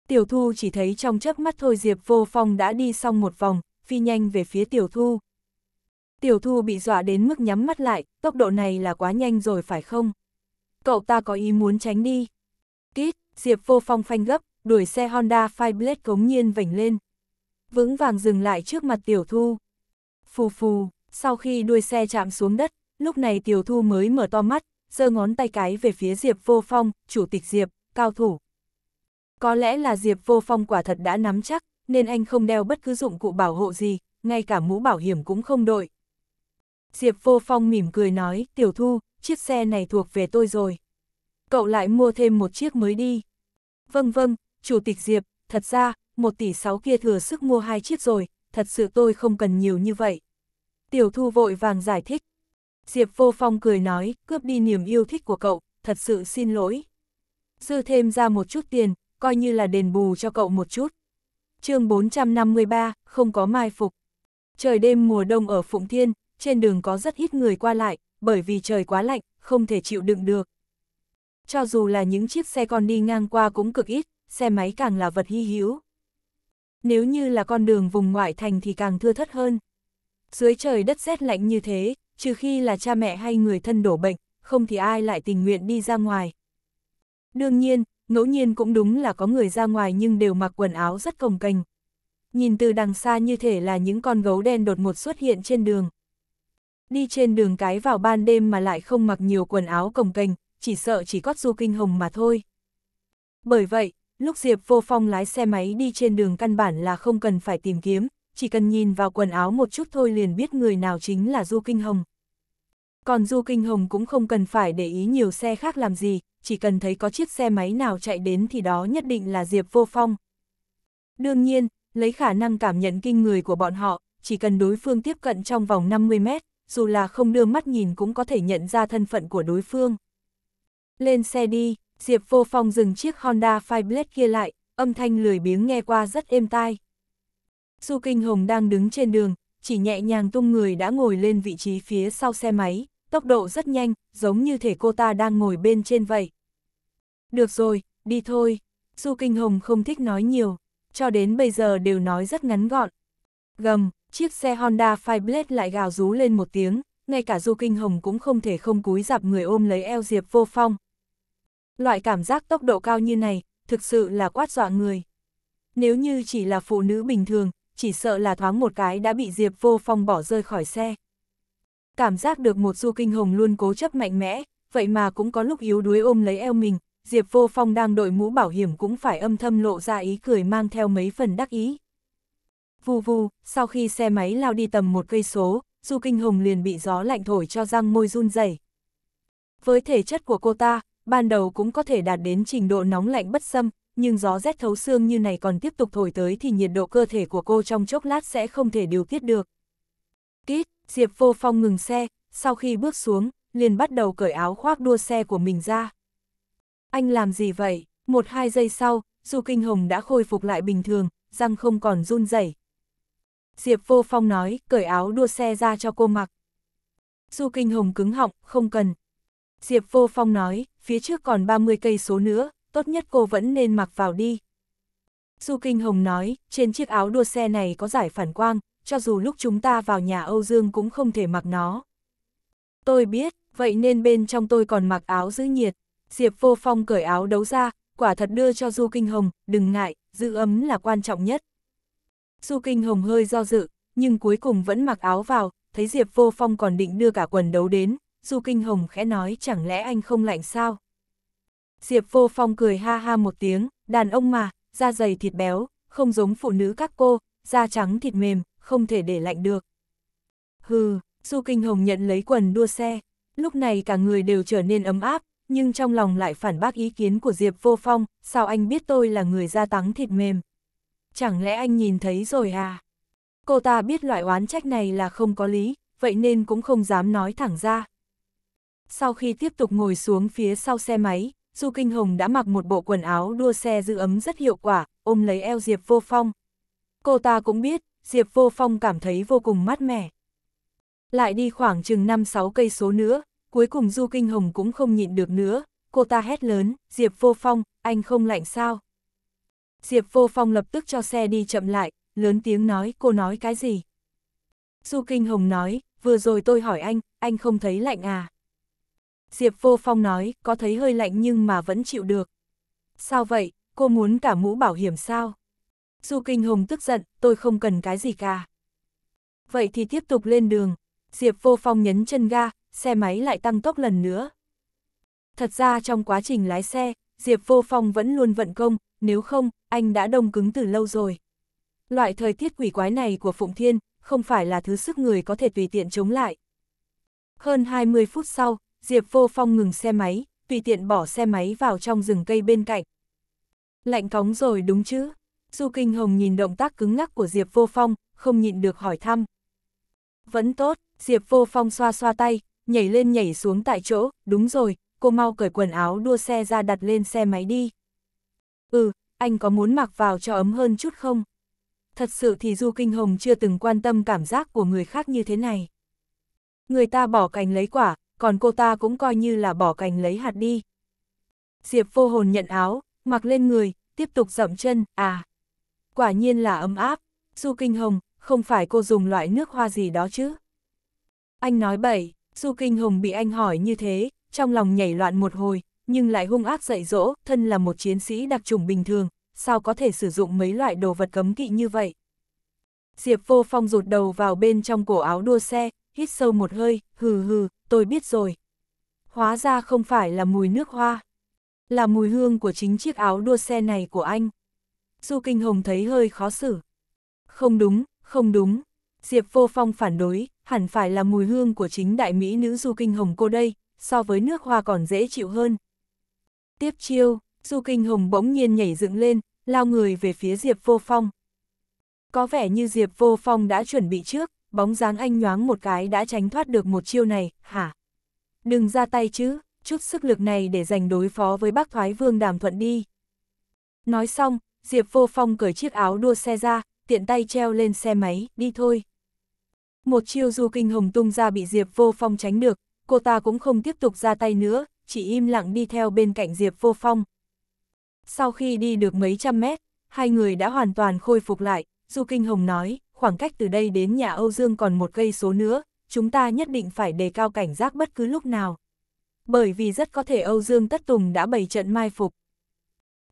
Tiểu Thu chỉ thấy trong chớp mắt thôi Diệp vô phong đã đi xong một vòng, phi nhanh về phía Tiểu Thu. Tiểu Thu bị dọa đến mức nhắm mắt lại, tốc độ này là quá nhanh rồi phải không? Cậu ta có ý muốn tránh đi. Kít, Diệp vô phong phanh gấp, đuổi xe Honda Fireblade cống nhiên vảnh lên. Vững vàng dừng lại trước mặt Tiểu Thu. Phù phù, sau khi đuôi xe chạm xuống đất, lúc này Tiểu Thu mới mở to mắt, giơ ngón tay cái về phía Diệp Vô Phong, chủ tịch Diệp, cao thủ. Có lẽ là Diệp Vô Phong quả thật đã nắm chắc, nên anh không đeo bất cứ dụng cụ bảo hộ gì, ngay cả mũ bảo hiểm cũng không đội. Diệp Vô Phong mỉm cười nói, Tiểu Thu, chiếc xe này thuộc về tôi rồi. Cậu lại mua thêm một chiếc mới đi. Vâng vâng, Chủ tịch Diệp, thật ra, một tỷ sáu kia thừa sức mua hai chiếc rồi, thật sự tôi không cần nhiều như vậy. Tiểu thu vội vàng giải thích. Diệp vô phong cười nói, cướp đi niềm yêu thích của cậu, thật sự xin lỗi. Dư thêm ra một chút tiền, coi như là đền bù cho cậu một chút. chương 453, không có mai phục. Trời đêm mùa đông ở Phụng Thiên, trên đường có rất ít người qua lại, bởi vì trời quá lạnh, không thể chịu đựng được. Cho dù là những chiếc xe con đi ngang qua cũng cực ít, xe máy càng là vật hy hữu nếu như là con đường vùng ngoại thành thì càng thưa thất hơn. Dưới trời đất rét lạnh như thế, trừ khi là cha mẹ hay người thân đổ bệnh, không thì ai lại tình nguyện đi ra ngoài. Đương nhiên, ngẫu nhiên cũng đúng là có người ra ngoài nhưng đều mặc quần áo rất cồng cành. Nhìn từ đằng xa như thể là những con gấu đen đột ngột xuất hiện trên đường. Đi trên đường cái vào ban đêm mà lại không mặc nhiều quần áo cồng cành, chỉ sợ chỉ có du kinh hồng mà thôi. Bởi vậy, lúc Diệp Vô Phong lái xe máy đi trên đường căn bản là không cần phải tìm kiếm, chỉ cần nhìn vào quần áo một chút thôi liền biết người nào chính là Du Kinh Hồng. Còn Du Kinh Hồng cũng không cần phải để ý nhiều xe khác làm gì, chỉ cần thấy có chiếc xe máy nào chạy đến thì đó nhất định là Diệp Vô Phong. Đương nhiên, lấy khả năng cảm nhận kinh người của bọn họ, chỉ cần đối phương tiếp cận trong vòng 50 mét, dù là không đưa mắt nhìn cũng có thể nhận ra thân phận của đối phương. Lên xe đi, Diệp Vô Phong dừng chiếc Honda Fireblade kia lại, âm thanh lười biếng nghe qua rất êm tai. Du Kinh Hồng đang đứng trên đường, chỉ nhẹ nhàng tung người đã ngồi lên vị trí phía sau xe máy, tốc độ rất nhanh, giống như thể cô ta đang ngồi bên trên vậy. Được rồi, đi thôi. Du Kinh Hồng không thích nói nhiều, cho đến bây giờ đều nói rất ngắn gọn. Gầm, chiếc xe Honda Fireblade lại gào rú lên một tiếng, ngay cả Du Kinh Hồng cũng không thể không cúi dạp người ôm lấy eo Diệp Vô Phong, Loại cảm giác tốc độ cao như này, thực sự là quát dọa người. Nếu như chỉ là phụ nữ bình thường, chỉ sợ là thoáng một cái đã bị Diệp Vô Phong bỏ rơi khỏi xe. Cảm giác được một du kinh hồng luôn cố chấp mạnh mẽ, vậy mà cũng có lúc yếu đuối ôm lấy eo mình, Diệp Vô Phong đang đội mũ bảo hiểm cũng phải âm thâm lộ ra ý cười mang theo mấy phần đắc ý. Vù vù, sau khi xe máy lao đi tầm một cây số, Du Kinh Hồng liền bị gió lạnh thổi cho răng môi run rẩy. Với thể chất của cô ta, ban đầu cũng có thể đạt đến trình độ nóng lạnh bất xâm, nhưng gió rét thấu xương như này còn tiếp tục thổi tới thì nhiệt độ cơ thể của cô trong chốc lát sẽ không thể điều tiết được. Kít, Diệp Vô Phong ngừng xe, sau khi bước xuống, liền bắt đầu cởi áo khoác đua xe của mình ra. Anh làm gì vậy? Một hai giây sau, Du Kinh Hồng đã khôi phục lại bình thường, răng không còn run rẩy. Diệp Vô Phong nói, cởi áo đua xe ra cho cô mặc. Du Kinh Hồng cứng họng, không cần, Diệp Vô Phong nói, phía trước còn 30 cây số nữa, tốt nhất cô vẫn nên mặc vào đi. Du Kinh Hồng nói, trên chiếc áo đua xe này có giải phản quang, cho dù lúc chúng ta vào nhà Âu Dương cũng không thể mặc nó. Tôi biết, vậy nên bên trong tôi còn mặc áo giữ nhiệt. Diệp Vô Phong cởi áo đấu ra, quả thật đưa cho Du Kinh Hồng, đừng ngại, giữ ấm là quan trọng nhất. Du Kinh Hồng hơi do dự, nhưng cuối cùng vẫn mặc áo vào, thấy Diệp Vô Phong còn định đưa cả quần đấu đến, Du Kinh Hồng khẽ nói chẳng lẽ anh không lạnh sao? Diệp Vô Phong cười ha ha một tiếng, đàn ông mà, da dày thịt béo, không giống phụ nữ các cô, da trắng thịt mềm, không thể để lạnh được. Hừ, Du Kinh Hồng nhận lấy quần đua xe, lúc này cả người đều trở nên ấm áp, nhưng trong lòng lại phản bác ý kiến của Diệp Vô Phong, sao anh biết tôi là người da trắng thịt mềm? Chẳng lẽ anh nhìn thấy rồi à? Cô ta biết loại oán trách này là không có lý, vậy nên cũng không dám nói thẳng ra, sau khi tiếp tục ngồi xuống phía sau xe máy, Du Kinh Hồng đã mặc một bộ quần áo đua xe giữ ấm rất hiệu quả, ôm lấy eo Diệp Vô Phong. Cô ta cũng biết, Diệp Vô Phong cảm thấy vô cùng mát mẻ. Lại đi khoảng chừng 5-6 cây số nữa, cuối cùng Du Kinh Hồng cũng không nhịn được nữa, cô ta hét lớn, Diệp Vô Phong, anh không lạnh sao? Diệp Vô Phong lập tức cho xe đi chậm lại, lớn tiếng nói cô nói cái gì? Du Kinh Hồng nói, vừa rồi tôi hỏi anh, anh không thấy lạnh à? Diệp Vô Phong nói, có thấy hơi lạnh nhưng mà vẫn chịu được. Sao vậy, cô muốn cả mũ bảo hiểm sao? Du Kinh Hồng tức giận, tôi không cần cái gì cả. Vậy thì tiếp tục lên đường, Diệp Vô Phong nhấn chân ga, xe máy lại tăng tốc lần nữa. Thật ra trong quá trình lái xe, Diệp Vô Phong vẫn luôn vận công, nếu không, anh đã đông cứng từ lâu rồi. Loại thời tiết quỷ quái này của Phụng Thiên, không phải là thứ sức người có thể tùy tiện chống lại. Hơn 20 phút sau, Diệp Vô Phong ngừng xe máy, tùy tiện bỏ xe máy vào trong rừng cây bên cạnh. Lạnh cóng rồi đúng chứ? Du Kinh Hồng nhìn động tác cứng ngắc của Diệp Vô Phong, không nhịn được hỏi thăm. Vẫn tốt, Diệp Vô Phong xoa xoa tay, nhảy lên nhảy xuống tại chỗ, đúng rồi, cô mau cởi quần áo đua xe ra đặt lên xe máy đi. Ừ, anh có muốn mặc vào cho ấm hơn chút không? Thật sự thì Du Kinh Hồng chưa từng quan tâm cảm giác của người khác như thế này. Người ta bỏ cành lấy quả, còn cô ta cũng coi như là bỏ cành lấy hạt đi. Diệp vô hồn nhận áo, mặc lên người, tiếp tục dậm chân, à. Quả nhiên là ấm áp, Du Kinh Hồng, không phải cô dùng loại nước hoa gì đó chứ. Anh nói bậy, Du Kinh Hồng bị anh hỏi như thế, trong lòng nhảy loạn một hồi, nhưng lại hung ác dạy dỗ, thân là một chiến sĩ đặc trùng bình thường, sao có thể sử dụng mấy loại đồ vật cấm kỵ như vậy. Diệp vô phong rụt đầu vào bên trong cổ áo đua xe, hít sâu một hơi, hừ hừ, tôi biết rồi. Hóa ra không phải là mùi nước hoa, là mùi hương của chính chiếc áo đua xe này của anh. Du Kinh Hồng thấy hơi khó xử. Không đúng, không đúng. Diệp Vô Phong phản đối, hẳn phải là mùi hương của chính đại mỹ nữ Du Kinh Hồng cô đây, so với nước hoa còn dễ chịu hơn. Tiếp chiêu, Du Kinh Hồng bỗng nhiên nhảy dựng lên, lao người về phía Diệp Vô Phong. Có vẻ như Diệp Vô Phong đã chuẩn bị trước, bóng dáng anh nhoáng một cái đã tránh thoát được một chiêu này, hả? Đừng ra tay chứ, chút sức lực này để dành đối phó với bác thoái vương đàm thuận đi. Nói xong, Diệp vô phong cởi chiếc áo đua xe ra, tiện tay treo lên xe máy, đi thôi. Một chiêu du kinh hồng tung ra bị Diệp vô phong tránh được, cô ta cũng không tiếp tục ra tay nữa, chỉ im lặng đi theo bên cạnh Diệp vô phong. Sau khi đi được mấy trăm mét, hai người đã hoàn toàn khôi phục lại, du kinh hồng nói, khoảng cách từ đây đến nhà Âu Dương còn một cây số nữa, chúng ta nhất định phải đề cao cảnh giác bất cứ lúc nào. Bởi vì rất có thể Âu Dương Tất Tùng đã bày trận mai phục.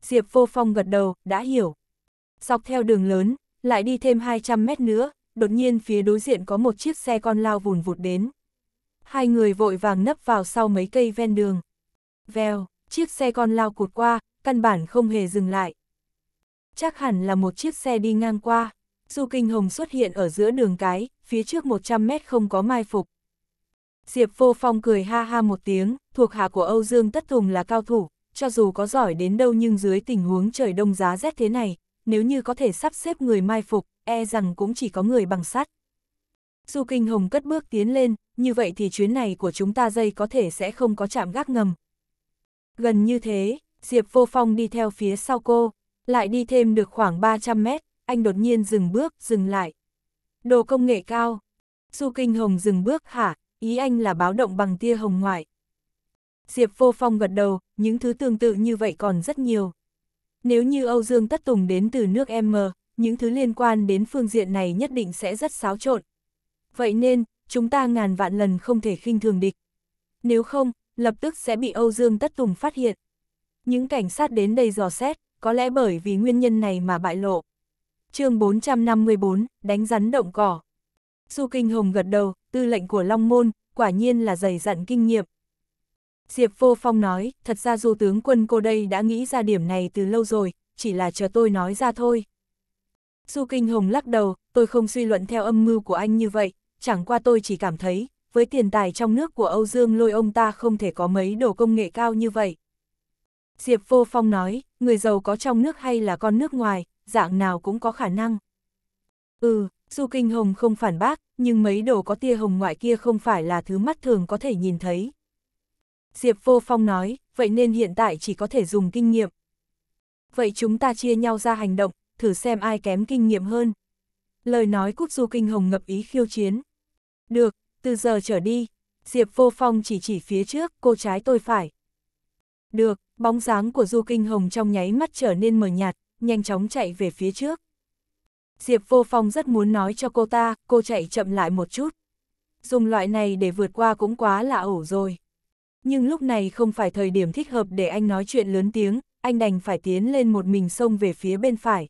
Diệp Vô Phong gật đầu, đã hiểu. Dọc theo đường lớn, lại đi thêm 200 mét nữa, đột nhiên phía đối diện có một chiếc xe con lao vùn vụt đến. Hai người vội vàng nấp vào sau mấy cây ven đường. Vèo, chiếc xe con lao cụt qua, căn bản không hề dừng lại. Chắc hẳn là một chiếc xe đi ngang qua. Du Kinh Hồng xuất hiện ở giữa đường cái, phía trước 100 mét không có mai phục. Diệp Vô Phong cười ha ha một tiếng, thuộc hạ của Âu Dương Tất Tùng là cao thủ, cho dù có giỏi đến đâu nhưng dưới tình huống trời đông giá rét thế này, nếu như có thể sắp xếp người mai phục, e rằng cũng chỉ có người bằng sắt. Du Kinh Hồng cất bước tiến lên, như vậy thì chuyến này của chúng ta dây có thể sẽ không có chạm gác ngầm. Gần như thế, Diệp Vô Phong đi theo phía sau cô, lại đi thêm được khoảng 300 mét, anh đột nhiên dừng bước, dừng lại. Đồ công nghệ cao. Su Kinh Hồng dừng bước hả, ý anh là báo động bằng tia hồng ngoại. Diệp Vô Phong gật đầu, những thứ tương tự như vậy còn rất nhiều. Nếu như Âu Dương Tất Tùng đến từ nước M, những thứ liên quan đến phương diện này nhất định sẽ rất xáo trộn. Vậy nên, chúng ta ngàn vạn lần không thể khinh thường địch. Nếu không, lập tức sẽ bị Âu Dương Tất Tùng phát hiện. Những cảnh sát đến đây dò xét, có lẽ bởi vì nguyên nhân này mà bại lộ chương 454, đánh rắn động cỏ. Du Kinh Hồng gật đầu, tư lệnh của Long Môn, quả nhiên là dày dặn kinh nghiệm. Diệp Vô Phong nói, thật ra du tướng quân cô đây đã nghĩ ra điểm này từ lâu rồi, chỉ là chờ tôi nói ra thôi. Du Kinh Hồng lắc đầu, tôi không suy luận theo âm mưu của anh như vậy, chẳng qua tôi chỉ cảm thấy, với tiền tài trong nước của Âu Dương lôi ông ta không thể có mấy đồ công nghệ cao như vậy. Diệp Vô Phong nói, người giàu có trong nước hay là con nước ngoài, dạng nào cũng có khả năng. Ừ, Du Kinh Hồng không phản bác, nhưng mấy đồ có tia hồng ngoại kia không phải là thứ mắt thường có thể nhìn thấy. Diệp Vô Phong nói, vậy nên hiện tại chỉ có thể dùng kinh nghiệm. Vậy chúng ta chia nhau ra hành động, thử xem ai kém kinh nghiệm hơn. Lời nói Cúc Du Kinh Hồng ngập ý khiêu chiến. Được, từ giờ trở đi, Diệp Vô Phong chỉ chỉ phía trước, cô trái tôi phải. Được, bóng dáng của Du Kinh Hồng trong nháy mắt trở nên mờ nhạt, nhanh chóng chạy về phía trước. Diệp Vô Phong rất muốn nói cho cô ta, cô chạy chậm lại một chút. Dùng loại này để vượt qua cũng quá là ổ rồi. Nhưng lúc này không phải thời điểm thích hợp để anh nói chuyện lớn tiếng, anh đành phải tiến lên một mình xông về phía bên phải.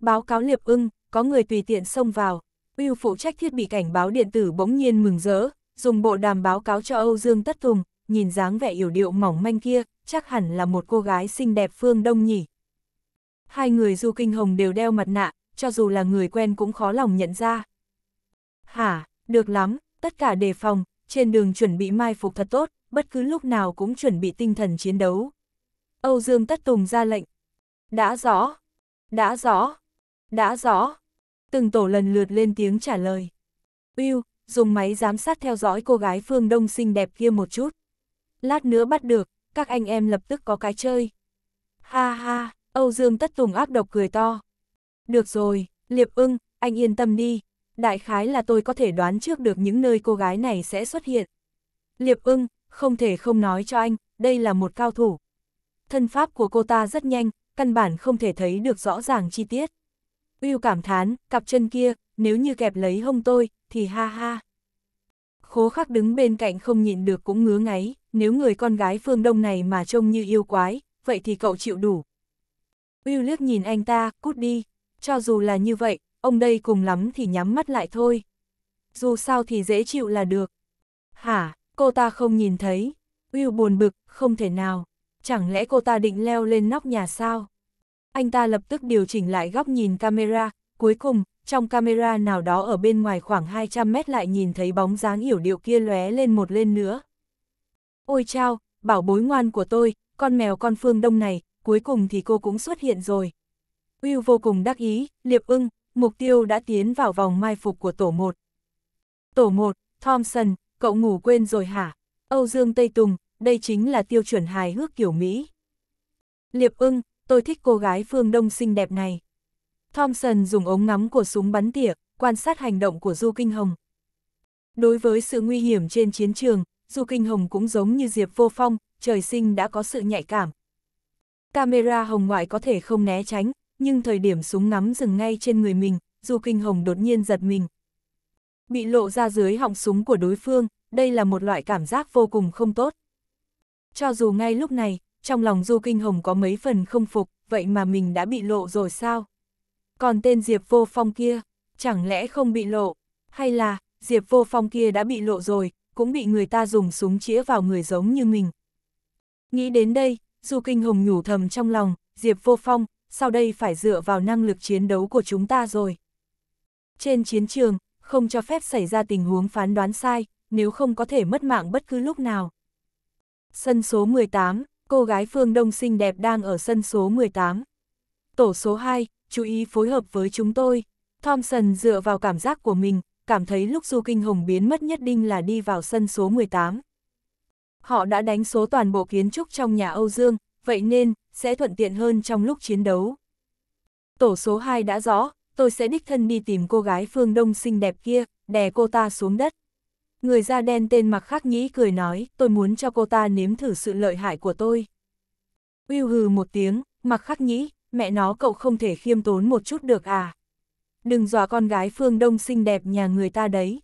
Báo cáo liệp ưng, có người tùy tiện xông vào. Uyêu phụ trách thiết bị cảnh báo điện tử bỗng nhiên mừng rỡ, dùng bộ đàm báo cáo cho Âu Dương Tất Tùng, nhìn dáng vẻ yểu điệu mỏng manh kia, chắc hẳn là một cô gái xinh đẹp phương Đông nhỉ hai người Du Kinh Hồng đều đeo mặt nạ, cho dù là người quen cũng khó lòng nhận ra. Hả, được lắm, tất cả đề phòng, trên đường chuẩn bị mai phục thật tốt, bất cứ lúc nào cũng chuẩn bị tinh thần chiến đấu. Âu Dương Tất Tùng ra lệnh. Đã rõ, đã rõ, đã rõ. Từng tổ lần lượt lên tiếng trả lời. Uyêu, dùng máy giám sát theo dõi cô gái phương đông xinh đẹp kia một chút. Lát nữa bắt được, các anh em lập tức có cái chơi. Ha ha. Âu Dương Tất Tùng ác độc cười to. Được rồi, Liệp ưng, anh yên tâm đi. Đại khái là tôi có thể đoán trước được những nơi cô gái này sẽ xuất hiện. Liệp ưng, không thể không nói cho anh, đây là một cao thủ. Thân pháp của cô ta rất nhanh, căn bản không thể thấy được rõ ràng chi tiết. Uyêu cảm thán, cặp chân kia, nếu như kẹp lấy hông tôi, thì ha ha. Khố khắc đứng bên cạnh không nhịn được cũng ngứa ngáy, nếu người con gái phương đông này mà trông như yêu quái, vậy thì cậu chịu đủ, Will liếc nhìn anh ta, cút đi. Cho dù là như vậy, ông đây cùng lắm thì nhắm mắt lại thôi. Dù sao thì dễ chịu là được. Hả, cô ta không nhìn thấy. Will buồn bực, không thể nào. Chẳng lẽ cô ta định leo lên nóc nhà sao? Anh ta lập tức điều chỉnh lại góc nhìn camera, cuối cùng, trong camera nào đó ở bên ngoài khoảng 200 mét lại nhìn thấy bóng dáng yểu điệu kia lóe lên một lên nữa. Ôi chao, bảo bối ngoan của tôi, con mèo con phương đông này, cuối cùng thì cô cũng xuất hiện rồi. Will vô cùng đắc ý, liệp ưng, mục tiêu đã tiến vào vòng mai phục của tổ 1. Tổ 1, Thompson, cậu ngủ quên rồi hả? Âu Dương Tây Tùng, đây chính là tiêu chuẩn hài hước kiểu Mỹ. Liệp ưng, tôi thích cô gái phương Đông xinh đẹp này. Thompson dùng ống ngắm của súng bắn tỉa, quan sát hành động của Du Kinh Hồng. Đối với sự nguy hiểm trên chiến trường, Du Kinh Hồng cũng giống như Diệp Vô Phong, trời sinh đã có sự nhạy cảm, Camera hồng ngoại có thể không né tránh, nhưng thời điểm súng ngắm dừng ngay trên người mình, Du Kinh Hồng đột nhiên giật mình. Bị lộ ra dưới họng súng của đối phương, đây là một loại cảm giác vô cùng không tốt. Cho dù ngay lúc này, trong lòng Du Kinh Hồng có mấy phần không phục, vậy mà mình đã bị lộ rồi sao? Còn tên Diệp Vô Phong kia, chẳng lẽ không bị lộ? Hay là, Diệp Vô Phong kia đã bị lộ rồi, cũng bị người ta dùng súng chĩa vào người giống như mình? Nghĩ đến đây, dù kinh hồng nhủ thầm trong lòng, Diệp vô phong, sau đây phải dựa vào năng lực chiến đấu của chúng ta rồi. Trên chiến trường, không cho phép xảy ra tình huống phán đoán sai, nếu không có thể mất mạng bất cứ lúc nào. Sân số 18, cô gái Phương Đông xinh đẹp đang ở sân số 18. Tổ số 2, chú ý phối hợp với chúng tôi. Thompson dựa vào cảm giác của mình, cảm thấy lúc Du Kinh Hồng biến mất nhất định là đi vào sân số 18 họ đã đánh số toàn bộ kiến trúc trong nhà Âu Dương, vậy nên, sẽ thuận tiện hơn trong lúc chiến đấu. Tổ số 2 đã rõ, tôi sẽ đích thân đi tìm cô gái phương đông xinh đẹp kia, đè cô ta xuống đất. Người da đen tên mặc khắc nhĩ cười nói, tôi muốn cho cô ta nếm thử sự lợi hại của tôi. Uy hừ một tiếng, mặc khắc nhĩ, mẹ nó cậu không thể khiêm tốn một chút được à. Đừng dọa con gái phương đông xinh đẹp nhà người ta đấy.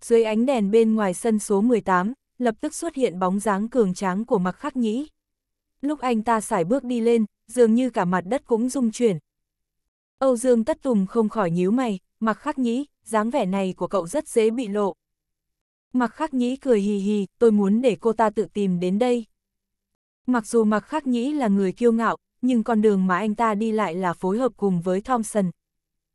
Dưới ánh đèn bên ngoài sân số 18, lập tức xuất hiện bóng dáng cường tráng của mặc khắc nhĩ. Lúc anh ta xài bước đi lên, dường như cả mặt đất cũng rung chuyển. Âu Dương tất tùng không khỏi nhíu mày, mặc khắc nhĩ, dáng vẻ này của cậu rất dễ bị lộ. Mặc khắc nhĩ cười hì hì, tôi muốn để cô ta tự tìm đến đây. Mặc dù mặc khắc nhĩ là người kiêu ngạo, nhưng con đường mà anh ta đi lại là phối hợp cùng với Thompson.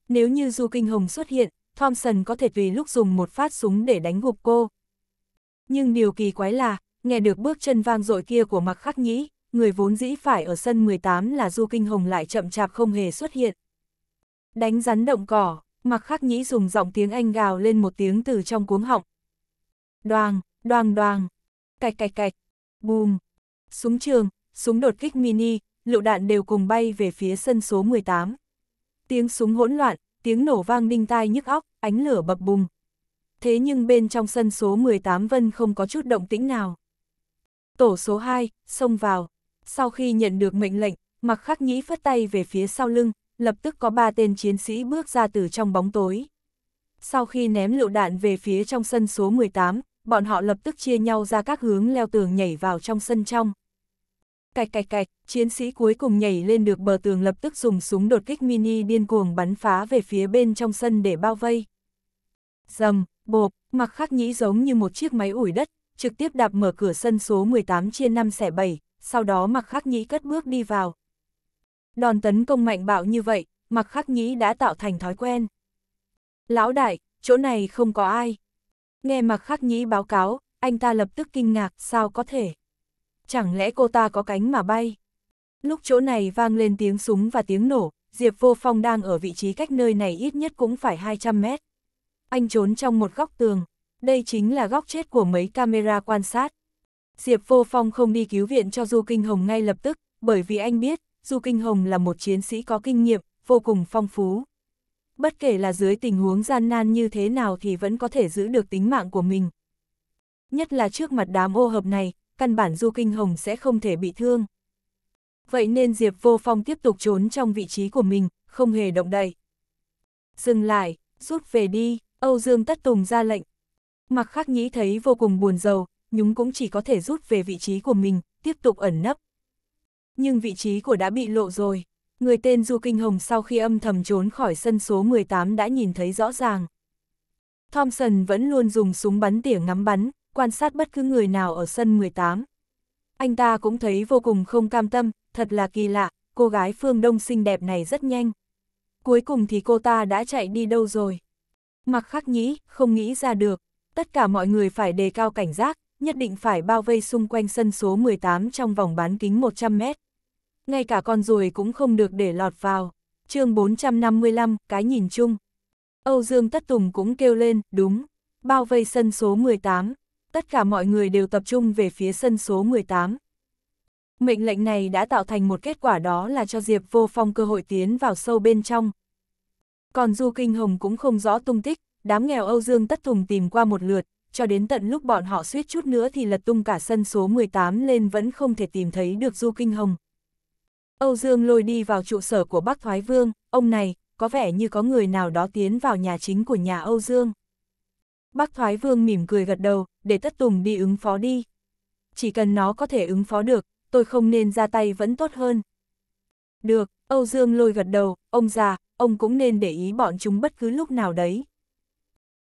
Nếu như Du Kinh Hồng xuất hiện, Thompson có thể vì lúc dùng một phát súng để đánh gục cô. Nhưng điều kỳ quái là, nghe được bước chân vang dội kia của mặc khắc nhĩ, người vốn dĩ phải ở sân 18 là Du Kinh Hồng lại chậm chạp không hề xuất hiện. Đánh rắn động cỏ, mặc khắc nhĩ dùng giọng tiếng Anh gào lên một tiếng từ trong cuống họng. Đoàng, đoàng đoàng, cạch cạch cạch, bùm, súng trường, súng đột kích mini, lựu đạn đều cùng bay về phía sân số 18. Tiếng súng hỗn loạn, tiếng nổ vang đinh tai nhức óc, ánh lửa bập bùng, thế nhưng bên trong sân số 18 Vân không có chút động tĩnh nào. Tổ số 2, xông vào. Sau khi nhận được mệnh lệnh, mặc khắc nhĩ phất tay về phía sau lưng, lập tức có ba tên chiến sĩ bước ra từ trong bóng tối. Sau khi ném lựu đạn về phía trong sân số 18, bọn họ lập tức chia nhau ra các hướng leo tường nhảy vào trong sân trong. Cạch cạch cạch, chiến sĩ cuối cùng nhảy lên được bờ tường lập tức dùng súng đột kích mini điên cuồng bắn phá về phía bên trong sân để bao vây dầm, bộp, mặc khắc nhĩ giống như một chiếc máy ủi đất, trực tiếp đạp mở cửa sân số 18 chia 5 xẻ 7, sau đó mặc khắc nhĩ cất bước đi vào. Đòn tấn công mạnh bạo như vậy, mặc khắc nhĩ đã tạo thành thói quen. Lão đại, chỗ này không có ai. Nghe mặc khắc nhĩ báo cáo, anh ta lập tức kinh ngạc, sao có thể? Chẳng lẽ cô ta có cánh mà bay? Lúc chỗ này vang lên tiếng súng và tiếng nổ, Diệp Vô Phong đang ở vị trí cách nơi này ít nhất cũng phải 200 mét anh trốn trong một góc tường. Đây chính là góc chết của mấy camera quan sát. Diệp Vô Phong không đi cứu viện cho Du Kinh Hồng ngay lập tức, bởi vì anh biết, Du Kinh Hồng là một chiến sĩ có kinh nghiệm, vô cùng phong phú. Bất kể là dưới tình huống gian nan như thế nào thì vẫn có thể giữ được tính mạng của mình. Nhất là trước mặt đám ô hợp này, căn bản Du Kinh Hồng sẽ không thể bị thương. Vậy nên Diệp Vô Phong tiếp tục trốn trong vị trí của mình, không hề động đậy. Dừng lại, rút về đi, Âu Dương Tất Tùng ra lệnh. Mặc khắc nhĩ thấy vô cùng buồn rầu, nhúng cũng chỉ có thể rút về vị trí của mình, tiếp tục ẩn nấp. Nhưng vị trí của đã bị lộ rồi. Người tên Du Kinh Hồng sau khi âm thầm trốn khỏi sân số 18 đã nhìn thấy rõ ràng. Thompson vẫn luôn dùng súng bắn tỉa ngắm bắn, quan sát bất cứ người nào ở sân 18. Anh ta cũng thấy vô cùng không cam tâm, thật là kỳ lạ, cô gái phương đông xinh đẹp này rất nhanh. Cuối cùng thì cô ta đã chạy đi đâu rồi? Mặc khắc nghĩ không nghĩ ra được. Tất cả mọi người phải đề cao cảnh giác, nhất định phải bao vây xung quanh sân số 18 trong vòng bán kính 100 mét. Ngay cả con ruồi cũng không được để lọt vào. chương 455, cái nhìn chung. Âu Dương Tất Tùng cũng kêu lên, đúng, bao vây sân số 18. Tất cả mọi người đều tập trung về phía sân số 18. Mệnh lệnh này đã tạo thành một kết quả đó là cho Diệp Vô Phong cơ hội tiến vào sâu bên trong, còn Du Kinh Hồng cũng không rõ tung tích, đám nghèo Âu Dương tất thùng tìm qua một lượt, cho đến tận lúc bọn họ suýt chút nữa thì lật tung cả sân số 18 lên vẫn không thể tìm thấy được Du Kinh Hồng. Âu Dương lôi đi vào trụ sở của Bắc Thoái Vương, ông này, có vẻ như có người nào đó tiến vào nhà chính của nhà Âu Dương. bác Thoái Vương mỉm cười gật đầu, để tất tùng đi ứng phó đi. Chỉ cần nó có thể ứng phó được, tôi không nên ra tay vẫn tốt hơn. Được, Âu Dương lôi gật đầu, ông già, ông cũng nên để ý bọn chúng bất cứ lúc nào đấy.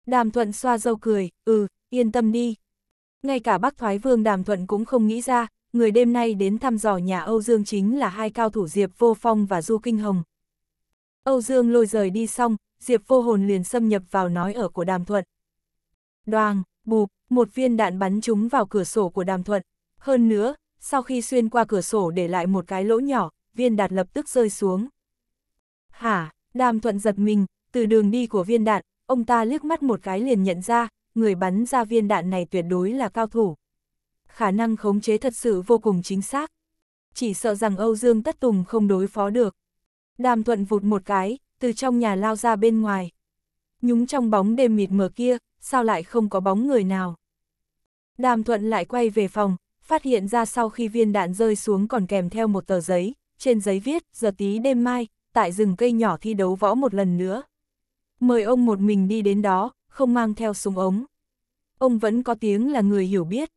Đàm Thuận xoa dâu cười, ừ, yên tâm đi. Ngay cả bác Thoái Vương Đàm Thuận cũng không nghĩ ra, người đêm nay đến thăm dò nhà Âu Dương chính là hai cao thủ Diệp Vô Phong và Du Kinh Hồng. Âu Dương lôi rời đi xong, Diệp Vô Hồn liền xâm nhập vào nói ở của Đàm Thuận. Đoàn bụp, một viên đạn bắn chúng vào cửa sổ của Đàm Thuận. Hơn nữa, sau khi xuyên qua cửa sổ để lại một cái lỗ nhỏ, viên đạn lập tức rơi xuống. Hả, Đàm thuận giật mình, từ đường đi của viên đạn, ông ta liếc mắt một cái liền nhận ra, người bắn ra viên đạn này tuyệt đối là cao thủ. Khả năng khống chế thật sự vô cùng chính xác. Chỉ sợ rằng Âu Dương Tất Tùng không đối phó được. Đàm thuận vụt một cái, từ trong nhà lao ra bên ngoài. Nhúng trong bóng đêm mịt mờ kia, sao lại không có bóng người nào. Đàm thuận lại quay về phòng, phát hiện ra sau khi viên đạn rơi xuống còn kèm theo một tờ giấy, trên giấy viết, giờ tí đêm mai, tại rừng cây nhỏ thi đấu võ một lần nữa. Mời ông một mình đi đến đó, không mang theo súng ống. Ông vẫn có tiếng là người hiểu biết.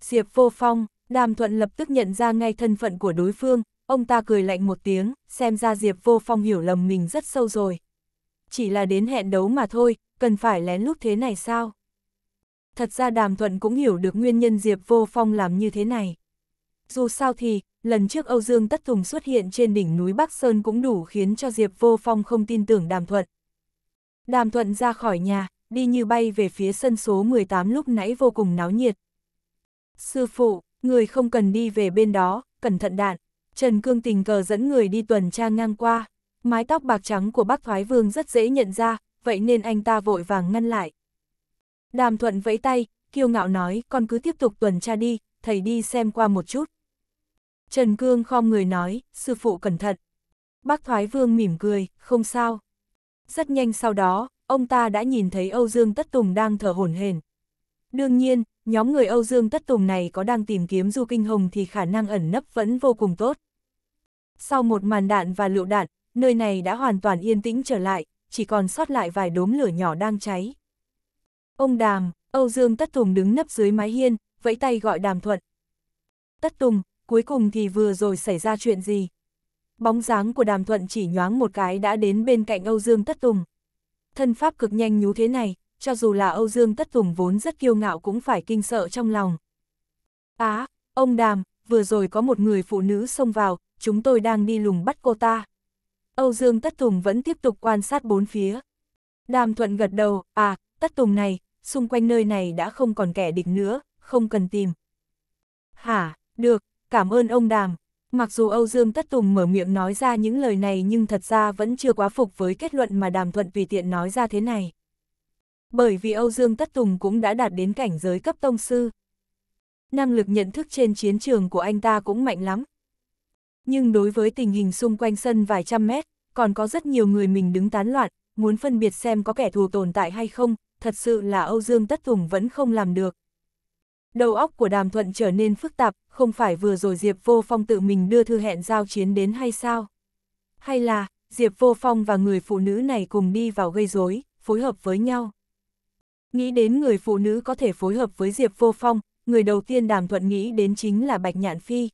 Diệp vô phong, đàm thuận lập tức nhận ra ngay thân phận của đối phương, ông ta cười lạnh một tiếng, xem ra Diệp vô phong hiểu lầm mình rất sâu rồi. Chỉ là đến hẹn đấu mà thôi, cần phải lén lút thế này sao? Thật ra đàm thuận cũng hiểu được nguyên nhân Diệp vô phong làm như thế này. Dù sao thì, lần trước Âu Dương Tất Thùng xuất hiện trên đỉnh núi Bắc Sơn cũng đủ khiến cho Diệp Vô Phong không tin tưởng Đàm Thuận. Đàm Thuận ra khỏi nhà, đi như bay về phía sân số 18 lúc nãy vô cùng náo nhiệt. Sư phụ, người không cần đi về bên đó, cẩn thận đạn. Trần Cương tình cờ dẫn người đi tuần tra ngang qua, mái tóc bạc trắng của bác Thoái Vương rất dễ nhận ra, vậy nên anh ta vội vàng ngăn lại. Đàm Thuận vẫy tay, kiêu ngạo nói, con cứ tiếp tục tuần tra đi, thầy đi xem qua một chút. Trần Cương khom người nói, sư phụ cẩn thận. Bác Thoái Vương mỉm cười, không sao. Rất nhanh sau đó, ông ta đã nhìn thấy Âu Dương Tất Tùng đang thở hổn hển. Đương nhiên, nhóm người Âu Dương Tất Tùng này có đang tìm kiếm Du Kinh Hồng thì khả năng ẩn nấp vẫn vô cùng tốt. Sau một màn đạn và lựu đạn, nơi này đã hoàn toàn yên tĩnh trở lại, chỉ còn sót lại vài đốm lửa nhỏ đang cháy. Ông Đàm, Âu Dương Tất Tùng đứng nấp dưới mái hiên, vẫy tay gọi Đàm Thuận. Tất Tùng, cuối cùng thì vừa rồi xảy ra chuyện gì? Bóng dáng của đàm thuận chỉ nhoáng một cái đã đến bên cạnh Âu Dương Tất Tùng. Thân pháp cực nhanh nhú thế này, cho dù là Âu Dương Tất Tùng vốn rất kiêu ngạo cũng phải kinh sợ trong lòng. Á, à, ông đàm, vừa rồi có một người phụ nữ xông vào, chúng tôi đang đi lùng bắt cô ta. Âu Dương Tất Tùng vẫn tiếp tục quan sát bốn phía. Đàm Thuận gật đầu, à, Tất Tùng này, xung quanh nơi này đã không còn kẻ địch nữa, không cần tìm. Hả, được, cảm ơn ông Đàm. Mặc dù Âu Dương Tất Tùng mở miệng nói ra những lời này nhưng thật ra vẫn chưa quá phục với kết luận mà Đàm Thuận tùy tiện nói ra thế này. Bởi vì Âu Dương Tất Tùng cũng đã đạt đến cảnh giới cấp tông sư. Năng lực nhận thức trên chiến trường của anh ta cũng mạnh lắm. Nhưng đối với tình hình xung quanh sân vài trăm mét, còn có rất nhiều người mình đứng tán loạn, muốn phân biệt xem có kẻ thù tồn tại hay không, thật sự là Âu Dương Tất Tùng vẫn không làm được. Đầu óc của đàm thuận trở nên phức tạp, không phải vừa rồi Diệp Vô Phong tự mình đưa thư hẹn giao chiến đến hay sao? Hay là, Diệp Vô Phong và người phụ nữ này cùng đi vào gây rối, phối hợp với nhau? Nghĩ đến người phụ nữ có thể phối hợp với Diệp Vô Phong, người đầu tiên đàm thuận nghĩ đến chính là Bạch Nhạn Phi.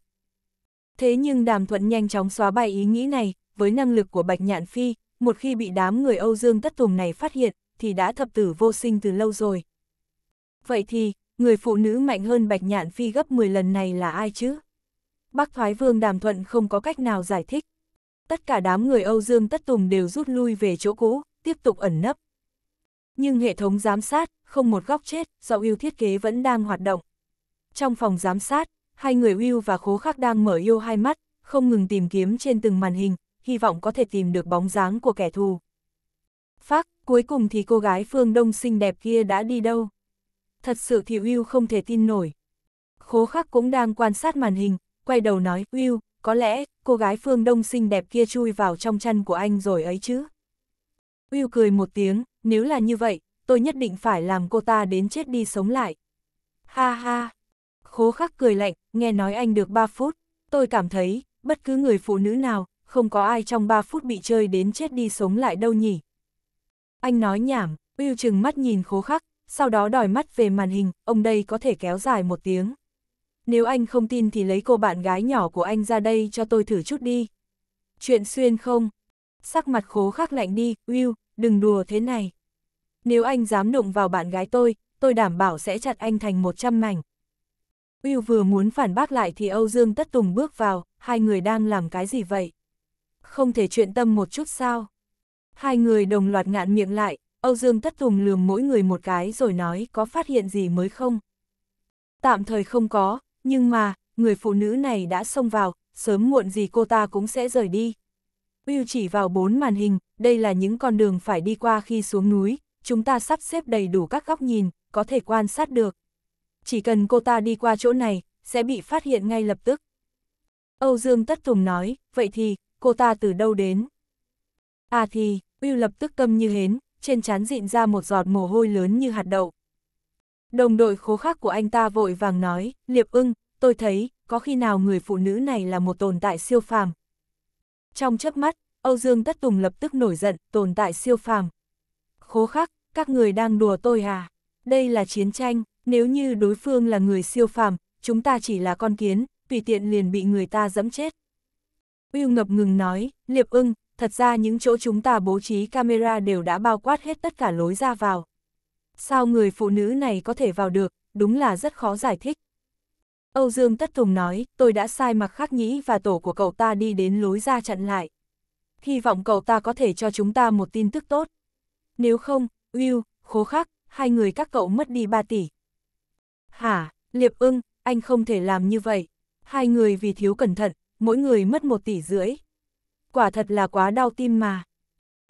Thế nhưng đàm thuận nhanh chóng xóa bài ý nghĩ này, với năng lực của Bạch Nhạn Phi, một khi bị đám người Âu Dương Tất Tùng này phát hiện, thì đã thập tử vô sinh từ lâu rồi. Vậy thì, người phụ nữ mạnh hơn Bạch Nhạn Phi gấp 10 lần này là ai chứ? Bắc Thoái Vương Đàm Thuận không có cách nào giải thích. Tất cả đám người Âu Dương Tất Tùng đều rút lui về chỗ cũ, tiếp tục ẩn nấp. Nhưng hệ thống giám sát, không một góc chết, do yêu thiết kế vẫn đang hoạt động. Trong phòng giám sát, hai người yêu và Khố Khắc đang mở yêu hai mắt, không ngừng tìm kiếm trên từng màn hình, hy vọng có thể tìm được bóng dáng của kẻ thù. Phác, cuối cùng thì cô gái Phương Đông xinh đẹp kia đã đi đâu? thật sự thì Will không thể tin nổi. Khố khắc cũng đang quan sát màn hình, quay đầu nói, Will, có lẽ, cô gái phương đông xinh đẹp kia chui vào trong chăn của anh rồi ấy chứ. Will cười một tiếng, nếu là như vậy, tôi nhất định phải làm cô ta đến chết đi sống lại. Ha ha, khố khắc cười lạnh, nghe nói anh được 3 phút, tôi cảm thấy, bất cứ người phụ nữ nào, không có ai trong 3 phút bị chơi đến chết đi sống lại đâu nhỉ. Anh nói nhảm, Will chừng mắt nhìn khố khắc, sau đó đòi mắt về màn hình, ông đây có thể kéo dài một tiếng. Nếu anh không tin thì lấy cô bạn gái nhỏ của anh ra đây cho tôi thử chút đi. Chuyện xuyên không? Sắc mặt khố khắc lạnh đi, Will, đừng đùa thế này. Nếu anh dám đụng vào bạn gái tôi, tôi đảm bảo sẽ chặt anh thành 100 mảnh. Will vừa muốn phản bác lại thì Âu Dương Tất Tùng bước vào, hai người đang làm cái gì vậy? Không thể chuyện tâm một chút sao? Hai người đồng loạt ngạn miệng lại, Âu Dương Tất Tùng lường mỗi người một cái rồi nói có phát hiện gì mới không? Tạm thời không có, nhưng mà, người phụ nữ này đã xông vào, sớm muộn gì cô ta cũng sẽ rời đi. Will chỉ vào bốn màn hình, đây là những con đường phải đi qua khi xuống núi, chúng ta sắp xếp đầy đủ các góc nhìn, có thể quan sát được. Chỉ cần cô ta đi qua chỗ này, sẽ bị phát hiện ngay lập tức. Âu Dương Tất Tùng nói, vậy thì, cô ta từ đâu đến? À thì, Will lập tức câm như hến, trên trán dịn ra một giọt mồ hôi lớn như hạt đậu. Đồng đội khố khắc của anh ta vội vàng nói, Liệp ưng, tôi thấy, có khi nào người phụ nữ này là một tồn tại siêu phàm. Trong chớp mắt, Âu Dương Tất Tùng lập tức nổi giận, tồn tại siêu phàm. Khố khắc, các người đang đùa tôi à? Đây là chiến tranh, nếu như đối phương là người siêu phàm, chúng ta chỉ là con kiến, tùy tiện liền bị người ta dẫm chết. Uyêu ngập ngừng nói, Liệp ưng, thật ra những chỗ chúng ta bố trí camera đều đã bao quát hết tất cả lối ra vào. Sao người phụ nữ này có thể vào được, đúng là rất khó giải thích. Âu Dương Tất Tùng nói, tôi đã sai mặc khắc nhĩ và tổ của cậu ta đi đến lối ra chặn lại. Hy vọng cậu ta có thể cho chúng ta một tin tức tốt. Nếu không, Will, khố khắc, hai người các cậu mất đi 3 tỷ. Hả, Liệp ưng, anh không thể làm như vậy. Hai người vì thiếu cẩn thận, mỗi người mất một tỷ rưỡi quả thật là quá đau tim mà.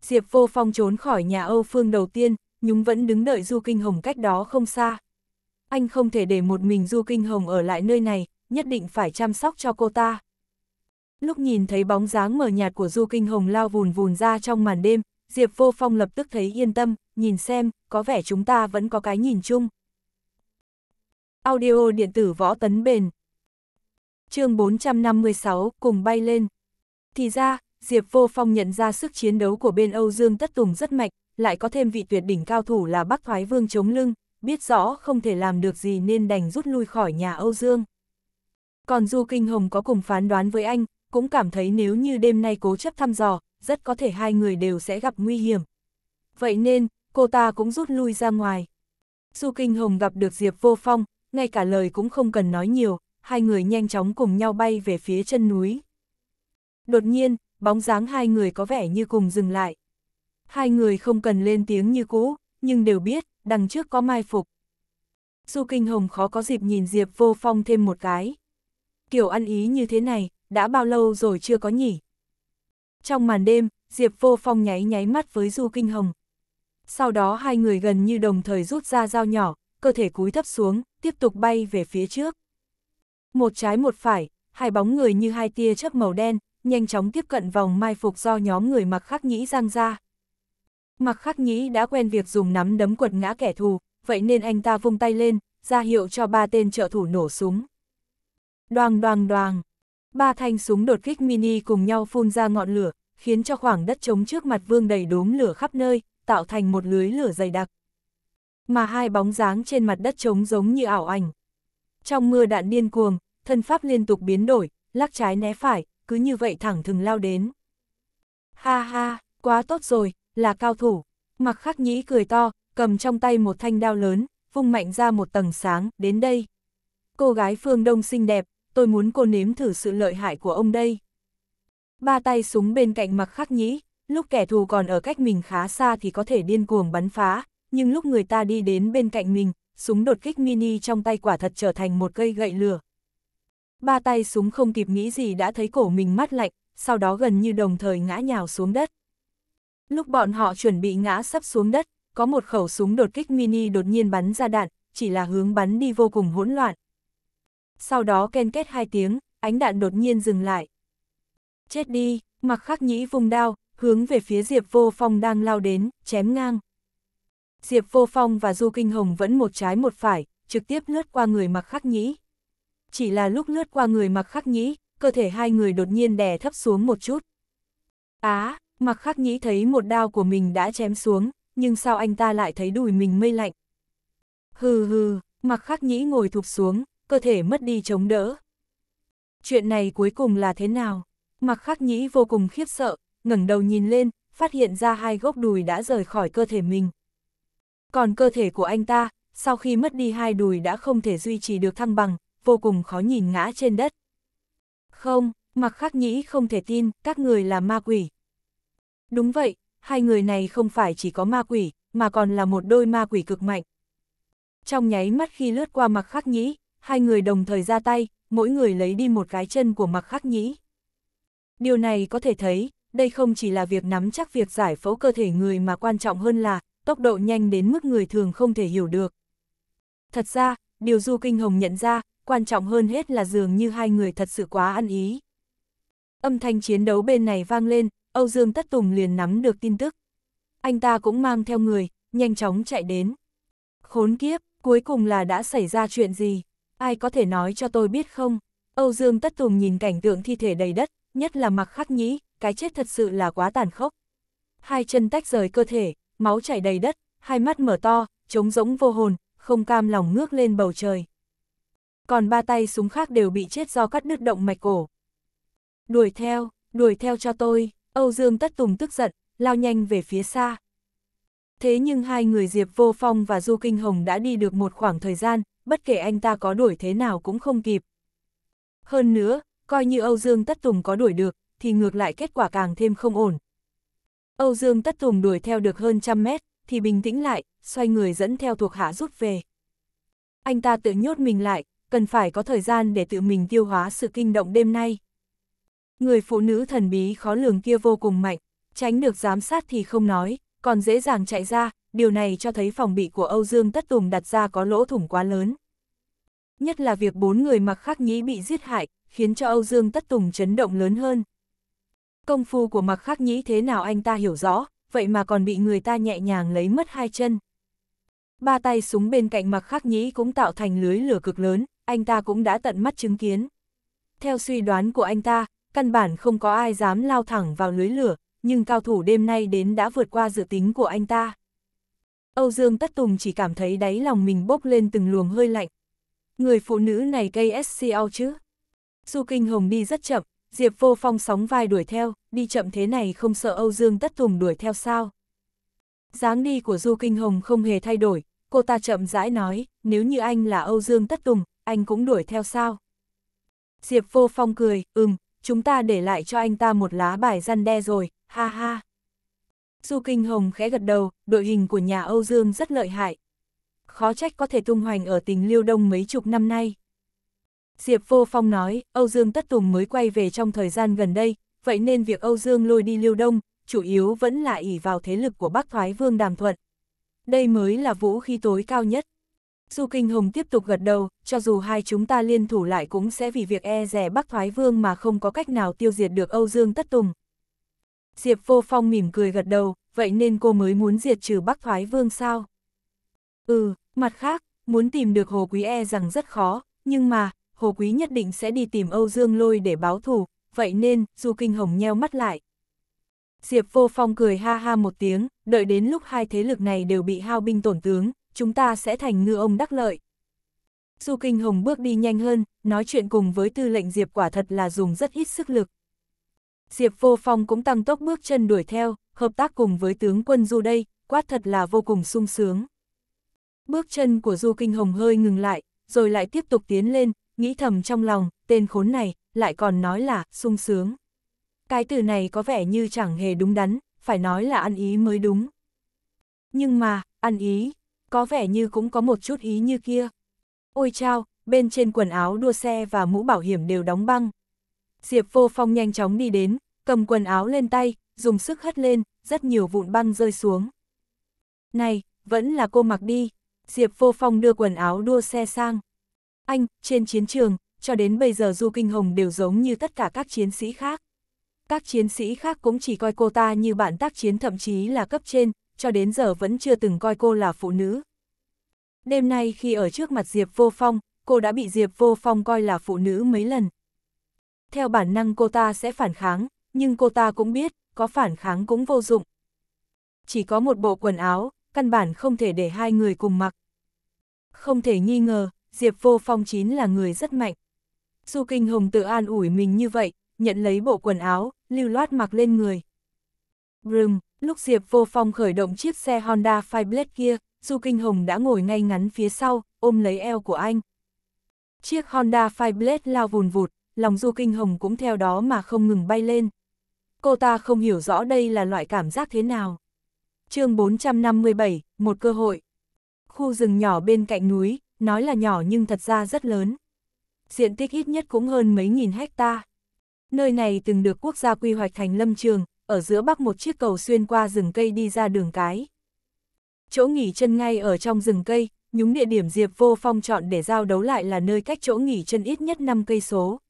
Diệp Vô Phong trốn khỏi nhà Âu Phương đầu tiên, nhưng vẫn đứng đợi Du Kinh Hồng cách đó không xa. Anh không thể để một mình Du Kinh Hồng ở lại nơi này, nhất định phải chăm sóc cho cô ta. Lúc nhìn thấy bóng dáng mờ nhạt của Du Kinh Hồng lao vùn vùn ra trong màn đêm, Diệp Vô Phong lập tức thấy yên tâm, nhìn xem, có vẻ chúng ta vẫn có cái nhìn chung. Audio điện tử võ tấn bền Chương 456, cùng bay lên. Thì ra, Diệp Vô Phong nhận ra sức chiến đấu của bên Âu Dương Tất Tùng rất mạnh, lại có thêm vị tuyệt đỉnh cao thủ là Bắc Thoái Vương chống lưng, biết rõ không thể làm được gì nên đành rút lui khỏi nhà Âu Dương. Còn Du Kinh Hồng có cùng phán đoán với anh, cũng cảm thấy nếu như đêm nay cố chấp thăm dò, rất có thể hai người đều sẽ gặp nguy hiểm. Vậy nên, cô ta cũng rút lui ra ngoài. Du Kinh Hồng gặp được Diệp Vô Phong, ngay cả lời cũng không cần nói nhiều, hai người nhanh chóng cùng nhau bay về phía chân núi. Đột nhiên, bóng dáng hai người có vẻ như cùng dừng lại. Hai người không cần lên tiếng như cũ, nhưng đều biết, đằng trước có mai phục. Du Kinh Hồng khó có dịp nhìn Diệp Vô Phong thêm một cái. Kiểu ăn ý như thế này, đã bao lâu rồi chưa có nhỉ? Trong màn đêm, Diệp Vô Phong nháy nháy mắt với Du Kinh Hồng. Sau đó hai người gần như đồng thời rút ra dao nhỏ, cơ thể cúi thấp xuống, tiếp tục bay về phía trước. Một trái một phải, hai bóng người như hai tia chớp màu đen, nhanh chóng tiếp cận vòng mai phục do nhóm người mặc khắc nhĩ giang ra. Mặc khắc nhĩ đã quen việc dùng nắm đấm quật ngã kẻ thù, vậy nên anh ta vung tay lên, ra hiệu cho ba tên trợ thủ nổ súng. Đoàng đoàng đoàng, ba thanh súng đột kích mini cùng nhau phun ra ngọn lửa, khiến cho khoảng đất trống trước mặt vương đầy đốm lửa khắp nơi, tạo thành một lưới lửa dày đặc. Mà hai bóng dáng trên mặt đất trống giống như ảo ảnh. Trong mưa đạn điên cuồng, thân pháp liên tục biến đổi, lắc trái né phải, cứ như vậy thẳng thừng lao đến. Ha ha, quá tốt rồi, là cao thủ. Mặc khắc nhĩ cười to, cầm trong tay một thanh đao lớn, vung mạnh ra một tầng sáng, đến đây. Cô gái phương đông xinh đẹp, tôi muốn cô nếm thử sự lợi hại của ông đây. Ba tay súng bên cạnh mặc khắc nhĩ, lúc kẻ thù còn ở cách mình khá xa thì có thể điên cuồng bắn phá, nhưng lúc người ta đi đến bên cạnh mình, súng đột kích mini trong tay quả thật trở thành một cây gậy lửa, ba tay súng không kịp nghĩ gì đã thấy cổ mình mát lạnh, sau đó gần như đồng thời ngã nhào xuống đất. Lúc bọn họ chuẩn bị ngã sắp xuống đất, có một khẩu súng đột kích mini đột nhiên bắn ra đạn, chỉ là hướng bắn đi vô cùng hỗn loạn. Sau đó ken kết hai tiếng, ánh đạn đột nhiên dừng lại. Chết đi, mặc khắc nhĩ vùng đao, hướng về phía Diệp Vô Phong đang lao đến, chém ngang. Diệp Vô Phong và Du Kinh Hồng vẫn một trái một phải, trực tiếp lướt qua người mặc khắc nhĩ chỉ là lúc lướt qua người mặc khắc nhĩ, cơ thể hai người đột nhiên đè thấp xuống một chút. Á, mặc khắc nhĩ thấy một đao của mình đã chém xuống, nhưng sao anh ta lại thấy đùi mình mây lạnh. Hừ hừ, mặc khắc nhĩ ngồi thụp xuống, cơ thể mất đi chống đỡ. Chuyện này cuối cùng là thế nào? Mặc khắc nhĩ vô cùng khiếp sợ, ngẩng đầu nhìn lên, phát hiện ra hai gốc đùi đã rời khỏi cơ thể mình. Còn cơ thể của anh ta, sau khi mất đi hai đùi đã không thể duy trì được thăng bằng, vô cùng khó nhìn ngã trên đất. Không, mặc khắc nhĩ không thể tin, các người là ma quỷ. Đúng vậy, hai người này không phải chỉ có ma quỷ, mà còn là một đôi ma quỷ cực mạnh. Trong nháy mắt khi lướt qua mặc khắc nhĩ, hai người đồng thời ra tay, mỗi người lấy đi một cái chân của mặc khắc nhĩ. Điều này có thể thấy, đây không chỉ là việc nắm chắc việc giải phẫu cơ thể người mà quan trọng hơn là tốc độ nhanh đến mức người thường không thể hiểu được. Thật ra, điều Du Kinh Hồng nhận ra, quan trọng hơn hết là dường như hai người thật sự quá ăn ý. Âm thanh chiến đấu bên này vang lên, Âu Dương Tất Tùng liền nắm được tin tức. Anh ta cũng mang theo người, nhanh chóng chạy đến. Khốn kiếp, cuối cùng là đã xảy ra chuyện gì? Ai có thể nói cho tôi biết không? Âu Dương Tất Tùng nhìn cảnh tượng thi thể đầy đất, nhất là mặc khắc nhĩ, cái chết thật sự là quá tàn khốc. Hai chân tách rời cơ thể, máu chảy đầy đất, hai mắt mở to, trống rỗng vô hồn, không cam lòng ngước lên bầu trời còn ba tay súng khác đều bị chết do cắt đứt động mạch cổ. Đuổi theo, đuổi theo cho tôi, Âu Dương Tất Tùng tức giận, lao nhanh về phía xa. Thế nhưng hai người Diệp Vô Phong và Du Kinh Hồng đã đi được một khoảng thời gian, bất kể anh ta có đuổi thế nào cũng không kịp. Hơn nữa, coi như Âu Dương Tất Tùng có đuổi được, thì ngược lại kết quả càng thêm không ổn. Âu Dương Tất Tùng đuổi theo được hơn trăm mét, thì bình tĩnh lại, xoay người dẫn theo thuộc hạ rút về. Anh ta tự nhốt mình lại, cần phải có thời gian để tự mình tiêu hóa sự kinh động đêm nay. Người phụ nữ thần bí khó lường kia vô cùng mạnh, tránh được giám sát thì không nói, còn dễ dàng chạy ra, điều này cho thấy phòng bị của Âu Dương Tất Tùng đặt ra có lỗ thủng quá lớn. Nhất là việc bốn người mặc khắc nhĩ bị giết hại, khiến cho Âu Dương Tất Tùng chấn động lớn hơn. Công phu của mặc khắc nhĩ thế nào anh ta hiểu rõ, vậy mà còn bị người ta nhẹ nhàng lấy mất hai chân. Ba tay súng bên cạnh mặc khắc nhĩ cũng tạo thành lưới lửa cực lớn, anh ta cũng đã tận mắt chứng kiến. Theo suy đoán của anh ta, căn bản không có ai dám lao thẳng vào lưới lửa, nhưng cao thủ đêm nay đến đã vượt qua dự tính của anh ta. Âu Dương Tất Tùng chỉ cảm thấy đáy lòng mình bốc lên từng luồng hơi lạnh. Người phụ nữ này gây SCO chứ? Du Kinh Hồng đi rất chậm, Diệp Vô Phong sóng vai đuổi theo, đi chậm thế này không sợ Âu Dương Tất Tùng đuổi theo sao? dáng đi của Du Kinh Hồng không hề thay đổi, cô ta chậm rãi nói, nếu như anh là Âu Dương Tất Tùng, anh cũng đuổi theo sao? Diệp vô phong cười, ừm, chúng ta để lại cho anh ta một lá bài răn đe rồi, ha ha. Du Kinh Hồng khẽ gật đầu, đội hình của nhà Âu Dương rất lợi hại. Khó trách có thể tung hoành ở Tỉnh liêu đông mấy chục năm nay. Diệp Vô Phong nói, Âu Dương Tất Tùng mới quay về trong thời gian gần đây, vậy nên việc Âu Dương lôi đi liêu đông, chủ yếu vẫn là ỷ vào thế lực của Bắc Thoái Vương Đàm Thuận. Đây mới là vũ khí tối cao nhất. Du Kinh Hùng tiếp tục gật đầu, cho dù hai chúng ta liên thủ lại cũng sẽ vì việc e rẻ Bắc Thoái Vương mà không có cách nào tiêu diệt được Âu Dương Tất Tùng. Diệp Vô Phong mỉm cười gật đầu, vậy nên cô mới muốn diệt trừ Bắc Thoái Vương sao? Ừ, mặt khác, muốn tìm được Hồ Quý e rằng rất khó, nhưng mà, Hồ Quý nhất định sẽ đi tìm Âu Dương Lôi để báo thù, vậy nên, Du Kinh Hồng nheo mắt lại. Diệp Vô Phong cười ha ha một tiếng, đợi đến lúc hai thế lực này đều bị hao binh tổn tướng, chúng ta sẽ thành ngư ông đắc lợi. Du Kinh Hồng bước đi nhanh hơn, nói chuyện cùng với tư lệnh Diệp quả thật là dùng rất ít sức lực. Diệp vô phong cũng tăng tốc bước chân đuổi theo, hợp tác cùng với tướng quân Du đây, quát thật là vô cùng sung sướng. Bước chân của Du Kinh Hồng hơi ngừng lại, rồi lại tiếp tục tiến lên, nghĩ thầm trong lòng, tên khốn này, lại còn nói là sung sướng. Cái từ này có vẻ như chẳng hề đúng đắn, phải nói là ăn ý mới đúng. Nhưng mà, ăn ý, có vẻ như cũng có một chút ý như kia. Ôi chao, bên trên quần áo đua xe và mũ bảo hiểm đều đóng băng. Diệp vô phong nhanh chóng đi đến, cầm quần áo lên tay, dùng sức hất lên, rất nhiều vụn băng rơi xuống. Này, vẫn là cô mặc đi. Diệp vô phong đưa quần áo đua xe sang. Anh, trên chiến trường, cho đến bây giờ Du Kinh Hồng đều giống như tất cả các chiến sĩ khác. Các chiến sĩ khác cũng chỉ coi cô ta như bạn tác chiến thậm chí là cấp trên, cho đến giờ vẫn chưa từng coi cô là phụ nữ. Đêm nay khi ở trước mặt Diệp Vô Phong, cô đã bị Diệp Vô Phong coi là phụ nữ mấy lần. Theo bản năng cô ta sẽ phản kháng, nhưng cô ta cũng biết, có phản kháng cũng vô dụng. Chỉ có một bộ quần áo, căn bản không thể để hai người cùng mặc. Không thể nghi ngờ, Diệp Vô Phong chính là người rất mạnh. Du Kinh Hồng tự an ủi mình như vậy, nhận lấy bộ quần áo, lưu loát mặc lên người. Rừng, Lúc Diệp Vô Phong khởi động chiếc xe Honda Fireblade kia, Du Kinh Hồng đã ngồi ngay ngắn phía sau, ôm lấy eo của anh. Chiếc Honda Fireblade lao vùn vụt, lòng Du Kinh Hồng cũng theo đó mà không ngừng bay lên. Cô ta không hiểu rõ đây là loại cảm giác thế nào. chương 457, một cơ hội. Khu rừng nhỏ bên cạnh núi, nói là nhỏ nhưng thật ra rất lớn. Diện tích ít nhất cũng hơn mấy nghìn hecta. Nơi này từng được quốc gia quy hoạch thành lâm trường, ở giữa bắc một chiếc cầu xuyên qua rừng cây đi ra đường cái. Chỗ nghỉ chân ngay ở trong rừng cây, nhúng địa điểm Diệp Vô Phong chọn để giao đấu lại là nơi cách chỗ nghỉ chân ít nhất 5 cây số.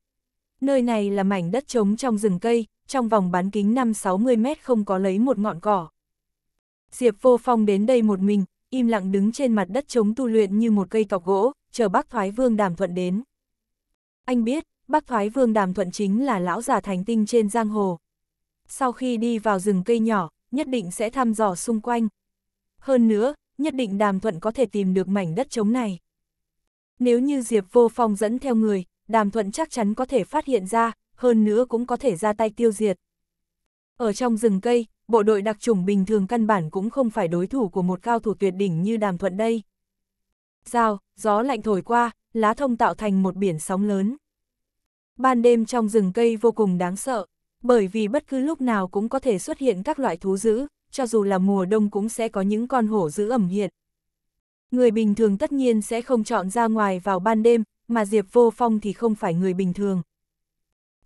Nơi này là mảnh đất trống trong rừng cây, trong vòng bán kính 5-60 mét không có lấy một ngọn cỏ. Diệp Vô Phong đến đây một mình, im lặng đứng trên mặt đất trống tu luyện như một cây cọc gỗ, chờ bác Thoái Vương Đàm Thuận đến. Anh biết, bác Thoái Vương Đàm Thuận chính là lão già thành tinh trên giang hồ, sau khi đi vào rừng cây nhỏ, nhất định sẽ thăm dò xung quanh. Hơn nữa, nhất định Đàm Thuận có thể tìm được mảnh đất trống này. Nếu như Diệp Vô Phong dẫn theo người, Đàm Thuận chắc chắn có thể phát hiện ra, hơn nữa cũng có thể ra tay tiêu diệt. Ở trong rừng cây, bộ đội đặc chủng bình thường căn bản cũng không phải đối thủ của một cao thủ tuyệt đỉnh như Đàm Thuận đây. Giao, gió lạnh thổi qua, lá thông tạo thành một biển sóng lớn. Ban đêm trong rừng cây vô cùng đáng sợ, bởi vì bất cứ lúc nào cũng có thể xuất hiện các loại thú dữ, cho dù là mùa đông cũng sẽ có những con hổ dữ ẩm hiện. Người bình thường tất nhiên sẽ không chọn ra ngoài vào ban đêm, mà Diệp Vô Phong thì không phải người bình thường.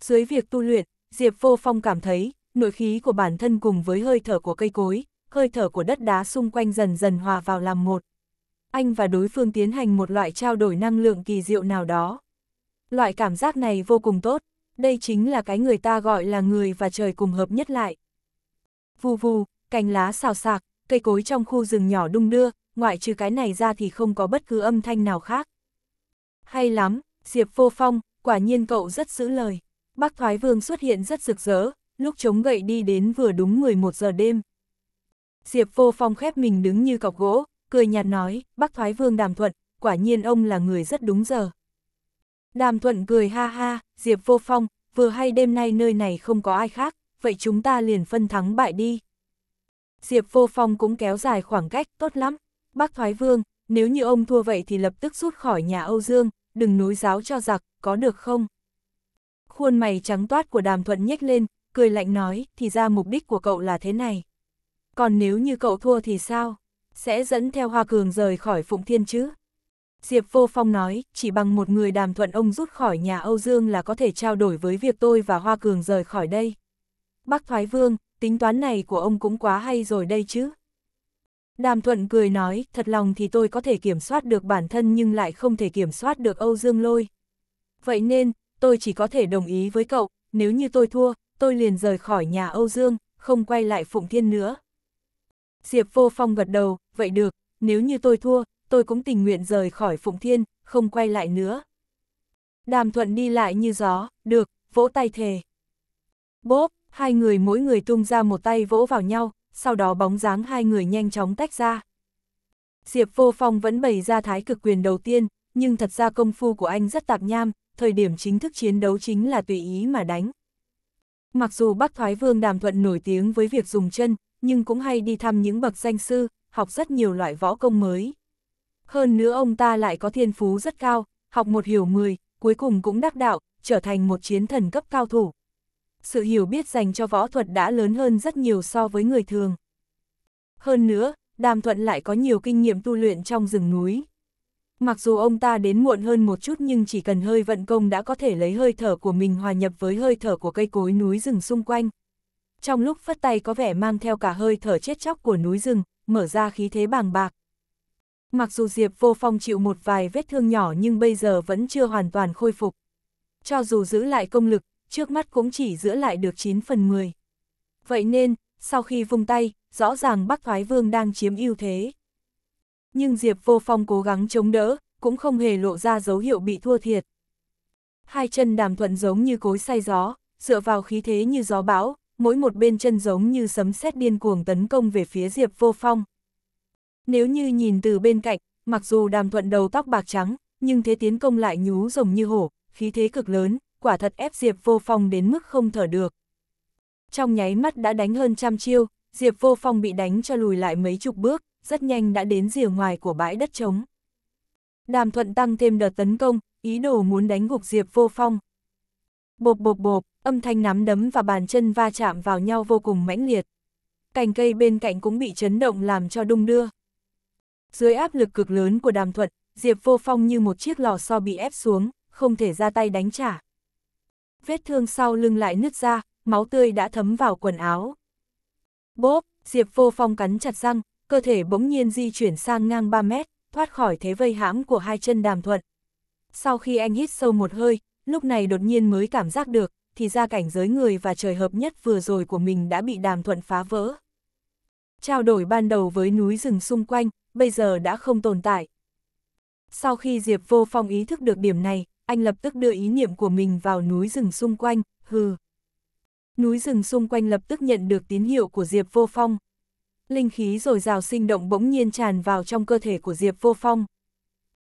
Dưới việc tu luyện, Diệp Vô Phong cảm thấy, nội khí của bản thân cùng với hơi thở của cây cối, hơi thở của đất đá xung quanh dần dần hòa vào làm một. Anh và đối phương tiến hành một loại trao đổi năng lượng kỳ diệu nào đó. Loại cảm giác này vô cùng tốt đây chính là cái người ta gọi là người và trời cùng hợp nhất lại. Vù vù, cành lá xào sạc, cây cối trong khu rừng nhỏ đung đưa, ngoại trừ cái này ra thì không có bất cứ âm thanh nào khác. Hay lắm, Diệp Vô Phong, quả nhiên cậu rất giữ lời. Bác Thoái Vương xuất hiện rất rực rỡ, lúc chống gậy đi đến vừa đúng 11 giờ đêm. Diệp Vô Phong khép mình đứng như cọc gỗ, cười nhạt nói, Bác Thoái Vương đàm thuận, quả nhiên ông là người rất đúng giờ. Đàm Thuận cười ha ha, Diệp Vô Phong, vừa hay đêm nay nơi này không có ai khác, vậy chúng ta liền phân thắng bại đi. Diệp Vô Phong cũng kéo dài khoảng cách, tốt lắm. Bác Thoái Vương, nếu như ông thua vậy thì lập tức rút khỏi nhà Âu Dương, đừng nối giáo cho giặc, có được không? Khuôn mày trắng toát của Đàm Thuận nhếch lên, cười lạnh nói, thì ra mục đích của cậu là thế này. Còn nếu như cậu thua thì sao? Sẽ dẫn theo Hoa Cường rời khỏi Phụng Thiên chứ? Diệp Vô Phong nói, chỉ bằng một người đàm thuận ông rút khỏi nhà Âu Dương là có thể trao đổi với việc tôi và Hoa Cường rời khỏi đây. Bác Thoái Vương, tính toán này của ông cũng quá hay rồi đây chứ. Đàm thuận cười nói, thật lòng thì tôi có thể kiểm soát được bản thân nhưng lại không thể kiểm soát được Âu Dương Lôi. Vậy nên, tôi chỉ có thể đồng ý với cậu, nếu như tôi thua, tôi liền rời khỏi nhà Âu Dương, không quay lại Phụng Thiên nữa. Diệp Vô Phong gật đầu, vậy được, nếu như tôi thua, tôi cũng tình nguyện rời khỏi Phụng Thiên, không quay lại nữa. Đàm Thuận đi lại như gió, được, vỗ tay thề. Bốp, hai người mỗi người tung ra một tay vỗ vào nhau, sau đó bóng dáng hai người nhanh chóng tách ra. Diệp Vô Phong vẫn bày ra thái cực quyền đầu tiên, nhưng thật ra công phu của anh rất tạp nham, thời điểm chính thức chiến đấu chính là tùy ý mà đánh. Mặc dù Bắc Thoái Vương Đàm Thuận nổi tiếng với việc dùng chân, nhưng cũng hay đi thăm những bậc danh sư, học rất nhiều loại võ công mới. Hơn nữa ông ta lại có thiên phú rất cao, học một hiểu mười, cuối cùng cũng đắc đạo, trở thành một chiến thần cấp cao thủ. Sự hiểu biết dành cho võ thuật đã lớn hơn rất nhiều so với người thường. Hơn nữa, Đàm Thuận lại có nhiều kinh nghiệm tu luyện trong rừng núi. Mặc dù ông ta đến muộn hơn một chút nhưng chỉ cần hơi vận công đã có thể lấy hơi thở của mình hòa nhập với hơi thở của cây cối núi rừng xung quanh. Trong lúc phất tay có vẻ mang theo cả hơi thở chết chóc của núi rừng, mở ra khí thế bàng bạc. Mặc dù Diệp Vô Phong chịu một vài vết thương nhỏ nhưng bây giờ vẫn chưa hoàn toàn khôi phục. Cho dù giữ lại công lực, trước mắt cũng chỉ giữ lại được 9 phần 10. Vậy nên, sau khi vung tay, rõ ràng Bắc Thoái Vương đang chiếm ưu thế. Nhưng Diệp Vô Phong cố gắng chống đỡ, cũng không hề lộ ra dấu hiệu bị thua thiệt. Hai chân đàm thuận giống như cối say gió, dựa vào khí thế như gió bão, mỗi một bên chân giống như sấm sét điên cuồng tấn công về phía Diệp Vô Phong. Nếu như nhìn từ bên cạnh, mặc dù đàm thuận đầu tóc bạc trắng, nhưng thế tiến công lại nhú rồng như hổ, khí thế cực lớn, quả thật ép Diệp Vô Phong đến mức không thở được. Trong nháy mắt đã đánh hơn trăm chiêu, Diệp Vô Phong bị đánh cho lùi lại mấy chục bước, rất nhanh đã đến rìa ngoài của bãi đất trống. Đàm thuận tăng thêm đợt tấn công, ý đồ muốn đánh gục Diệp Vô Phong. Bộp bộp bộp, âm thanh nắm đấm và bàn chân va chạm vào nhau vô cùng mãnh liệt. Cành cây bên cạnh cũng bị chấn động làm cho đung đưa. Dưới áp lực cực lớn của đàm thuận, Diệp vô phong như một chiếc lò xo bị ép xuống, không thể ra tay đánh trả. Vết thương sau lưng lại nứt ra, máu tươi đã thấm vào quần áo. Bốp, Diệp vô phong cắn chặt răng, cơ thể bỗng nhiên di chuyển sang ngang 3 mét, thoát khỏi thế vây hãm của hai chân đàm thuận. Sau khi anh hít sâu một hơi, lúc này đột nhiên mới cảm giác được, thì ra cảnh giới người và trời hợp nhất vừa rồi của mình đã bị đàm thuận phá vỡ trao đổi ban đầu với núi rừng xung quanh, bây giờ đã không tồn tại. Sau khi Diệp Vô Phong ý thức được điểm này, anh lập tức đưa ý niệm của mình vào núi rừng xung quanh, hừ. Núi rừng xung quanh lập tức nhận được tín hiệu của Diệp Vô Phong. Linh khí rồi rào sinh động bỗng nhiên tràn vào trong cơ thể của Diệp Vô Phong.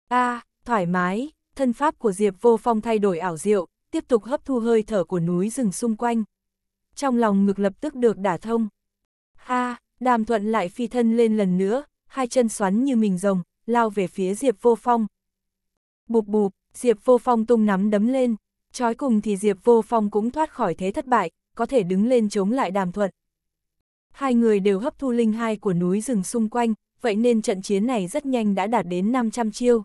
A, à, thoải mái, thân pháp của Diệp Vô Phong thay đổi ảo diệu, tiếp tục hấp thu hơi thở của núi rừng xung quanh. Trong lòng ngực lập tức được đả thông. A, à, Đàm Thuận lại phi thân lên lần nữa, hai chân xoắn như mình rồng, lao về phía Diệp Vô Phong. Bụp bụp, Diệp Vô Phong tung nắm đấm lên, trói cùng thì Diệp Vô Phong cũng thoát khỏi thế thất bại, có thể đứng lên chống lại Đàm Thuận. Hai người đều hấp thu linh hai của núi rừng xung quanh, vậy nên trận chiến này rất nhanh đã đạt đến 500 chiêu.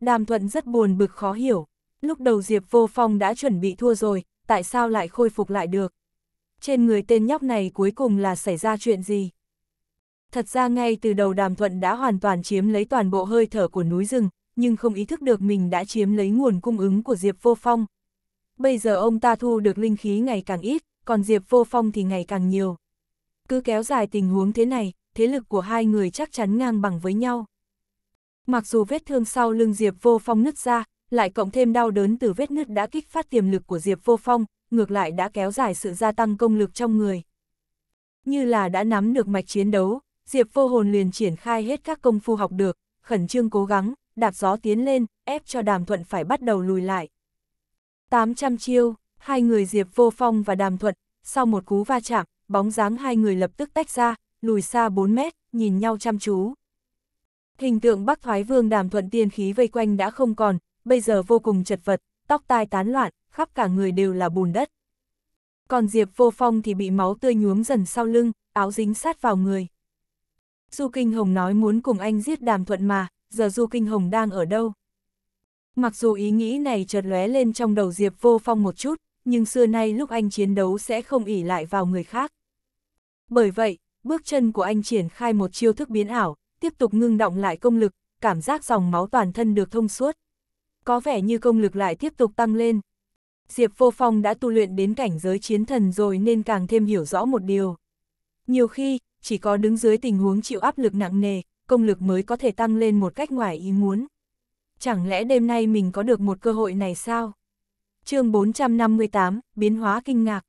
Đàm Thuận rất buồn bực khó hiểu, lúc đầu Diệp Vô Phong đã chuẩn bị thua rồi, tại sao lại khôi phục lại được? trên người tên nhóc này cuối cùng là xảy ra chuyện gì. Thật ra ngay từ đầu đàm thuận đã hoàn toàn chiếm lấy toàn bộ hơi thở của núi rừng, nhưng không ý thức được mình đã chiếm lấy nguồn cung ứng của Diệp Vô Phong. Bây giờ ông ta thu được linh khí ngày càng ít, còn Diệp Vô Phong thì ngày càng nhiều. Cứ kéo dài tình huống thế này, thế lực của hai người chắc chắn ngang bằng với nhau. Mặc dù vết thương sau lưng Diệp Vô Phong nứt ra, lại cộng thêm đau đớn từ vết nứt đã kích phát tiềm lực của Diệp Vô Phong, ngược lại đã kéo dài sự gia tăng công lực trong người. Như là đã nắm được mạch chiến đấu, Diệp vô hồn liền triển khai hết các công phu học được, khẩn trương cố gắng, đạp gió tiến lên, ép cho đàm thuận phải bắt đầu lùi lại. 800 chiêu, hai người Diệp vô phong và đàm thuận, sau một cú va chạm, bóng dáng hai người lập tức tách ra, lùi xa 4 mét, nhìn nhau chăm chú. Hình tượng Bắc Thoái Vương đàm thuận tiên khí vây quanh đã không còn, bây giờ vô cùng chật vật, tóc tai tán loạn, khắp cả người đều là bùn đất. Còn Diệp Vô Phong thì bị máu tươi nhuốm dần sau lưng, áo dính sát vào người. Du Kinh Hồng nói muốn cùng anh giết đàm thuận mà, giờ Du Kinh Hồng đang ở đâu? Mặc dù ý nghĩ này chợt lóe lên trong đầu Diệp Vô Phong một chút, nhưng xưa nay lúc anh chiến đấu sẽ không ỉ lại vào người khác. Bởi vậy, bước chân của anh triển khai một chiêu thức biến ảo, tiếp tục ngưng động lại công lực, cảm giác dòng máu toàn thân được thông suốt có vẻ như công lực lại tiếp tục tăng lên. Diệp Vô Phong đã tu luyện đến cảnh giới chiến thần rồi nên càng thêm hiểu rõ một điều. Nhiều khi, chỉ có đứng dưới tình huống chịu áp lực nặng nề, công lực mới có thể tăng lên một cách ngoài ý muốn. Chẳng lẽ đêm nay mình có được một cơ hội này sao? chương 458, biến hóa kinh ngạc.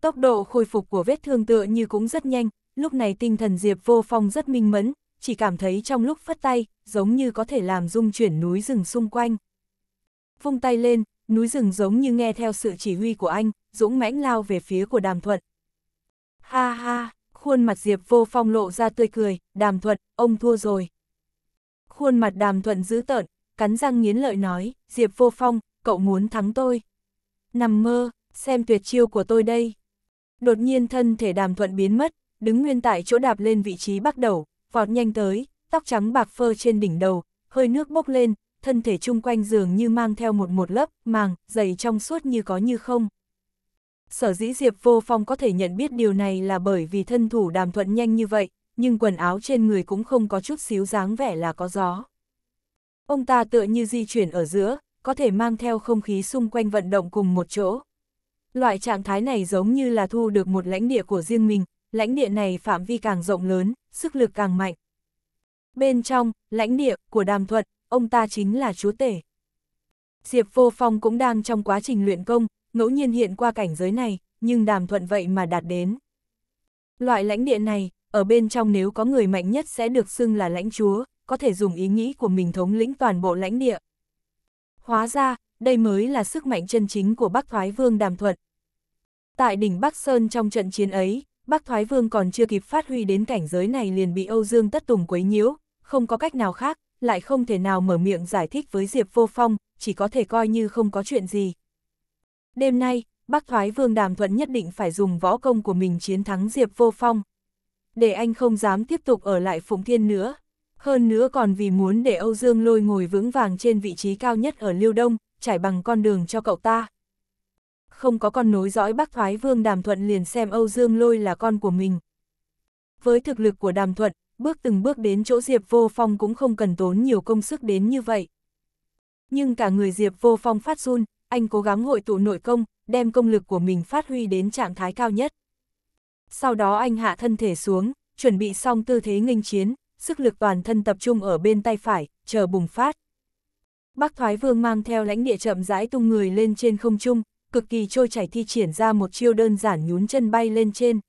Tốc độ khôi phục của vết thương tựa như cũng rất nhanh, lúc này tinh thần Diệp Vô Phong rất minh mẫn, chỉ cảm thấy trong lúc phất tay, giống như có thể làm rung chuyển núi rừng xung quanh vung tay lên, núi rừng giống như nghe theo sự chỉ huy của anh, dũng mãnh lao về phía của đàm thuận. Ha ha, khuôn mặt Diệp vô phong lộ ra tươi cười, đàm thuận, ông thua rồi. Khuôn mặt đàm thuận dữ tợn, cắn răng nghiến lợi nói, Diệp vô phong, cậu muốn thắng tôi. Nằm mơ, xem tuyệt chiêu của tôi đây. Đột nhiên thân thể đàm thuận biến mất, đứng nguyên tại chỗ đạp lên vị trí bắt đầu, vọt nhanh tới, tóc trắng bạc phơ trên đỉnh đầu, hơi nước bốc lên, thân thể chung quanh giường như mang theo một một lớp, màng, dày trong suốt như có như không. Sở dĩ Diệp Vô Phong có thể nhận biết điều này là bởi vì thân thủ đàm thuận nhanh như vậy, nhưng quần áo trên người cũng không có chút xíu dáng vẻ là có gió. Ông ta tựa như di chuyển ở giữa, có thể mang theo không khí xung quanh vận động cùng một chỗ. Loại trạng thái này giống như là thu được một lãnh địa của riêng mình, lãnh địa này phạm vi càng rộng lớn, sức lực càng mạnh. Bên trong, lãnh địa của đàm thuận, ông ta chính là chúa tể. Diệp Vô Phong cũng đang trong quá trình luyện công, ngẫu nhiên hiện qua cảnh giới này, nhưng đàm thuận vậy mà đạt đến. Loại lãnh địa này, ở bên trong nếu có người mạnh nhất sẽ được xưng là lãnh chúa, có thể dùng ý nghĩ của mình thống lĩnh toàn bộ lãnh địa. Hóa ra, đây mới là sức mạnh chân chính của Bắc Thoái Vương Đàm Thuận. Tại đỉnh Bắc Sơn trong trận chiến ấy, Bắc Thoái Vương còn chưa kịp phát huy đến cảnh giới này liền bị Âu Dương Tất Tùng quấy nhiễu, không có cách nào khác, lại không thể nào mở miệng giải thích với Diệp Vô Phong, chỉ có thể coi như không có chuyện gì. Đêm nay, bác Thoái Vương Đàm Thuận nhất định phải dùng võ công của mình chiến thắng Diệp Vô Phong. Để anh không dám tiếp tục ở lại Phụng Thiên nữa. Hơn nữa còn vì muốn để Âu Dương lôi ngồi vững vàng trên vị trí cao nhất ở Liêu Đông, trải bằng con đường cho cậu ta. Không có con nối dõi bác Thoái Vương Đàm Thuận liền xem Âu Dương lôi là con của mình. Với thực lực của Đàm Thuận, bước từng bước đến chỗ Diệp Vô Phong cũng không cần tốn nhiều công sức đến như vậy. Nhưng cả người Diệp Vô Phong phát run, anh cố gắng hội tụ nội công, đem công lực của mình phát huy đến trạng thái cao nhất. Sau đó anh hạ thân thể xuống, chuẩn bị xong tư thế nghênh chiến, sức lực toàn thân tập trung ở bên tay phải, chờ bùng phát. Bác Thoái Vương mang theo lãnh địa chậm rãi tung người lên trên không trung, cực kỳ trôi chảy thi triển ra một chiêu đơn giản nhún chân bay lên trên.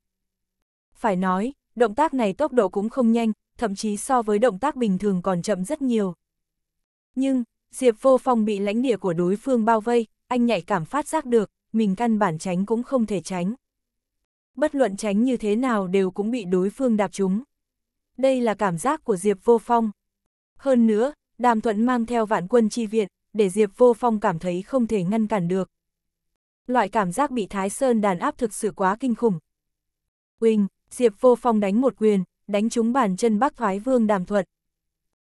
Phải nói, động tác này tốc độ cũng không nhanh, thậm chí so với động tác bình thường còn chậm rất nhiều. Nhưng, Diệp Vô Phong bị lãnh địa của đối phương bao vây, anh nhạy cảm phát giác được, mình căn bản tránh cũng không thể tránh. Bất luận tránh như thế nào đều cũng bị đối phương đạp trúng. Đây là cảm giác của Diệp Vô Phong. Hơn nữa, Đàm Thuận mang theo vạn quân chi viện, để Diệp Vô Phong cảm thấy không thể ngăn cản được. Loại cảm giác bị Thái Sơn đàn áp thực sự quá kinh khủng. quỳnh Diệp Vô Phong đánh một quyền, đánh trúng bàn chân Bắc Thoái Vương Đàm Thuật.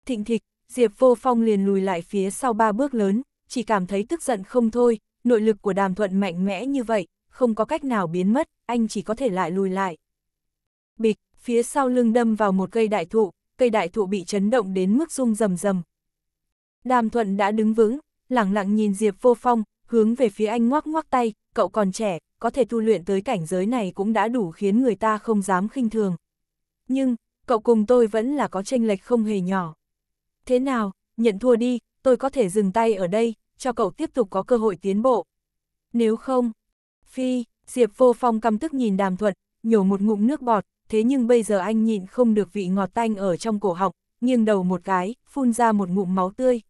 Thịnh thịch, Diệp Vô Phong liền lùi lại phía sau ba bước lớn, chỉ cảm thấy tức giận không thôi, nội lực của Đàm Thuận mạnh mẽ như vậy, không có cách nào biến mất, anh chỉ có thể lại lùi lại. Bịch, phía sau lưng đâm vào một cây đại thụ, cây đại thụ bị chấn động đến mức rung rầm rầm. Đàm Thuận đã đứng vững, lẳng lặng nhìn Diệp Vô Phong, hướng về phía anh ngoắc ngoắc tay, cậu còn trẻ, có thể tu luyện tới cảnh giới này cũng đã đủ khiến người ta không dám khinh thường. Nhưng, cậu cùng tôi vẫn là có tranh lệch không hề nhỏ. Thế nào, nhận thua đi, tôi có thể dừng tay ở đây, cho cậu tiếp tục có cơ hội tiến bộ. Nếu không, phi, Diệp vô phong căm tức nhìn đàm thuận, nhổ một ngụm nước bọt, thế nhưng bây giờ anh nhịn không được vị ngọt tanh ở trong cổ họng, nghiêng đầu một cái, phun ra một ngụm máu tươi.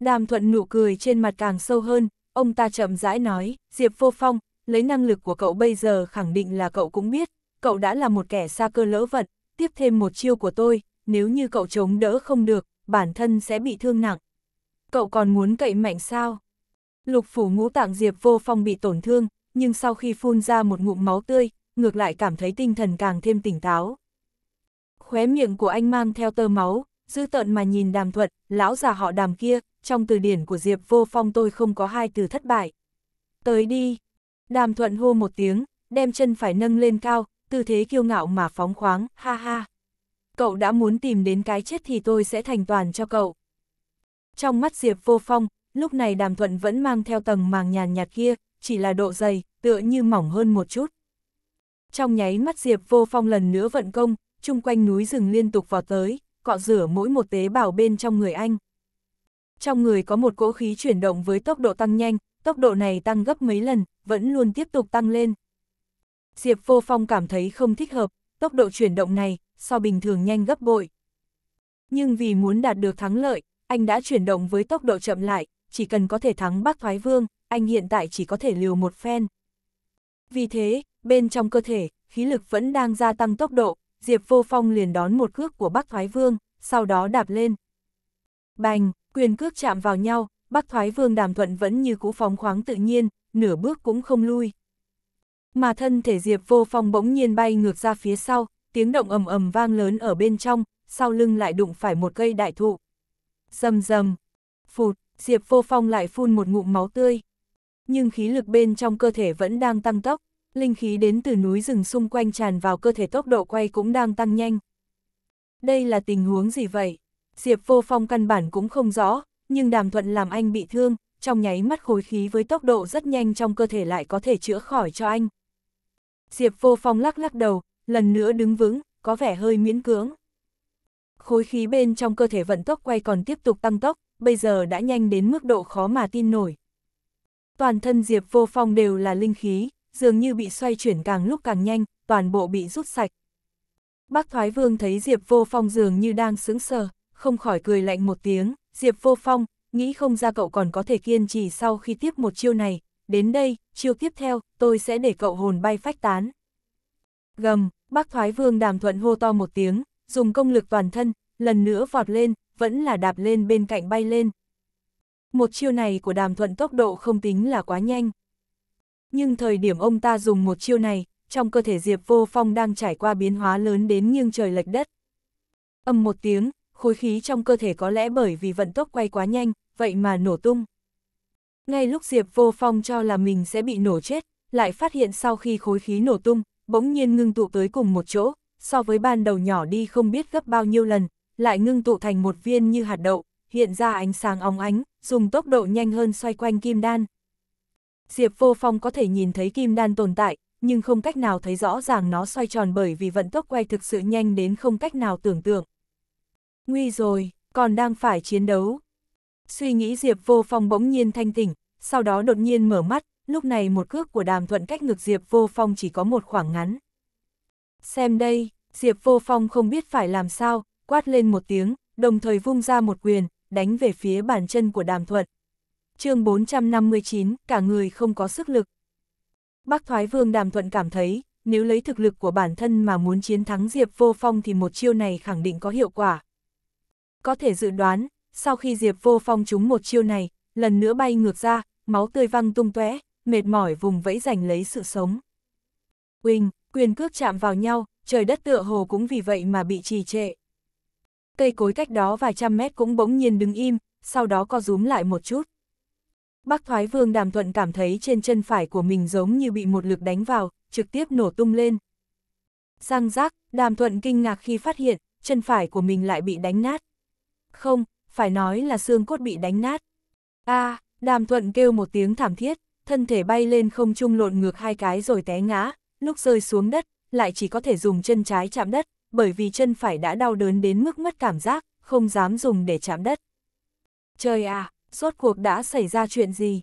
Đàm thuận nụ cười trên mặt càng sâu hơn, ông ta chậm rãi nói, Diệp vô phong, lấy năng lực của cậu bây giờ khẳng định là cậu cũng biết, cậu đã là một kẻ xa cơ lỡ vận, tiếp thêm một chiêu của tôi, nếu như cậu chống đỡ không được, bản thân sẽ bị thương nặng. Cậu còn muốn cậy mạnh sao? Lục phủ ngũ tạng Diệp vô phong bị tổn thương, nhưng sau khi phun ra một ngụm máu tươi, ngược lại cảm thấy tinh thần càng thêm tỉnh táo. Khóe miệng của anh mang theo tơ máu, dư tợn mà nhìn đàm thuật lão già họ đàm kia, trong từ điển của Diệp vô phong tôi không có hai từ thất bại. Tới đi, Đàm thuận hô một tiếng, đem chân phải nâng lên cao, tư thế kiêu ngạo mà phóng khoáng, ha ha. Cậu đã muốn tìm đến cái chết thì tôi sẽ thành toàn cho cậu. Trong mắt Diệp vô phong, lúc này đàm thuận vẫn mang theo tầng màng nhàn nhạt kia, chỉ là độ dày, tựa như mỏng hơn một chút. Trong nháy mắt Diệp vô phong lần nữa vận công, chung quanh núi rừng liên tục vào tới, cọ rửa mỗi một tế bào bên trong người anh. Trong người có một cỗ khí chuyển động với tốc độ tăng nhanh, tốc độ này tăng gấp mấy lần, vẫn luôn tiếp tục tăng lên. Diệp Vô Phong cảm thấy không thích hợp, tốc độ chuyển động này, so bình thường nhanh gấp bội. Nhưng vì muốn đạt được thắng lợi, anh đã chuyển động với tốc độ chậm lại, chỉ cần có thể thắng bác Thoái Vương, anh hiện tại chỉ có thể liều một phen. Vì thế, bên trong cơ thể, khí lực vẫn đang gia tăng tốc độ, Diệp Vô Phong liền đón một cước của bác Thoái Vương, sau đó đạp lên. Bành, quyền cước chạm vào nhau, Bắc Thoái Vương Đàm Thuận vẫn như cũ phóng khoáng tự nhiên, nửa bước cũng không lui. Mà thân thể Diệp Vô Phong bỗng nhiên bay ngược ra phía sau, tiếng động ầm ầm vang lớn ở bên trong, sau lưng lại đụng phải một cây đại thụ. Rầm rầm, phụt, Diệp Vô Phong lại phun một ngụm máu tươi. Nhưng khí lực bên trong cơ thể vẫn đang tăng tốc, linh khí đến từ núi rừng xung quanh tràn vào cơ thể tốc độ quay cũng đang tăng nhanh. Đây là tình huống gì vậy? Diệp Vô Phong căn bản cũng không rõ, nhưng đàm thuận làm anh bị thương, trong nháy mắt khối khí với tốc độ rất nhanh trong cơ thể lại có thể chữa khỏi cho anh. Diệp vô phong lắc lắc đầu, lần nữa đứng vững, có vẻ hơi miễn cưỡng. Khối khí bên trong cơ thể vận tốc quay còn tiếp tục tăng tốc, bây giờ đã nhanh đến mức độ khó mà tin nổi. Toàn thân Diệp vô phong đều là linh khí, dường như bị xoay chuyển càng lúc càng nhanh, toàn bộ bị rút sạch. Bác Thoái Vương thấy Diệp vô phong dường như đang sững sờ, không khỏi cười lạnh một tiếng, Diệp Vô Phong, nghĩ không ra cậu còn có thể kiên trì sau khi tiếp một chiêu này, đến đây, chiêu tiếp theo, tôi sẽ để cậu hồn bay phách tán. Gầm, bác Thoái Vương đàm thuận hô to một tiếng, dùng công lực toàn thân, lần nữa vọt lên, vẫn là đạp lên bên cạnh bay lên. Một chiêu này của đàm thuận tốc độ không tính là quá nhanh. Nhưng thời điểm ông ta dùng một chiêu này, trong cơ thể Diệp Vô Phong đang trải qua biến hóa lớn đến nghiêng trời lệch đất. Âm một tiếng, khối khí trong cơ thể có lẽ bởi vì vận tốc quay quá nhanh, vậy mà nổ tung. Ngay lúc Diệp Vô Phong cho là mình sẽ bị nổ chết, lại phát hiện sau khi khối khí nổ tung, bỗng nhiên ngưng tụ tới cùng một chỗ, so với ban đầu nhỏ đi không biết gấp bao nhiêu lần, lại ngưng tụ thành một viên như hạt đậu, hiện ra ánh sáng óng ánh, dùng tốc độ nhanh hơn xoay quanh kim đan. Diệp Vô Phong có thể nhìn thấy kim đan tồn tại, nhưng không cách nào thấy rõ ràng nó xoay tròn bởi vì vận tốc quay thực sự nhanh đến không cách nào tưởng tượng nguy rồi, còn đang phải chiến đấu. Suy nghĩ Diệp Vô Phong bỗng nhiên thanh tỉnh, sau đó đột nhiên mở mắt, lúc này một cước của đàm thuận cách ngược Diệp Vô Phong chỉ có một khoảng ngắn. Xem đây, Diệp Vô Phong không biết phải làm sao, quát lên một tiếng, đồng thời vung ra một quyền, đánh về phía bàn chân của đàm thuận. chương 459, cả người không có sức lực. Bác Thoái Vương Đàm Thuận cảm thấy, nếu lấy thực lực của bản thân mà muốn chiến thắng Diệp Vô Phong thì một chiêu này khẳng định có hiệu quả. Có thể dự đoán, sau khi Diệp Vô Phong trúng một chiêu này, lần nữa bay ngược ra, máu tươi văng tung tóe, mệt mỏi vùng vẫy giành lấy sự sống. Quỳnh, quyền cước chạm vào nhau, trời đất tựa hồ cũng vì vậy mà bị trì trệ. Cây cối cách đó vài trăm mét cũng bỗng nhiên đứng im, sau đó co rúm lại một chút. Bác Thoái Vương Đàm Thuận cảm thấy trên chân phải của mình giống như bị một lực đánh vào, trực tiếp nổ tung lên. Răng rác, Đàm Thuận kinh ngạc khi phát hiện, chân phải của mình lại bị đánh nát. Không, phải nói là xương cốt bị đánh nát. a à, đàm thuận kêu một tiếng thảm thiết, thân thể bay lên không trung lộn ngược hai cái rồi té ngã, lúc rơi xuống đất, lại chỉ có thể dùng chân trái chạm đất, bởi vì chân phải đã đau đớn đến mức mất cảm giác, không dám dùng để chạm đất. Trời à, rốt cuộc đã xảy ra chuyện gì?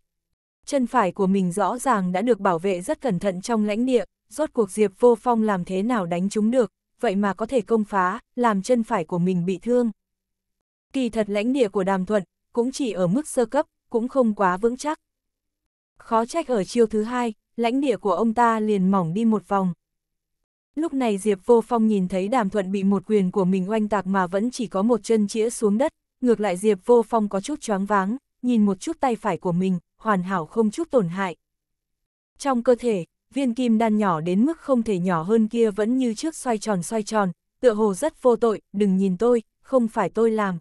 Chân phải của mình rõ ràng đã được bảo vệ rất cẩn thận trong lãnh địa, rốt cuộc Diệp Vô Phong làm thế nào đánh chúng được, vậy mà có thể công phá, làm chân phải của mình bị thương. Kỳ thật lãnh địa của đàm thuận, cũng chỉ ở mức sơ cấp, cũng không quá vững chắc. Khó trách ở chiêu thứ hai, lãnh địa của ông ta liền mỏng đi một vòng. Lúc này Diệp Vô Phong nhìn thấy đàm thuận bị một quyền của mình oanh tạc mà vẫn chỉ có một chân chĩa xuống đất, ngược lại Diệp Vô Phong có chút choáng váng, nhìn một chút tay phải của mình, hoàn hảo không chút tổn hại. Trong cơ thể, viên kim đan nhỏ đến mức không thể nhỏ hơn kia vẫn như trước xoay tròn xoay tròn, tựa hồ rất vô tội, đừng nhìn tôi, không phải tôi làm,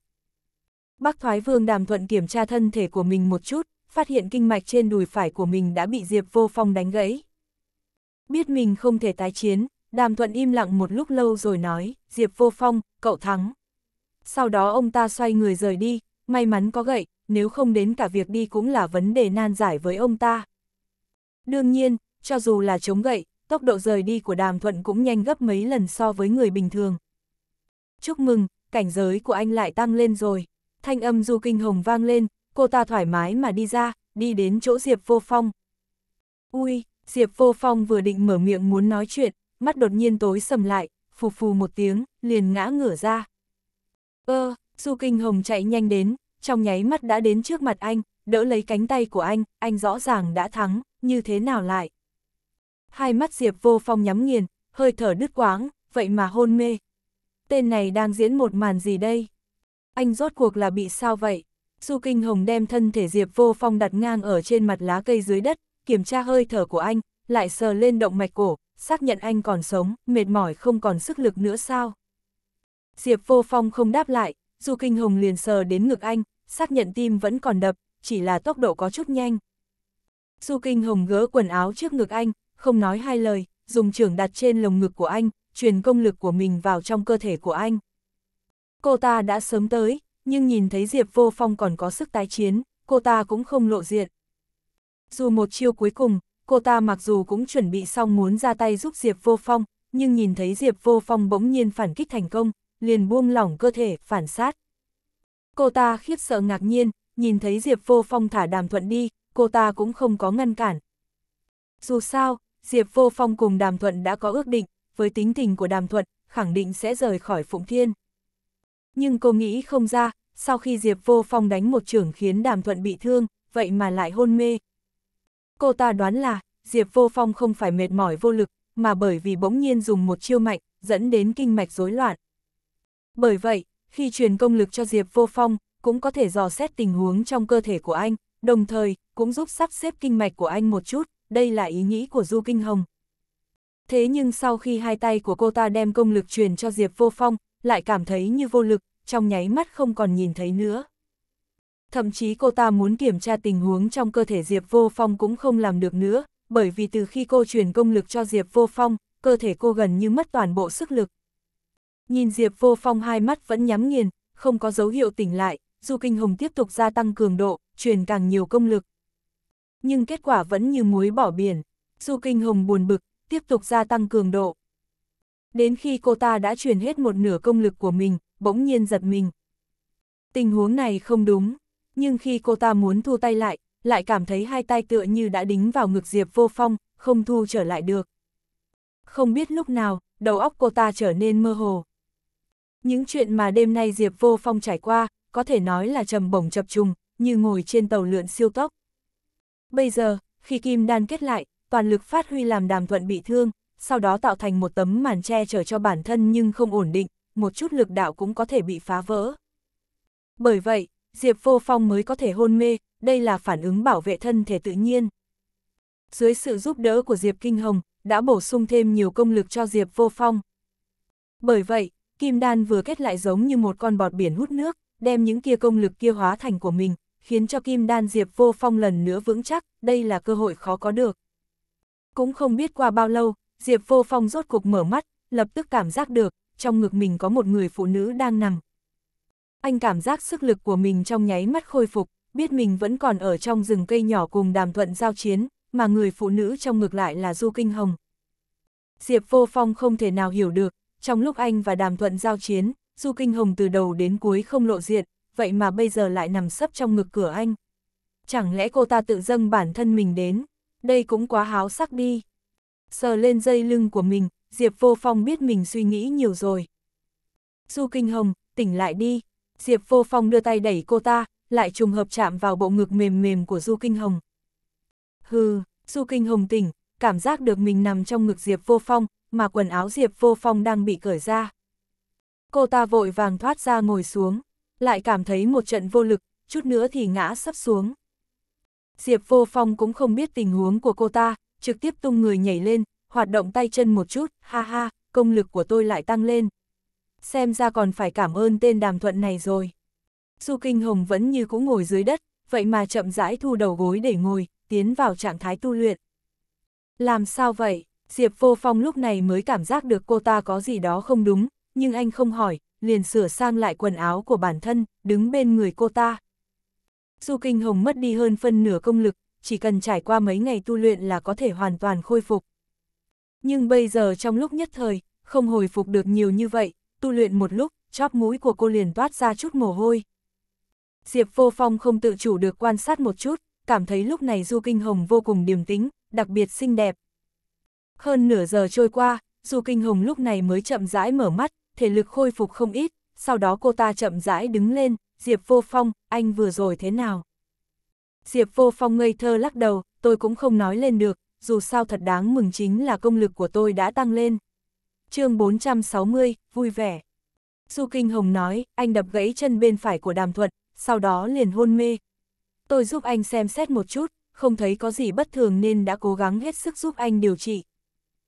Bác Thoái Vương Đàm Thuận kiểm tra thân thể của mình một chút, phát hiện kinh mạch trên đùi phải của mình đã bị Diệp Vô Phong đánh gãy. Biết mình không thể tái chiến, Đàm Thuận im lặng một lúc lâu rồi nói, Diệp Vô Phong, cậu thắng. Sau đó ông ta xoay người rời đi, may mắn có gậy, nếu không đến cả việc đi cũng là vấn đề nan giải với ông ta. Đương nhiên, cho dù là chống gậy, tốc độ rời đi của Đàm Thuận cũng nhanh gấp mấy lần so với người bình thường. Chúc mừng, cảnh giới của anh lại tăng lên rồi thanh âm du kinh hồng vang lên, cô ta thoải mái mà đi ra, đi đến chỗ Diệp Vô Phong. Ui, Diệp Vô Phong vừa định mở miệng muốn nói chuyện, mắt đột nhiên tối sầm lại, phù phù một tiếng, liền ngã ngửa ra. Ơ, Du Kinh Hồng chạy nhanh đến, trong nháy mắt đã đến trước mặt anh, đỡ lấy cánh tay của anh, anh rõ ràng đã thắng, như thế nào lại? Hai mắt Diệp Vô Phong nhắm nghiền, hơi thở đứt quáng, vậy mà hôn mê. Tên này đang diễn một màn gì đây? anh rốt cuộc là bị sao vậy? Du Kinh Hồng đem thân thể Diệp Vô Phong đặt ngang ở trên mặt lá cây dưới đất, kiểm tra hơi thở của anh, lại sờ lên động mạch cổ, xác nhận anh còn sống, mệt mỏi không còn sức lực nữa sao? Diệp Vô Phong không đáp lại, Du Kinh Hồng liền sờ đến ngực anh, xác nhận tim vẫn còn đập, chỉ là tốc độ có chút nhanh. Du Kinh Hồng gỡ quần áo trước ngực anh, không nói hai lời, dùng trưởng đặt trên lồng ngực của anh, truyền công lực của mình vào trong cơ thể của anh. Cô ta đã sớm tới, nhưng nhìn thấy Diệp Vô Phong còn có sức tái chiến, cô ta cũng không lộ diện. Dù một chiêu cuối cùng, cô ta mặc dù cũng chuẩn bị xong muốn ra tay giúp Diệp Vô Phong, nhưng nhìn thấy Diệp Vô Phong bỗng nhiên phản kích thành công, liền buông lỏng cơ thể, phản sát. Cô ta khiếp sợ ngạc nhiên, nhìn thấy Diệp Vô Phong thả đàm thuận đi, cô ta cũng không có ngăn cản. Dù sao, Diệp Vô Phong cùng đàm thuận đã có ước định, với tính tình của đàm thuận, khẳng định sẽ rời khỏi Phụng Thiên nhưng cô nghĩ không ra, sau khi Diệp Vô Phong đánh một trưởng khiến Đàm Thuận bị thương, vậy mà lại hôn mê. Cô ta đoán là, Diệp Vô Phong không phải mệt mỏi vô lực, mà bởi vì bỗng nhiên dùng một chiêu mạnh, dẫn đến kinh mạch rối loạn. Bởi vậy, khi truyền công lực cho Diệp Vô Phong, cũng có thể dò xét tình huống trong cơ thể của anh, đồng thời cũng giúp sắp xếp kinh mạch của anh một chút, đây là ý nghĩ của Du Kinh Hồng. Thế nhưng sau khi hai tay của cô ta đem công lực truyền cho Diệp Vô Phong, lại cảm thấy như vô lực, trong nháy mắt không còn nhìn thấy nữa. Thậm chí cô ta muốn kiểm tra tình huống trong cơ thể Diệp Vô Phong cũng không làm được nữa, bởi vì từ khi cô truyền công lực cho Diệp Vô Phong, cơ thể cô gần như mất toàn bộ sức lực. Nhìn Diệp Vô Phong hai mắt vẫn nhắm nghiền, không có dấu hiệu tỉnh lại, Du Kinh Hồng tiếp tục gia tăng cường độ, truyền càng nhiều công lực. Nhưng kết quả vẫn như muối bỏ biển, Du Kinh Hồng buồn bực, tiếp tục gia tăng cường độ đến khi cô ta đã truyền hết một nửa công lực của mình, bỗng nhiên giật mình. Tình huống này không đúng, nhưng khi cô ta muốn thu tay lại, lại cảm thấy hai tay tựa như đã đính vào ngực Diệp Vô Phong, không thu trở lại được. Không biết lúc nào, đầu óc cô ta trở nên mơ hồ. Những chuyện mà đêm nay Diệp Vô Phong trải qua, có thể nói là trầm bổng chập trùng, như ngồi trên tàu lượn siêu tốc. Bây giờ, khi kim đan kết lại, toàn lực phát huy làm đàm thuận bị thương, sau đó tạo thành một tấm màn che chở cho bản thân nhưng không ổn định, một chút lực đạo cũng có thể bị phá vỡ. Bởi vậy, Diệp Vô Phong mới có thể hôn mê, đây là phản ứng bảo vệ thân thể tự nhiên. Dưới sự giúp đỡ của Diệp Kinh Hồng, đã bổ sung thêm nhiều công lực cho Diệp Vô Phong. Bởi vậy, Kim Đan vừa kết lại giống như một con bọt biển hút nước, đem những kia công lực kia hóa thành của mình, khiến cho Kim Đan Diệp Vô Phong lần nữa vững chắc, đây là cơ hội khó có được. Cũng không biết qua bao lâu, Diệp Vô Phong rốt cuộc mở mắt, lập tức cảm giác được, trong ngực mình có một người phụ nữ đang nằm. Anh cảm giác sức lực của mình trong nháy mắt khôi phục, biết mình vẫn còn ở trong rừng cây nhỏ cùng đàm thuận giao chiến, mà người phụ nữ trong ngực lại là Du Kinh Hồng. Diệp Vô Phong không thể nào hiểu được, trong lúc anh và đàm thuận giao chiến, Du Kinh Hồng từ đầu đến cuối không lộ diện, vậy mà bây giờ lại nằm sấp trong ngực cửa anh. Chẳng lẽ cô ta tự dâng bản thân mình đến, đây cũng quá háo sắc đi sờ lên dây lưng của mình, Diệp Vô Phong biết mình suy nghĩ nhiều rồi. Du Kinh Hồng, tỉnh lại đi. Diệp Vô Phong đưa tay đẩy cô ta, lại trùng hợp chạm vào bộ ngực mềm mềm của Du Kinh Hồng. Hừ, Du Kinh Hồng tỉnh, cảm giác được mình nằm trong ngực Diệp Vô Phong, mà quần áo Diệp Vô Phong đang bị cởi ra. Cô ta vội vàng thoát ra ngồi xuống, lại cảm thấy một trận vô lực, chút nữa thì ngã sắp xuống. Diệp Vô Phong cũng không biết tình huống của cô ta, trực tiếp tung người nhảy lên, hoạt động tay chân một chút, ha ha, công lực của tôi lại tăng lên. Xem ra còn phải cảm ơn tên đàm thuận này rồi. Du Kinh Hồng vẫn như cũ ngồi dưới đất, vậy mà chậm rãi thu đầu gối để ngồi, tiến vào trạng thái tu luyện. Làm sao vậy? Diệp Vô Phong lúc này mới cảm giác được cô ta có gì đó không đúng, nhưng anh không hỏi, liền sửa sang lại quần áo của bản thân, đứng bên người cô ta. Du Kinh Hồng mất đi hơn phân nửa công lực, chỉ cần trải qua mấy ngày tu luyện là có thể hoàn toàn khôi phục. Nhưng bây giờ trong lúc nhất thời, không hồi phục được nhiều như vậy, tu luyện một lúc, chóp mũi của cô liền toát ra chút mồ hôi. Diệp Vô Phong không tự chủ được quan sát một chút, cảm thấy lúc này Du Kinh Hồng vô cùng điềm tĩnh, đặc biệt xinh đẹp. Hơn nửa giờ trôi qua, Du Kinh Hồng lúc này mới chậm rãi mở mắt, thể lực khôi phục không ít, sau đó cô ta chậm rãi đứng lên, Diệp Vô Phong, anh vừa rồi thế nào? Diệp Vô Phong ngây thơ lắc đầu, tôi cũng không nói lên được, dù sao thật đáng mừng chính là công lực của tôi đã tăng lên. chương 460, vui vẻ. Du Kinh Hồng nói, anh đập gãy chân bên phải của đàm thuật, sau đó liền hôn mê. Tôi giúp anh xem xét một chút, không thấy có gì bất thường nên đã cố gắng hết sức giúp anh điều trị.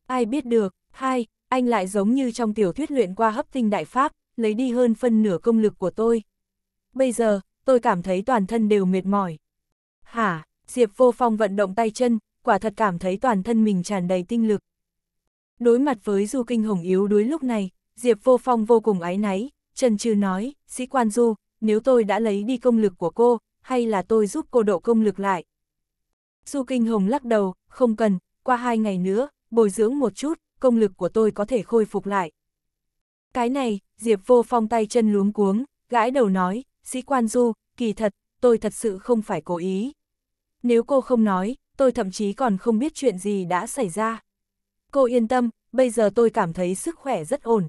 Ai biết được, hai, anh lại giống như trong tiểu thuyết luyện qua hấp tinh đại pháp, lấy đi hơn phân nửa công lực của tôi. Bây giờ, tôi cảm thấy toàn thân đều mệt mỏi, Hả, Diệp Vô Phong vận động tay chân, quả thật cảm thấy toàn thân mình tràn đầy tinh lực. Đối mặt với Du Kinh Hồng yếu đuối lúc này, Diệp Vô Phong vô cùng ái náy, chân chư nói, sĩ quan Du, nếu tôi đã lấy đi công lực của cô, hay là tôi giúp cô độ công lực lại? Du Kinh Hồng lắc đầu, không cần, qua hai ngày nữa, bồi dưỡng một chút, công lực của tôi có thể khôi phục lại. Cái này, Diệp Vô Phong tay chân luống cuống, gãi đầu nói, sĩ quan Du, kỳ thật, tôi thật sự không phải cố ý. Nếu cô không nói, tôi thậm chí còn không biết chuyện gì đã xảy ra. Cô yên tâm, bây giờ tôi cảm thấy sức khỏe rất ổn.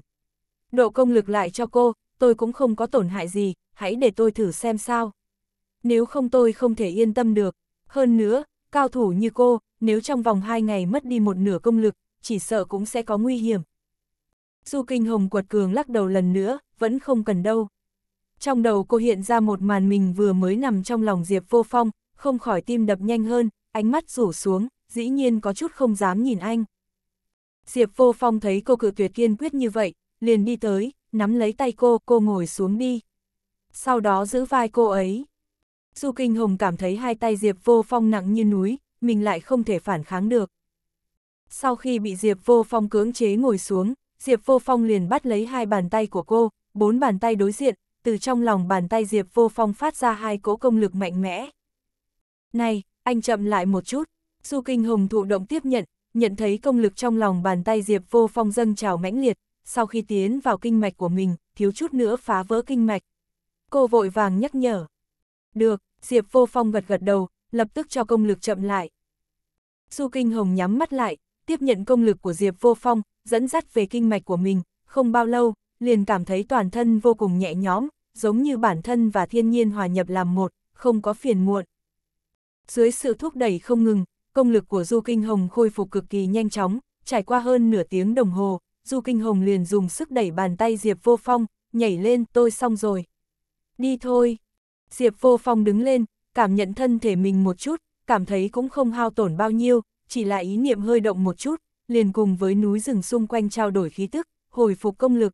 Độ công lực lại cho cô, tôi cũng không có tổn hại gì, hãy để tôi thử xem sao. Nếu không tôi không thể yên tâm được. Hơn nữa, cao thủ như cô, nếu trong vòng 2 ngày mất đi một nửa công lực, chỉ sợ cũng sẽ có nguy hiểm. Du Kinh Hồng quật cường lắc đầu lần nữa, vẫn không cần đâu. Trong đầu cô hiện ra một màn mình vừa mới nằm trong lòng Diệp Vô Phong, không khỏi tim đập nhanh hơn, ánh mắt rủ xuống, dĩ nhiên có chút không dám nhìn anh. Diệp vô phong thấy cô cự tuyệt kiên quyết như vậy, liền đi tới, nắm lấy tay cô, cô ngồi xuống đi. Sau đó giữ vai cô ấy. Du Kinh Hồng cảm thấy hai tay Diệp vô phong nặng như núi, mình lại không thể phản kháng được. Sau khi bị Diệp vô phong cưỡng chế ngồi xuống, Diệp vô phong liền bắt lấy hai bàn tay của cô, bốn bàn tay đối diện, từ trong lòng bàn tay Diệp vô phong phát ra hai cỗ công lực mạnh mẽ. Này, anh chậm lại một chút. Du Kinh Hùng thụ động tiếp nhận, nhận thấy công lực trong lòng bàn tay Diệp Vô Phong dâng trào mãnh liệt, sau khi tiến vào kinh mạch của mình, thiếu chút nữa phá vỡ kinh mạch. Cô vội vàng nhắc nhở. Được, Diệp Vô Phong gật gật đầu, lập tức cho công lực chậm lại. Du Kinh Hồng nhắm mắt lại, tiếp nhận công lực của Diệp Vô Phong, dẫn dắt về kinh mạch của mình, không bao lâu, liền cảm thấy toàn thân vô cùng nhẹ nhõm, giống như bản thân và thiên nhiên hòa nhập làm một, không có phiền muộn dưới sự thúc đẩy không ngừng, công lực của Du Kinh Hồng khôi phục cực kỳ nhanh chóng, trải qua hơn nửa tiếng đồng hồ, Du Kinh Hồng liền dùng sức đẩy bàn tay Diệp Vô Phong, nhảy lên, tôi xong rồi. Đi thôi. Diệp Vô Phong đứng lên, cảm nhận thân thể mình một chút, cảm thấy cũng không hao tổn bao nhiêu, chỉ là ý niệm hơi động một chút, liền cùng với núi rừng xung quanh trao đổi khí tức, hồi phục công lực.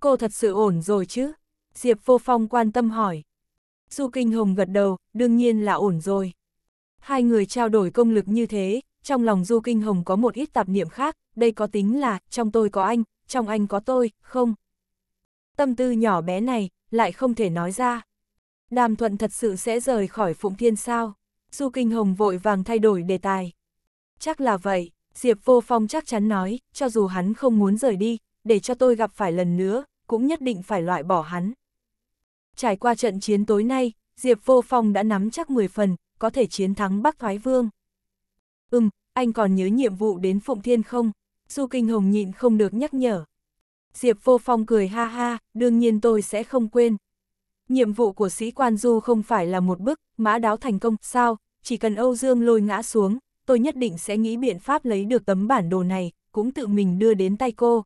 Cô thật sự ổn rồi chứ? Diệp Vô Phong quan tâm hỏi. Du Kinh Hồng gật đầu, đương nhiên là ổn rồi. Hai người trao đổi công lực như thế, trong lòng Du Kinh Hồng có một ít tạp niệm khác, đây có tính là, trong tôi có anh, trong anh có tôi, không? Tâm tư nhỏ bé này, lại không thể nói ra. Đàm Thuận thật sự sẽ rời khỏi Phụng Thiên sao? Du Kinh Hồng vội vàng thay đổi đề tài. Chắc là vậy, Diệp Vô Phong chắc chắn nói, cho dù hắn không muốn rời đi, để cho tôi gặp phải lần nữa, cũng nhất định phải loại bỏ hắn. Trải qua trận chiến tối nay, Diệp Vô Phong đã nắm chắc 10 phần, có thể chiến thắng Bắc Thoái Vương. Ừm, anh còn nhớ nhiệm vụ đến Phụng Thiên không? Du Kinh Hồng nhịn không được nhắc nhở. Diệp Vô Phong cười ha ha, đương nhiên tôi sẽ không quên. Nhiệm vụ của sĩ quan Du không phải là một bước, mã đáo thành công, sao, chỉ cần Âu Dương lôi ngã xuống, tôi nhất định sẽ nghĩ biện pháp lấy được tấm bản đồ này, cũng tự mình đưa đến tay cô.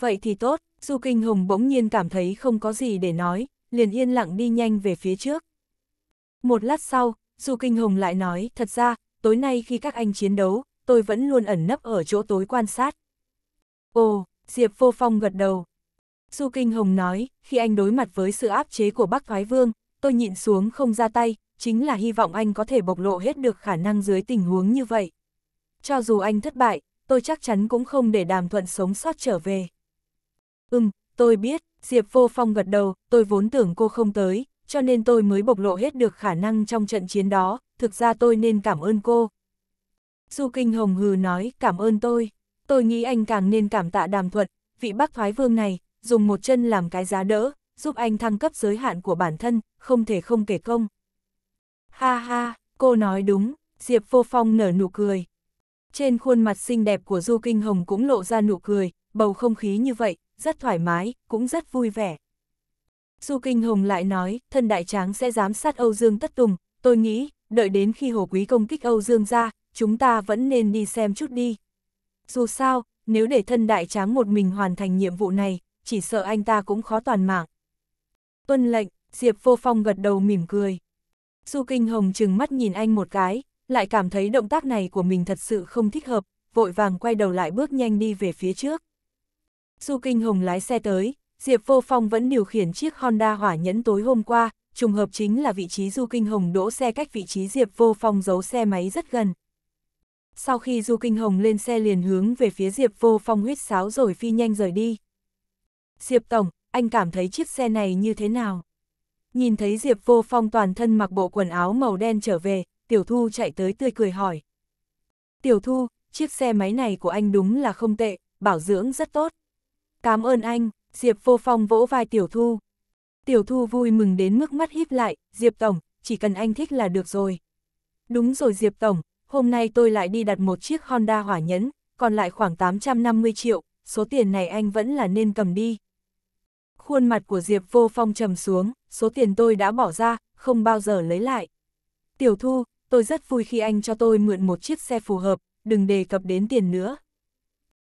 Vậy thì tốt, Du Kinh Hồng bỗng nhiên cảm thấy không có gì để nói, liền yên lặng đi nhanh về phía trước. Một lát sau, Du Kinh Hồng lại nói, thật ra, tối nay khi các anh chiến đấu, tôi vẫn luôn ẩn nấp ở chỗ tối quan sát. Ồ, Diệp Vô Phong gật đầu. Du Kinh Hồng nói, khi anh đối mặt với sự áp chế của Bắc Thoái Vương, tôi nhịn xuống không ra tay, chính là hy vọng anh có thể bộc lộ hết được khả năng dưới tình huống như vậy. Cho dù anh thất bại, tôi chắc chắn cũng không để đàm thuận sống sót trở về. Ừm, tôi biết, Diệp Vô Phong gật đầu, tôi vốn tưởng cô không tới, cho nên tôi mới bộc lộ hết được khả năng trong trận chiến đó, thực ra tôi nên cảm ơn cô. Du Kinh Hồng hừ nói, cảm ơn tôi, tôi nghĩ anh càng nên cảm tạ đàm thuật vị bác thoái vương này, dùng một chân làm cái giá đỡ, giúp anh thăng cấp giới hạn của bản thân, không thể không kể công. Ha ha, cô nói đúng, Diệp Vô Phong nở nụ cười. Trên khuôn mặt xinh đẹp của Du Kinh Hồng cũng lộ ra nụ cười, bầu không khí như vậy, rất thoải mái, cũng rất vui vẻ. Du Kinh Hồng lại nói, thân đại tráng sẽ giám sát Âu Dương Tất Tùng, tôi nghĩ, đợi đến khi Hồ Quý công kích Âu Dương ra, chúng ta vẫn nên đi xem chút đi. Dù sao, nếu để thân đại tráng một mình hoàn thành nhiệm vụ này, chỉ sợ anh ta cũng khó toàn mạng. Tuân lệnh, Diệp Vô Phong gật đầu mỉm cười. Du Kinh Hồng chừng mắt nhìn anh một cái, lại cảm thấy động tác này của mình thật sự không thích hợp, vội vàng quay đầu lại bước nhanh đi về phía trước. Du Kinh Hồng lái xe tới, Diệp Vô Phong vẫn điều khiển chiếc Honda hỏa nhẫn tối hôm qua, trùng hợp chính là vị trí Du Kinh Hồng đỗ xe cách vị trí Diệp Vô Phong giấu xe máy rất gần. Sau khi Du Kinh Hồng lên xe liền hướng về phía Diệp Vô Phong huyết sáo rồi phi nhanh rời đi. Diệp Tổng, anh cảm thấy chiếc xe này như thế nào? Nhìn thấy Diệp Vô Phong toàn thân mặc bộ quần áo màu đen trở về, Tiểu Thu chạy tới tươi cười hỏi. Tiểu Thu, chiếc xe máy này của anh đúng là không tệ, bảo dưỡng rất tốt. Cảm ơn anh, Diệp vô phong vỗ vai tiểu thu. Tiểu thu vui mừng đến mức mắt híp lại, Diệp Tổng, chỉ cần anh thích là được rồi. Đúng rồi Diệp Tổng, hôm nay tôi lại đi đặt một chiếc Honda hỏa nhẫn, còn lại khoảng 850 triệu, số tiền này anh vẫn là nên cầm đi. Khuôn mặt của Diệp vô phong trầm xuống, số tiền tôi đã bỏ ra, không bao giờ lấy lại. Tiểu thu, tôi rất vui khi anh cho tôi mượn một chiếc xe phù hợp, đừng đề cập đến tiền nữa.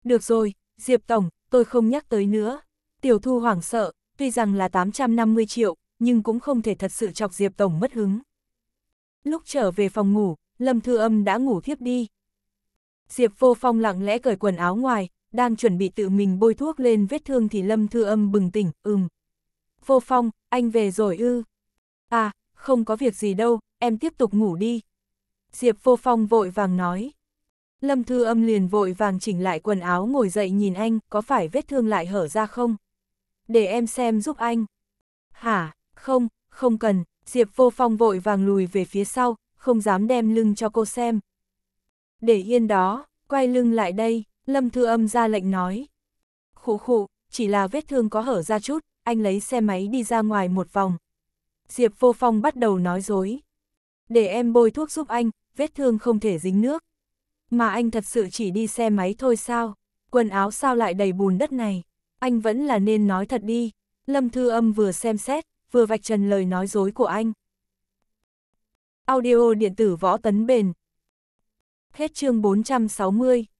Được rồi, Diệp Tổng, tôi không nhắc tới nữa. Tiểu thu hoảng sợ, tuy rằng là 850 triệu, nhưng cũng không thể thật sự chọc Diệp Tổng mất hứng. Lúc trở về phòng ngủ, Lâm Thư Âm đã ngủ thiếp đi. Diệp Vô Phong lặng lẽ cởi quần áo ngoài, đang chuẩn bị tự mình bôi thuốc lên vết thương thì Lâm Thư Âm bừng tỉnh, ừm. Vô Phong, anh về rồi ư? À, không có việc gì đâu, em tiếp tục ngủ đi. Diệp Vô Phong vội vàng nói. Lâm Thư Âm liền vội vàng chỉnh lại quần áo ngồi dậy nhìn anh, có phải vết thương lại hở ra không? Để em xem giúp anh. Hả, không, không cần, Diệp Vô Phong vội vàng lùi về phía sau, không dám đem lưng cho cô xem. Để yên đó, quay lưng lại đây, Lâm Thư Âm ra lệnh nói. Khụ khụ, chỉ là vết thương có hở ra chút, anh lấy xe máy đi ra ngoài một vòng. Diệp Vô Phong bắt đầu nói dối. Để em bôi thuốc giúp anh, vết thương không thể dính nước. Mà anh thật sự chỉ đi xe máy thôi sao? Quần áo sao lại đầy bùn đất này? Anh vẫn là nên nói thật đi. Lâm Thư Âm vừa xem xét, vừa vạch trần lời nói dối của anh. Audio điện tử võ tấn bền. Hết chương 460.